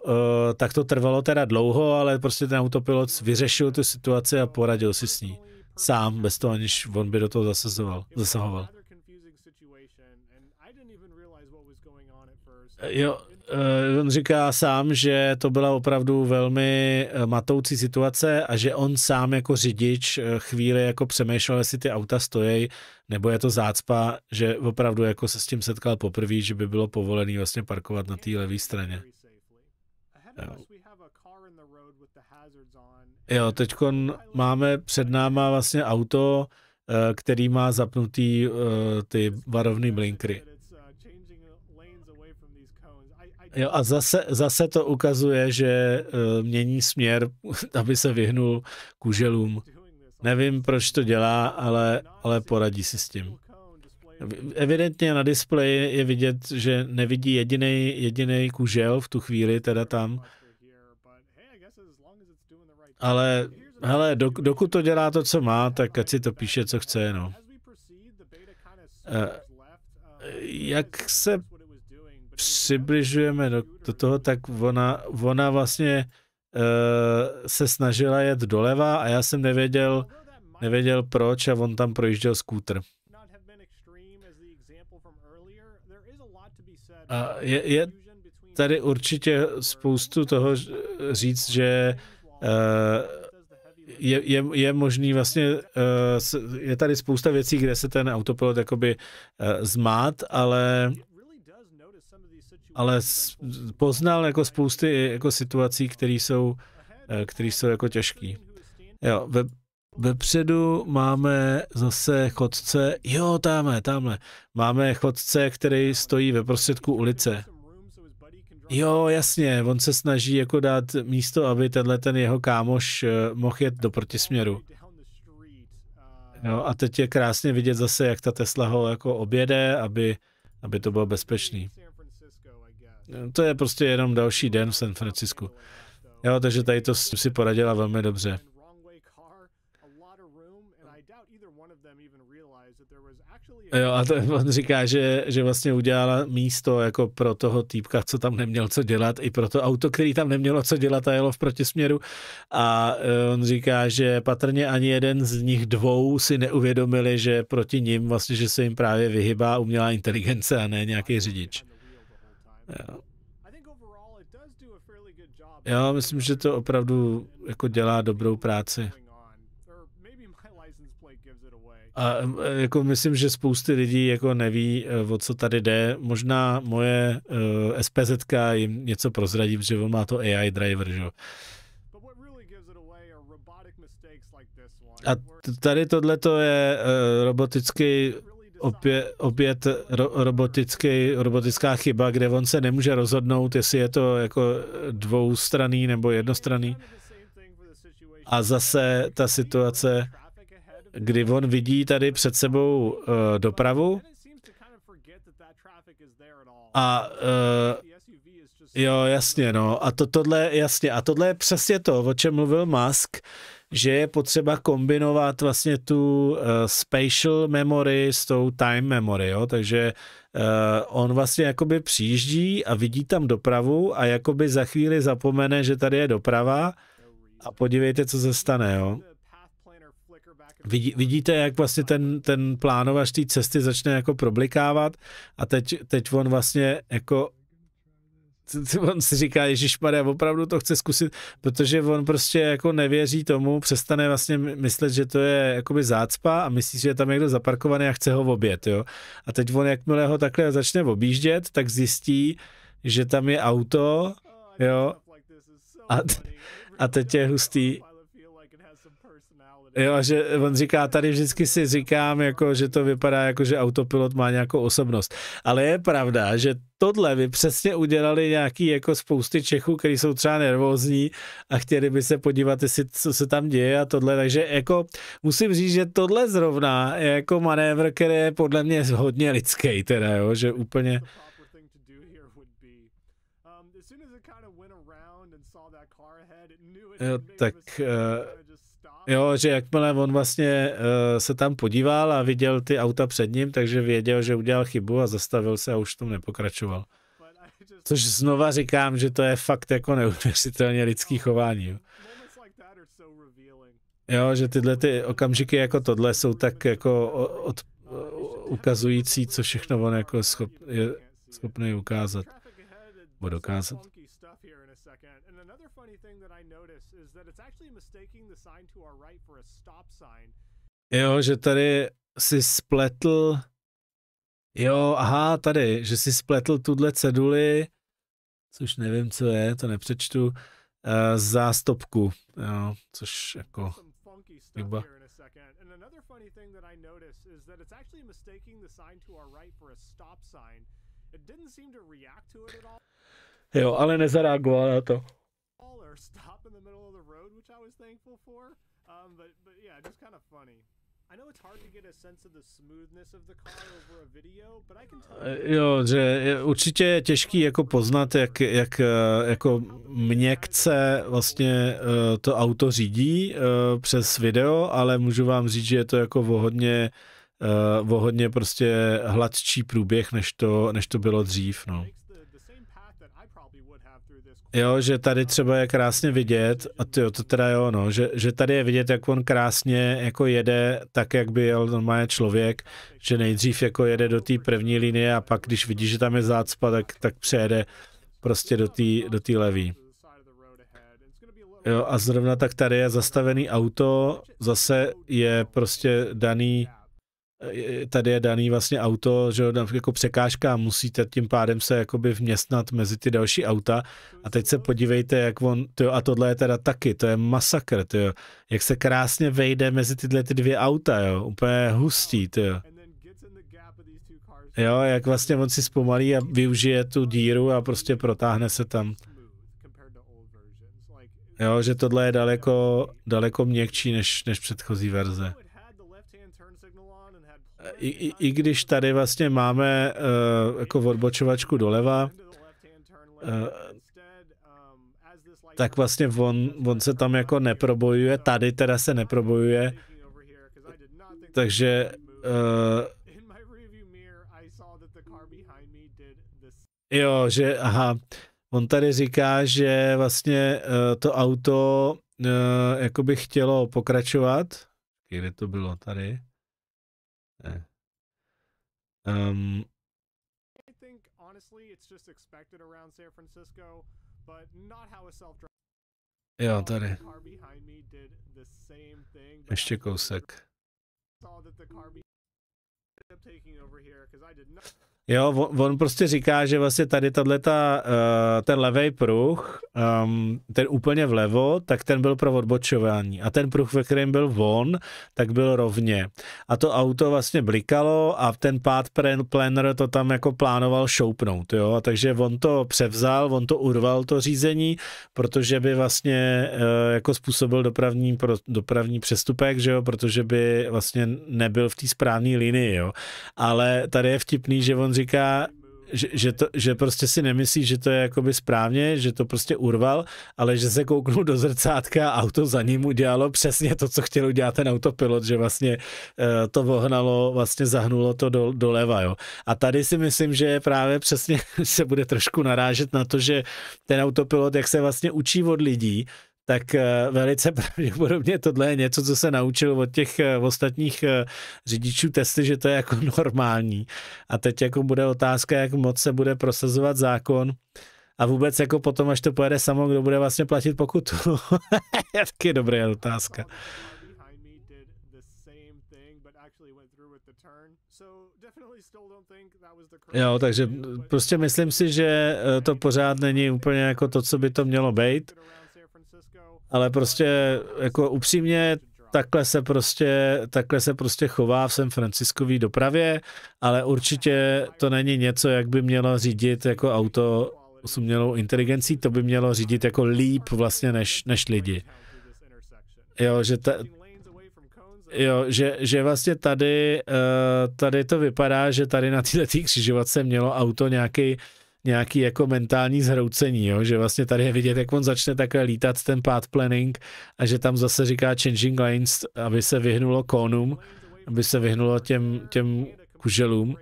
e, tak to trvalo teda dlouho, ale prostě ten autopilot vyřešil tu situaci a poradil si s ní. Sám, bez toho, aniž on by do toho zasazoval, zasahoval. Jo, Eh, on říká sám, že to byla opravdu velmi eh, matoucí situace a že on sám jako řidič eh, chvíli jako přemýšlel, jestli ty auta stojí, nebo je to zácpa, že opravdu jako se s tím setkal poprvé, že by bylo povolený vlastně parkovat na té levé straně. Jo. Jo, teď máme před náma vlastně auto, který má zapnutý ty varovné blinkry. Jo, a zase, zase to ukazuje, že uh, mění směr, aby se vyhnul kuželům. Nevím, proč to dělá, ale, ale poradí si s tím. Evidentně na displeji je vidět, že nevidí jediný jediný kužel v tu chvíli, teda tam. Ale hele, dok, dokud to dělá to, co má, tak ať si to píše, co chce, no. Uh, jak se přibližujeme do, do toho, tak ona, ona vlastně uh, se snažila jet doleva a já jsem nevěděl, nevěděl proč a on tam projížděl skútr. A je, je tady určitě spoustu toho říct, že uh, je, je, je možný vlastně, uh, je tady spousta věcí, kde se ten autopilot jakoby uh, zmát, ale ale poznal jako spousty jako situací, které jsou, eh, které jsou jako těžké. Jo, ve, vepředu máme zase chodce, jo, tamhle, tamhle, máme chodce, který stojí ve prostředku ulice. Jo, jasně, on se snaží jako dát místo, aby tenhle ten jeho kámoš eh, mohl jet do protisměru. Jo, a teď je krásně vidět zase, jak ta Tesla ho jako objede, aby, aby to bylo bezpečný to je prostě jenom další den v San Francisku. Jo, takže tady to si poradila velmi dobře. Jo, a to, on říká, že, že vlastně udělala místo jako pro toho týpka, co tam neměl co dělat, i pro to auto, který tam nemělo co dělat a jelo v protisměru. A e, on říká, že patrně ani jeden z nich dvou si neuvědomili, že proti ním vlastně, že se jim právě vyhybá umělá inteligence a ne nějaký řidič. Já myslím, že to opravdu jako dělá dobrou práci. A e, jako myslím, že spousty lidí jako neví, e, o co tady jde. Možná moje uh, e, SPZ jim něco prozradí, protože on má to AI driver, že A tady tohle to je uh, robotický opět, opět ro, robotický, robotická chyba, kde on se nemůže rozhodnout, jestli je to jako dvoustraný nebo jednostraný. A zase ta situace, kdy on vidí tady před sebou uh, dopravu a uh, jo, jasně, no. A to, tohle, jasně, a tohle je přesně to, o čem mluvil Musk, uh, že je potřeba kombinovat vlastně tu uh, spatial memory s tou time memory, jo? takže uh, on vlastně jakoby přijíždí a vidí tam dopravu a jakoby za chvíli zapomene, že tady je doprava a podívejte, co se stane. Jo? Vidí, vidíte, jak vlastně ten, ten plánovač té cesty začne jako problikávat a teď, teď on vlastně jako on si říká, Ježíš Maria, opravdu to chce zkusit, protože on prostě jako nevěří tomu, přestane vlastně myslet, že to je jakoby zácpa a myslí, že je tam někdo zaparkovaný a chce ho obět, jo. A teď on, jakmile ho takhle začne objíždět, tak zjistí, že tam je auto, jo. A, a teď je hustý, Jo, že on říká, tady vždycky si říkám, jako, že to vypadá jako, že autopilot má nějakou osobnost. Ale je pravda, že tohle by přesně udělali nějaký jako spousty Čechů, kteří jsou třeba nervózní a chtěli by se podívat, jestli, co se tam děje a tohle. Takže jako musím říct, že tohle zrovna je jako manévr, který je podle mě hodně lidský, teda, jo, že úplně... Um, jo, tak uh, Jo, že jakmile on vlastně uh, se tam podíval a viděl ty auta před ním, takže věděl, že udělal chybu a zastavil se a už tom nepokračoval. Což znova říkám, že to je fakt jako neuvěřitelně lidský chování. Jo. že tyhle ty okamžiky jako tohle jsou tak jako od, ukazující, co všechno on jako schop, je schopný ukázat. Bo dokázat second. And another funny thing that I noticed is that it's actually mistaking the sign to our right for a stop sign. Jo, že tady si spletl Jo, aha, tady, že si spletl tuhle ceduli, což nevím, co je, to nepřečtu, uh, zástopku, jo, což jako chyba. And another funny thing that I is that it's actually mistaking the sign to our right for a stop sign. It didn't seem to react to it at all. Jo, ale nezareagoval na to. Um, eh, jo, že je, určitě je těžký jako poznat, jak, jak eh, jako měkce vlastně eh, to auto řídí přes video, ale můžu vám říct, že je to jako vohodně, vohodně prostě hladčí průběh, než to, než to bylo dřív, no. Jo, že tady třeba je krásně vidět, a ty to teda jo, no, že, že tady je vidět, jak on krásně jako jede tak, jak by jel normálně člověk, že nejdřív jako jede do té první linie a pak, když vidí, že tam je zácpa, tak, tak přejede prostě do té do levý. Jo, a zrovna tak tady je zastavený auto, zase je prostě daný tady je daný vlastně auto, že jako překážka a musíte tím pádem se jakoby vměstnat mezi ty další auta a teď se mhm. podívejte, jak on, tyjo, a tohle je teda taky, to je masakr, tyjo, jak se krásně vejde mezi tyhle ty dvě auta, jo, úplně hustý, tyjo. Jo, jak vlastně on si zpomalí a využije tu díru a prostě protáhne se tam. Jo, že tohle je daleko, daleko měkčí než, než předchozí verze i, i, i když tady vlastně máme uh, jako odbočovačku doleva, uh, tak vlastně on, on se tam jako neprobojuje, tady teda se neprobojuje, takže uh, jo, že aha, on tady říká, že vlastně uh, to auto uh, jako by chtělo pokračovat, kde to bylo tady, Yeah. Um, I think honestly, it's just expected around San Francisco, but not how a self-driving yeah, car behind me did the same thing. Ještě kousek. Saw that the car behind me taking over here because I did not. Jo, on, on prostě říká, že vlastně tady tato, eh, ten levý pruh, ehm, ten úplně vlevo, tak ten byl pro odbočování. A ten pruh, ve kterém byl von, tak byl rovně. A to auto vlastně blikalo a ten pád planner to tam jako plánoval šoupnout, jo. A takže on to převzal, on to urval to řízení, protože by vlastně eh, jako způsobil dopravní, pro, dopravní přestupek, že jo, protože by vlastně nebyl v té správné linii, jo. Ale tady je vtipný, že on říká, že, že, to, že prostě si nemyslí, že to je jakoby správně, že to prostě urval, ale že se kouknul do zrcátka a auto za ním udělalo přesně to, co chtěl udělat ten autopilot, že vlastně uh, to vohnalo, vlastně zahnulo to do, doleva, jo. A tady si myslím, že právě přesně se bude trošku narážet na to, že ten autopilot, jak se vlastně učí od lidí, tak eh, velice pravděpodobně tohle je něco, co se naučil od těch eh, ostatních eh, řidičů testy, že to je jako normální. A teď jako bude otázka, jak moc se bude prosazovat zákon a vůbec jako potom, až to pojede samo, kdo bude vlastně platit pokutu. je taky dobrá otázka. Jo, takže prostě myslím si, že to pořád není úplně jako to, co by to mělo být ale prostě jako upřímně takhle se prostě, takhle se prostě chová v San Franciskový dopravě, ale určitě to není něco, jak by mělo řídit jako auto s umělou inteligencí, to by mělo řídit jako líp vlastně než, než lidi. Jo, že ta, Jo, že, že vlastně tady, eh, tady to vypadá, že tady na této křižovatce mělo auto nějaký nějaký jako mentální zhroucení, jo? že vlastně tady je vidět, jak on začne takhle lítat ten path planning a že tam zase říká changing lanes, aby se vyhnulo konům, aby se vyhnulo těm, těm kuželům.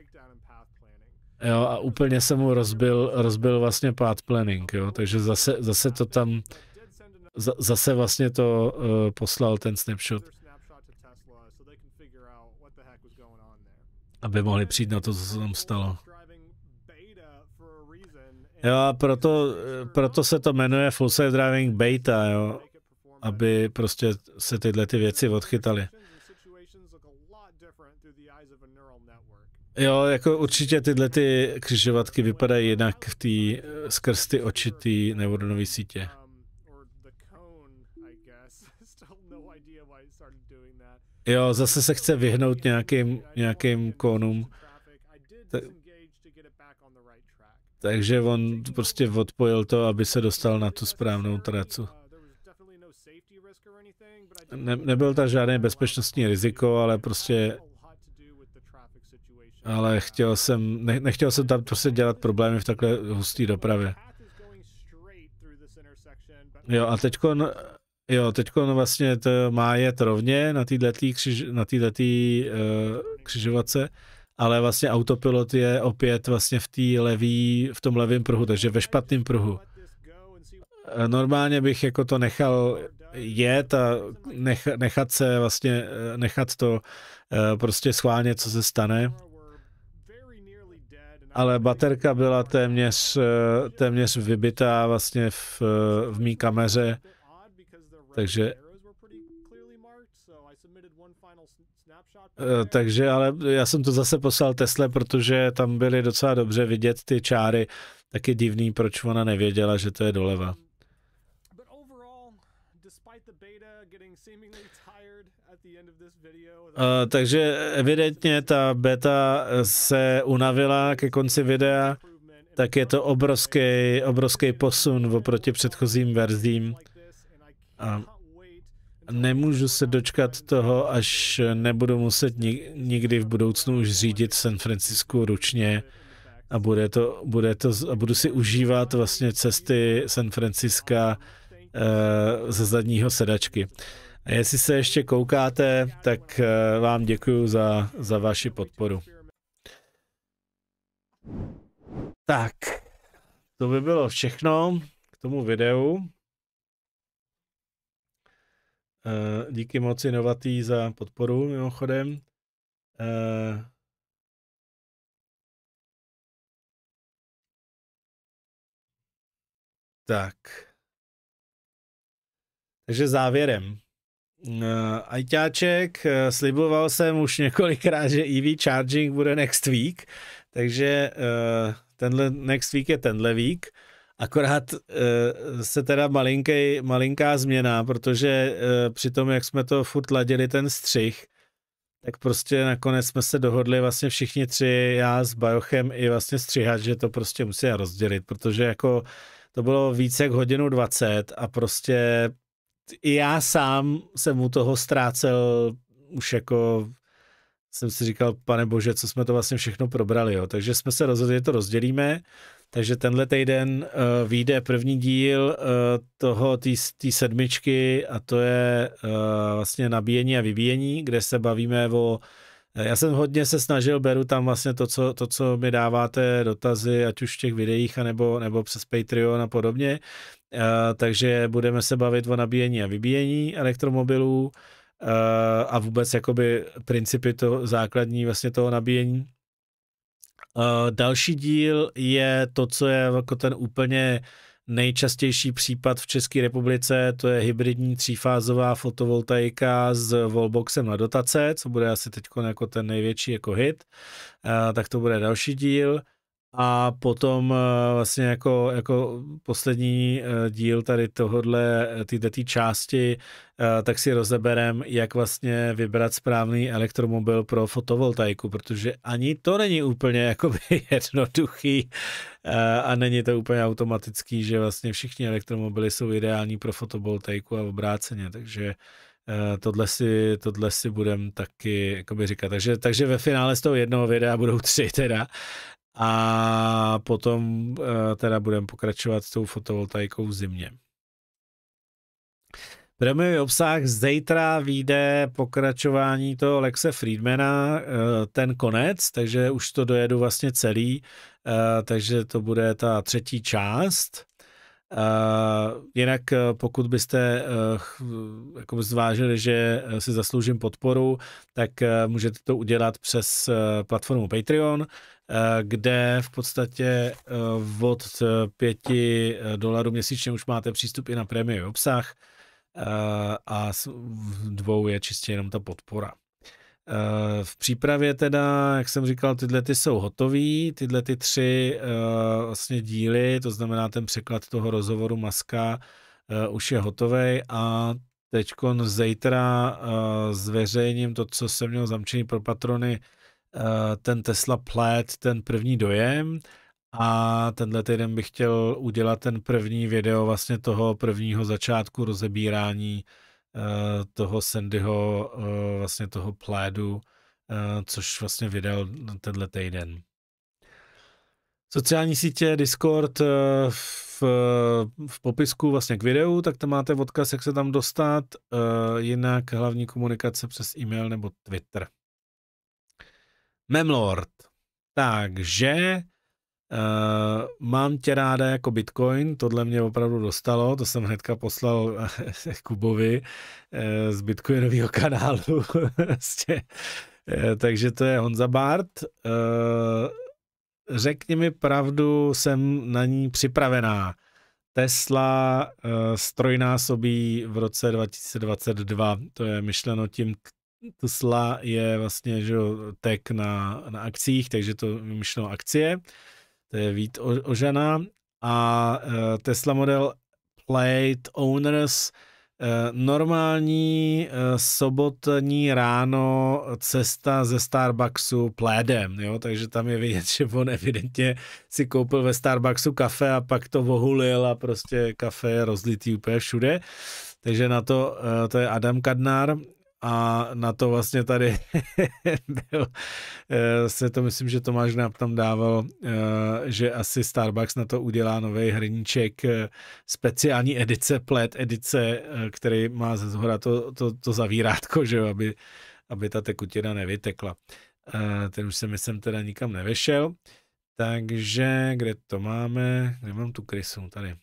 Jo, a úplně se mu rozbil, rozbil vlastně path planning, jo? takže zase, zase to tam, zase vlastně to uh, poslal ten snapshot. Aby mohli přijít na to, co se tam stalo. Jo, a proto, proto se to jmenuje Full Self Driving Beta, jo, aby prostě se tyhle ty věci odchytaly. Jo, jako určitě tyhle ty křižovatky vypadají jinak v té eh, skrz ty oči té neuronové sítě. Jo, zase se chce vyhnout nějakým, nějakým kónům. Takže on prostě odpojil to, aby se dostal na tu správnou tracu. Ne, nebyl tam žádný bezpečnostní riziko, ale prostě ale chtěl jsem, ne, nechtěl jsem tam prostě dělat problémy v takhle husté dopravě. Jo a teďkon, jo no vlastně to má jet rovně na této křiž, na týhletý, uh, křižovatce ale vlastně autopilot je opět vlastně v té levý, v tom levém pruhu, takže ve špatném pruhu. E, normálně bych jako to nechal jet a nech, nechat se vlastně, e, nechat to e, prostě schválně, co se stane. Ale baterka byla téměř, téměř vybitá vlastně v, v mý kameře, takže Eh, takže, ale já jsem to zase poslal Tesle, protože tam byly docela dobře vidět ty čáry. Taky divný, proč ona nevěděla, že to je doleva. Uh, takže evidentně ta beta eh, se unavila ke konci videa, tak je to obrovský, obrovský posun oproti předchozím verzím. Uh nemůžu se dočkat toho, až nebudu muset nikdy v budoucnu už řídit San Francisco ručně a, bude to, bude to, a budu si užívat vlastně cesty San Franciska uh, eh, ze zadního sedačky. A jestli se ještě koukáte, tak eh, vám děkuji za, za vaši podporu. Tak, to by bylo všechno k tomu videu. Eh, díky moc inovatý za podporu, mimochodem. Eh, tak. Takže závěrem. Eh, ajťáček, sliboval jsem už několikrát, že EV charging bude next week, takže tenhle next week je tenhle week. Akorát eh, se teda malinký, malinká změna, protože eh, při tom, jak jsme to furt ladili ten střih, tak prostě nakonec jsme se dohodli vlastně všichni tři, já s Bajochem i vlastně stříhat, že to prostě musí rozdělit, protože jako to bylo více jak hodinu 20 a prostě i já sám jsem u toho ztrácel už jako jsem si říkal, pane bože, co jsme to vlastně všechno probrali, jo. Takže jsme se rozhodli, že to rozdělíme takže tenhle týden uh, vyjde první díl uh, toho té sedmičky a to je uh, vlastně nabíjení a vybíjení, kde se bavíme o já jsem hodně se snažil, beru tam vlastně to, co, to, co mi dáváte dotazy, ať už v těch videích, anebo, nebo přes Patreon a podobně. Uh, takže budeme se bavit o nabíjení a vybíjení elektromobilů uh, a vůbec jakoby principy to základní vlastně toho nabíjení Eh, další díl je to, co je jako ten úplně nejčastější případ v České republice, to je hybridní třífázová fotovoltaika s volboxem na dotace, co bude asi teď jako ten největší jako hit, uh, tak to bude další díl. A potom eh, vlastně jako, jako poslední eh, díl tady tohodle, eh, této části, tak si rozeberem, jak vlastně vybrat správný elektromobil pro fotovoltaiku, protože ani to není úplně jakoby jednoduchý a není to úplně automatický, že vlastně všichni elektromobily jsou ideální pro fotovoltaiku a obráceně, takže tohle si, tohle si budem taky jakoby říkat. Takže, takže ve finále z toho jednoho videa budou tři teda, a potom uh, teda budeme pokračovat s tou fotovoltaikou v zimě. Premiový obsah zítra vyjde pokračování toho Lexe Friedmana, eh, ten konec, takže už to dojedu vlastně celý, eh, takže to bude ta třetí část. Jinak pokud byste jako zvážili, že si zasloužím podporu, tak můžete to udělat přes platformu Patreon, Eh, kde v podstatě eh, od 5 eh, dolarů měsíčně už máte přístup i na prémiový obsah a v dvou je čistě jenom ta podpora. V přípravě teda, jak jsem říkal, tyhle ty jsou hotové tyhle ty tři vlastně díly, to znamená ten překlad toho rozhovoru Maska už je hotový a teďkon zítra zveřejním to, co jsem měl zamčený pro patrony Eh, ten Tesla Plaid, ten první dojem a tenhle týden bych chtěl udělat ten první video vlastně toho prvního začátku rozebírání eh, toho Sandyho, eh, vlastně toho plédu, což vlastně vydal tenhle týden. Sociální sítě, Discord v, v popisku vlastně k videu, tak tam máte odkaz, jak se tam dostat, jinak hlavní komunikace přes e-mail nebo Twitter. Memlord. Takže Uh, mám tě ráda jako Bitcoin, tohle mě opravdu dostalo, to jsem hnedka poslal eh, Kubovi uh, z Bitcoinového kanálu. vlastně. uh, takže to je Honza Bart. Uh, řekni mi pravdu, jsem na ní připravená. Tesla uh, strojnásobí v roce 2022, to je myšleno tím Tesla je vlastně že tech na, na akcích, takže to vymyšlelo akcie. To je Vít o, Ožana. A uh, Tesla model Plate Owners eh, normální eh, sobotní ráno cesta ze Starbucksu plédem, jo, takže tam je vidět, že on evidentně si koupil ve Starbucksu kafe a pak to vohulil a prostě kafe je rozlitý úplně všude. Takže na to, to je Adam Kadnár a na to vlastně tady eh, se to myslím, že Tomáš Gnáp tam dával, eh, že asi Starbucks na to udělá nový hrníček eh, speciální edice, plet edice, který má ze zhora to, to, to zavírátko, že jo, aby, aby ta tekutina nevytekla. Ten už se myslím teda nikam nevešel. Takže kde to máme? Nemám tu krysu? Tady.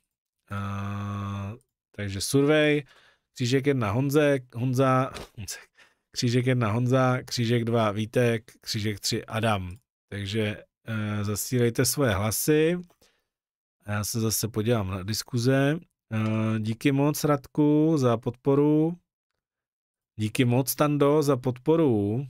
A, takže survey, křížek jedna Honzek, Honza, Honzek, křížek jedna Honza, křížek dva Vítek, křížek tři Adam. Takže e, zasílejte svoje hlasy. Já se zase podívám na diskuze. E, díky moc, Radku, za podporu. Díky moc, Tando, za podporu.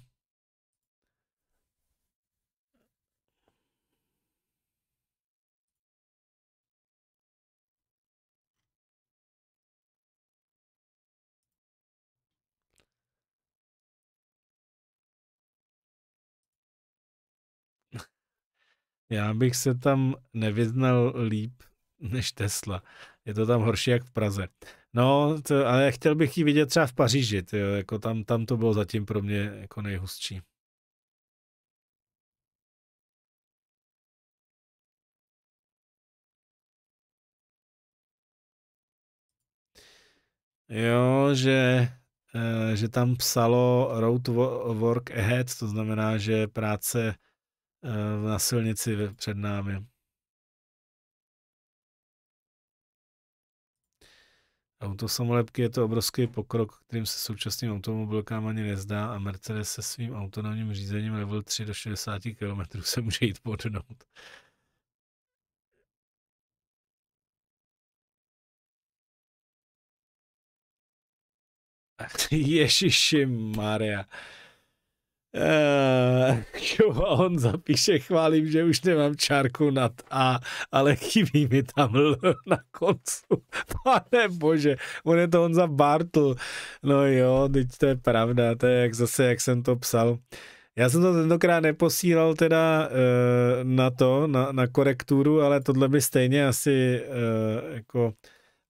Já bych se tam nevyznal líp než Tesla. Je to tam horší jak v Praze. No, to, ale chtěl bych ji vidět třeba v Paříži, tyjo, jako tam, tam to bylo zatím pro mě jako nejhustší. Jo, že, eh, že tam psalo road work ahead, to znamená, že práce Eh, na silnici před námi. Autosamolepky je to obrovský pokrok, kterým se současným automobilkám ani nezdá a Mercedes se svým autonomním řízením level 3 do 60 km se může jít podnout. Ježiši Maria. Uh, on zapíše, chválím, že už nemám čárku nad A, ale chybí mi tam L na koncu. Pane bože, on je to za Bartl. No jo, teď to je pravda, to je jak zase, jak jsem to psal. Já jsem to tentokrát neposílal teda uh, na to, na, na korekturu, ale tohle by stejně asi uh, jako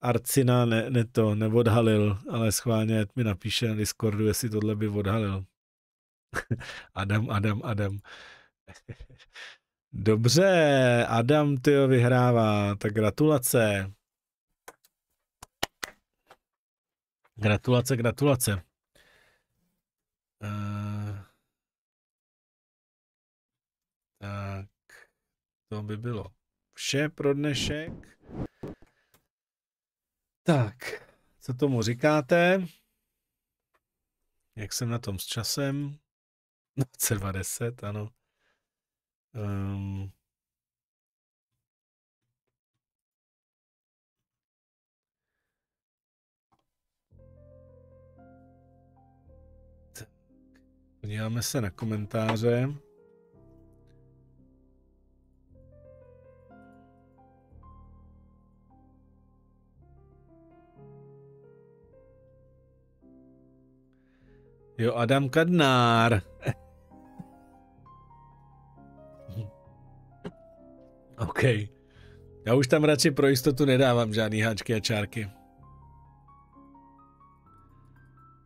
Arcina ne, ne to neodhalil, ale schválně mi napíše na Discordu, jestli tohle by odhalil. Adam, Adam, Adam. Dobře, Adam Tyjo vyhrává, tak gratulace. Gratulace, gratulace. Uh, tak, to by bylo vše pro dnešek. Tak, co tomu říkáte? Jak jsem na tom s časem? 20, no, ano. Um, Podíváme se na komentáře. Jo, Adam Kadnár. OK. Já už tam radši pro jistotu nedávám žádný háčky a čárky.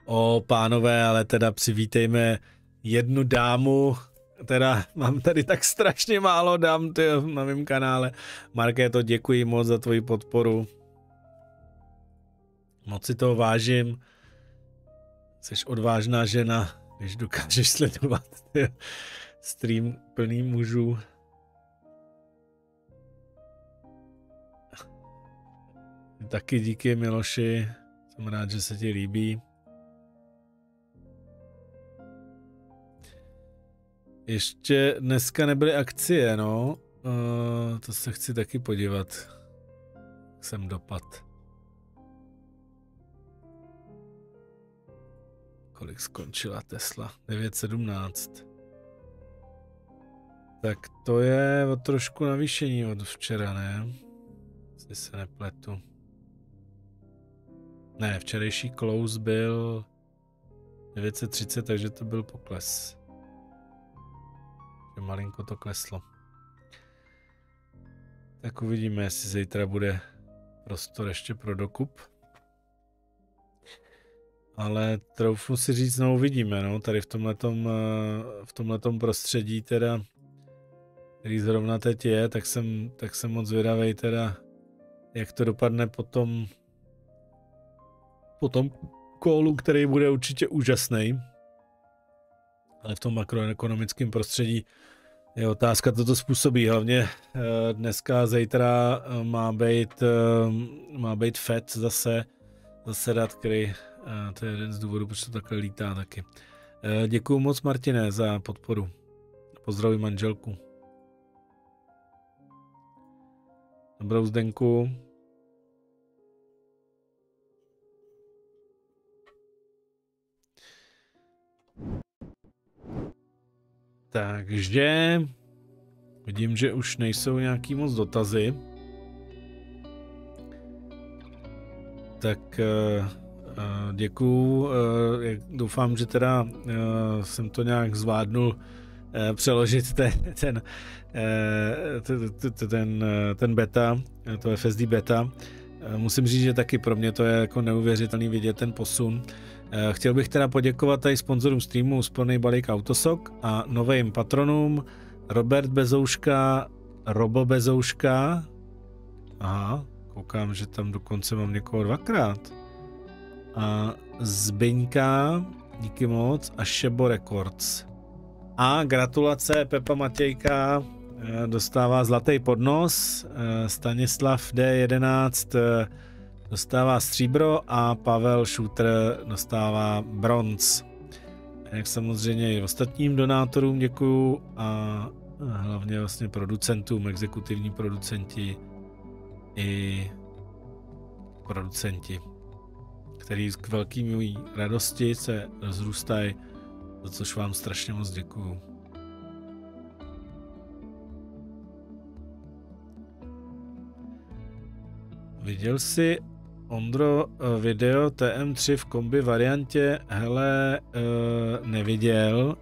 O, pánové, ale teda přivítejme jednu dámu, teda mám tady tak strašně málo dám ty, na mém kanále. Markéto, děkuji moc za tvoji podporu. Moc si toho vážím. Jsi odvážná žena, když dokážeš sledovat stream plný mužů. Taky díky Miloši, jsem rád, že se ti líbí. Ještě dneska nebyly akcie, no. Uh, to se chci taky podívat. Jsem dopad. Kolik skončila Tesla? 9,17. Tak to je o trošku navýšení od včera, ne? Jestli se nepletu. Ne, včerejší close byl 930, takže to byl pokles. Že malinko to kleslo. Tak uvidíme, jestli zítra bude prostor ještě pro dokup. Ale troufnu si říct, no uvidíme, no, tady v tomhletom, eh, v tomhletom prostředí teda, který zrovna teď je, tak jsem, tak jsem moc zvědavej teda, jak to dopadne potom po tom který bude určitě úžasný. Ale v tom makroekonomickém prostředí je otázka, co to způsobí. Hlavně eh, dneska, zítra eh, má být, eh, má být FED zase zasedat, který to je jeden z důvodů, proč to takhle lítá taky. Děkuji moc, Martine, za podporu. Pozdravuji manželku. Dobrou zdenku. Takže vidím, že už nejsou nějaký moc dotazy. Tak eh, eh, děkuju. Eh, doufám, že teda jsem to nějak zvládnul přeložit ten, ten, ten, ten beta, to FSD beta. Musím říct, že taky pro mě to je jako neuvěřitelný vidět ten posun Eh, chtěl bych teda poděkovat tady sponzorům streamu Sporný balík Autosok a novým patronům Robert Bezouška, Robo Bezouška. Aha, koukám, že tam dokonce mám někoho dvakrát. A Zbyňka, díky moc, a Šebo Records. A gratulace Pepa Matějka, eh, dostává zlatý podnos. Eh, Stanislav D11 dostává stříbro a Pavel Shooter dostává bronz. Jak samozřejmě i ostatním donátorům děkuju a hlavně vlastně producentům, exekutivní producenti i producenti, který k velkým mojí radosti se rozrůstají, za což vám strašně moc děkuju. Viděl jsi Ondro, eh, video TM3 v kombi variantě, hele, eh, neviděl.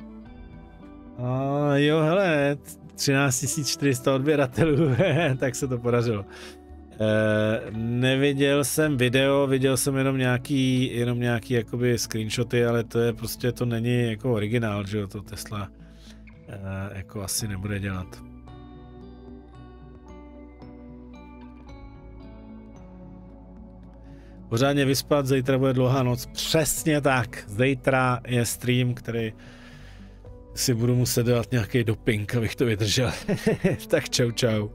A jo, hele, 13 400 odběratelů, tak se to podařilo. Uh, neviděl jsem video, viděl jsem jenom nějaký, jenom nějaký jakoby screenshoty, ale to je prostě, to není jako originál, že jo, to Tesla uh, jako asi nebude dělat. pořádně vyspat, zítra bude dlouhá noc. Přesně tak, zítra je stream, který si budu muset dělat nějaký doping, abych to vydržel. tak čau čau.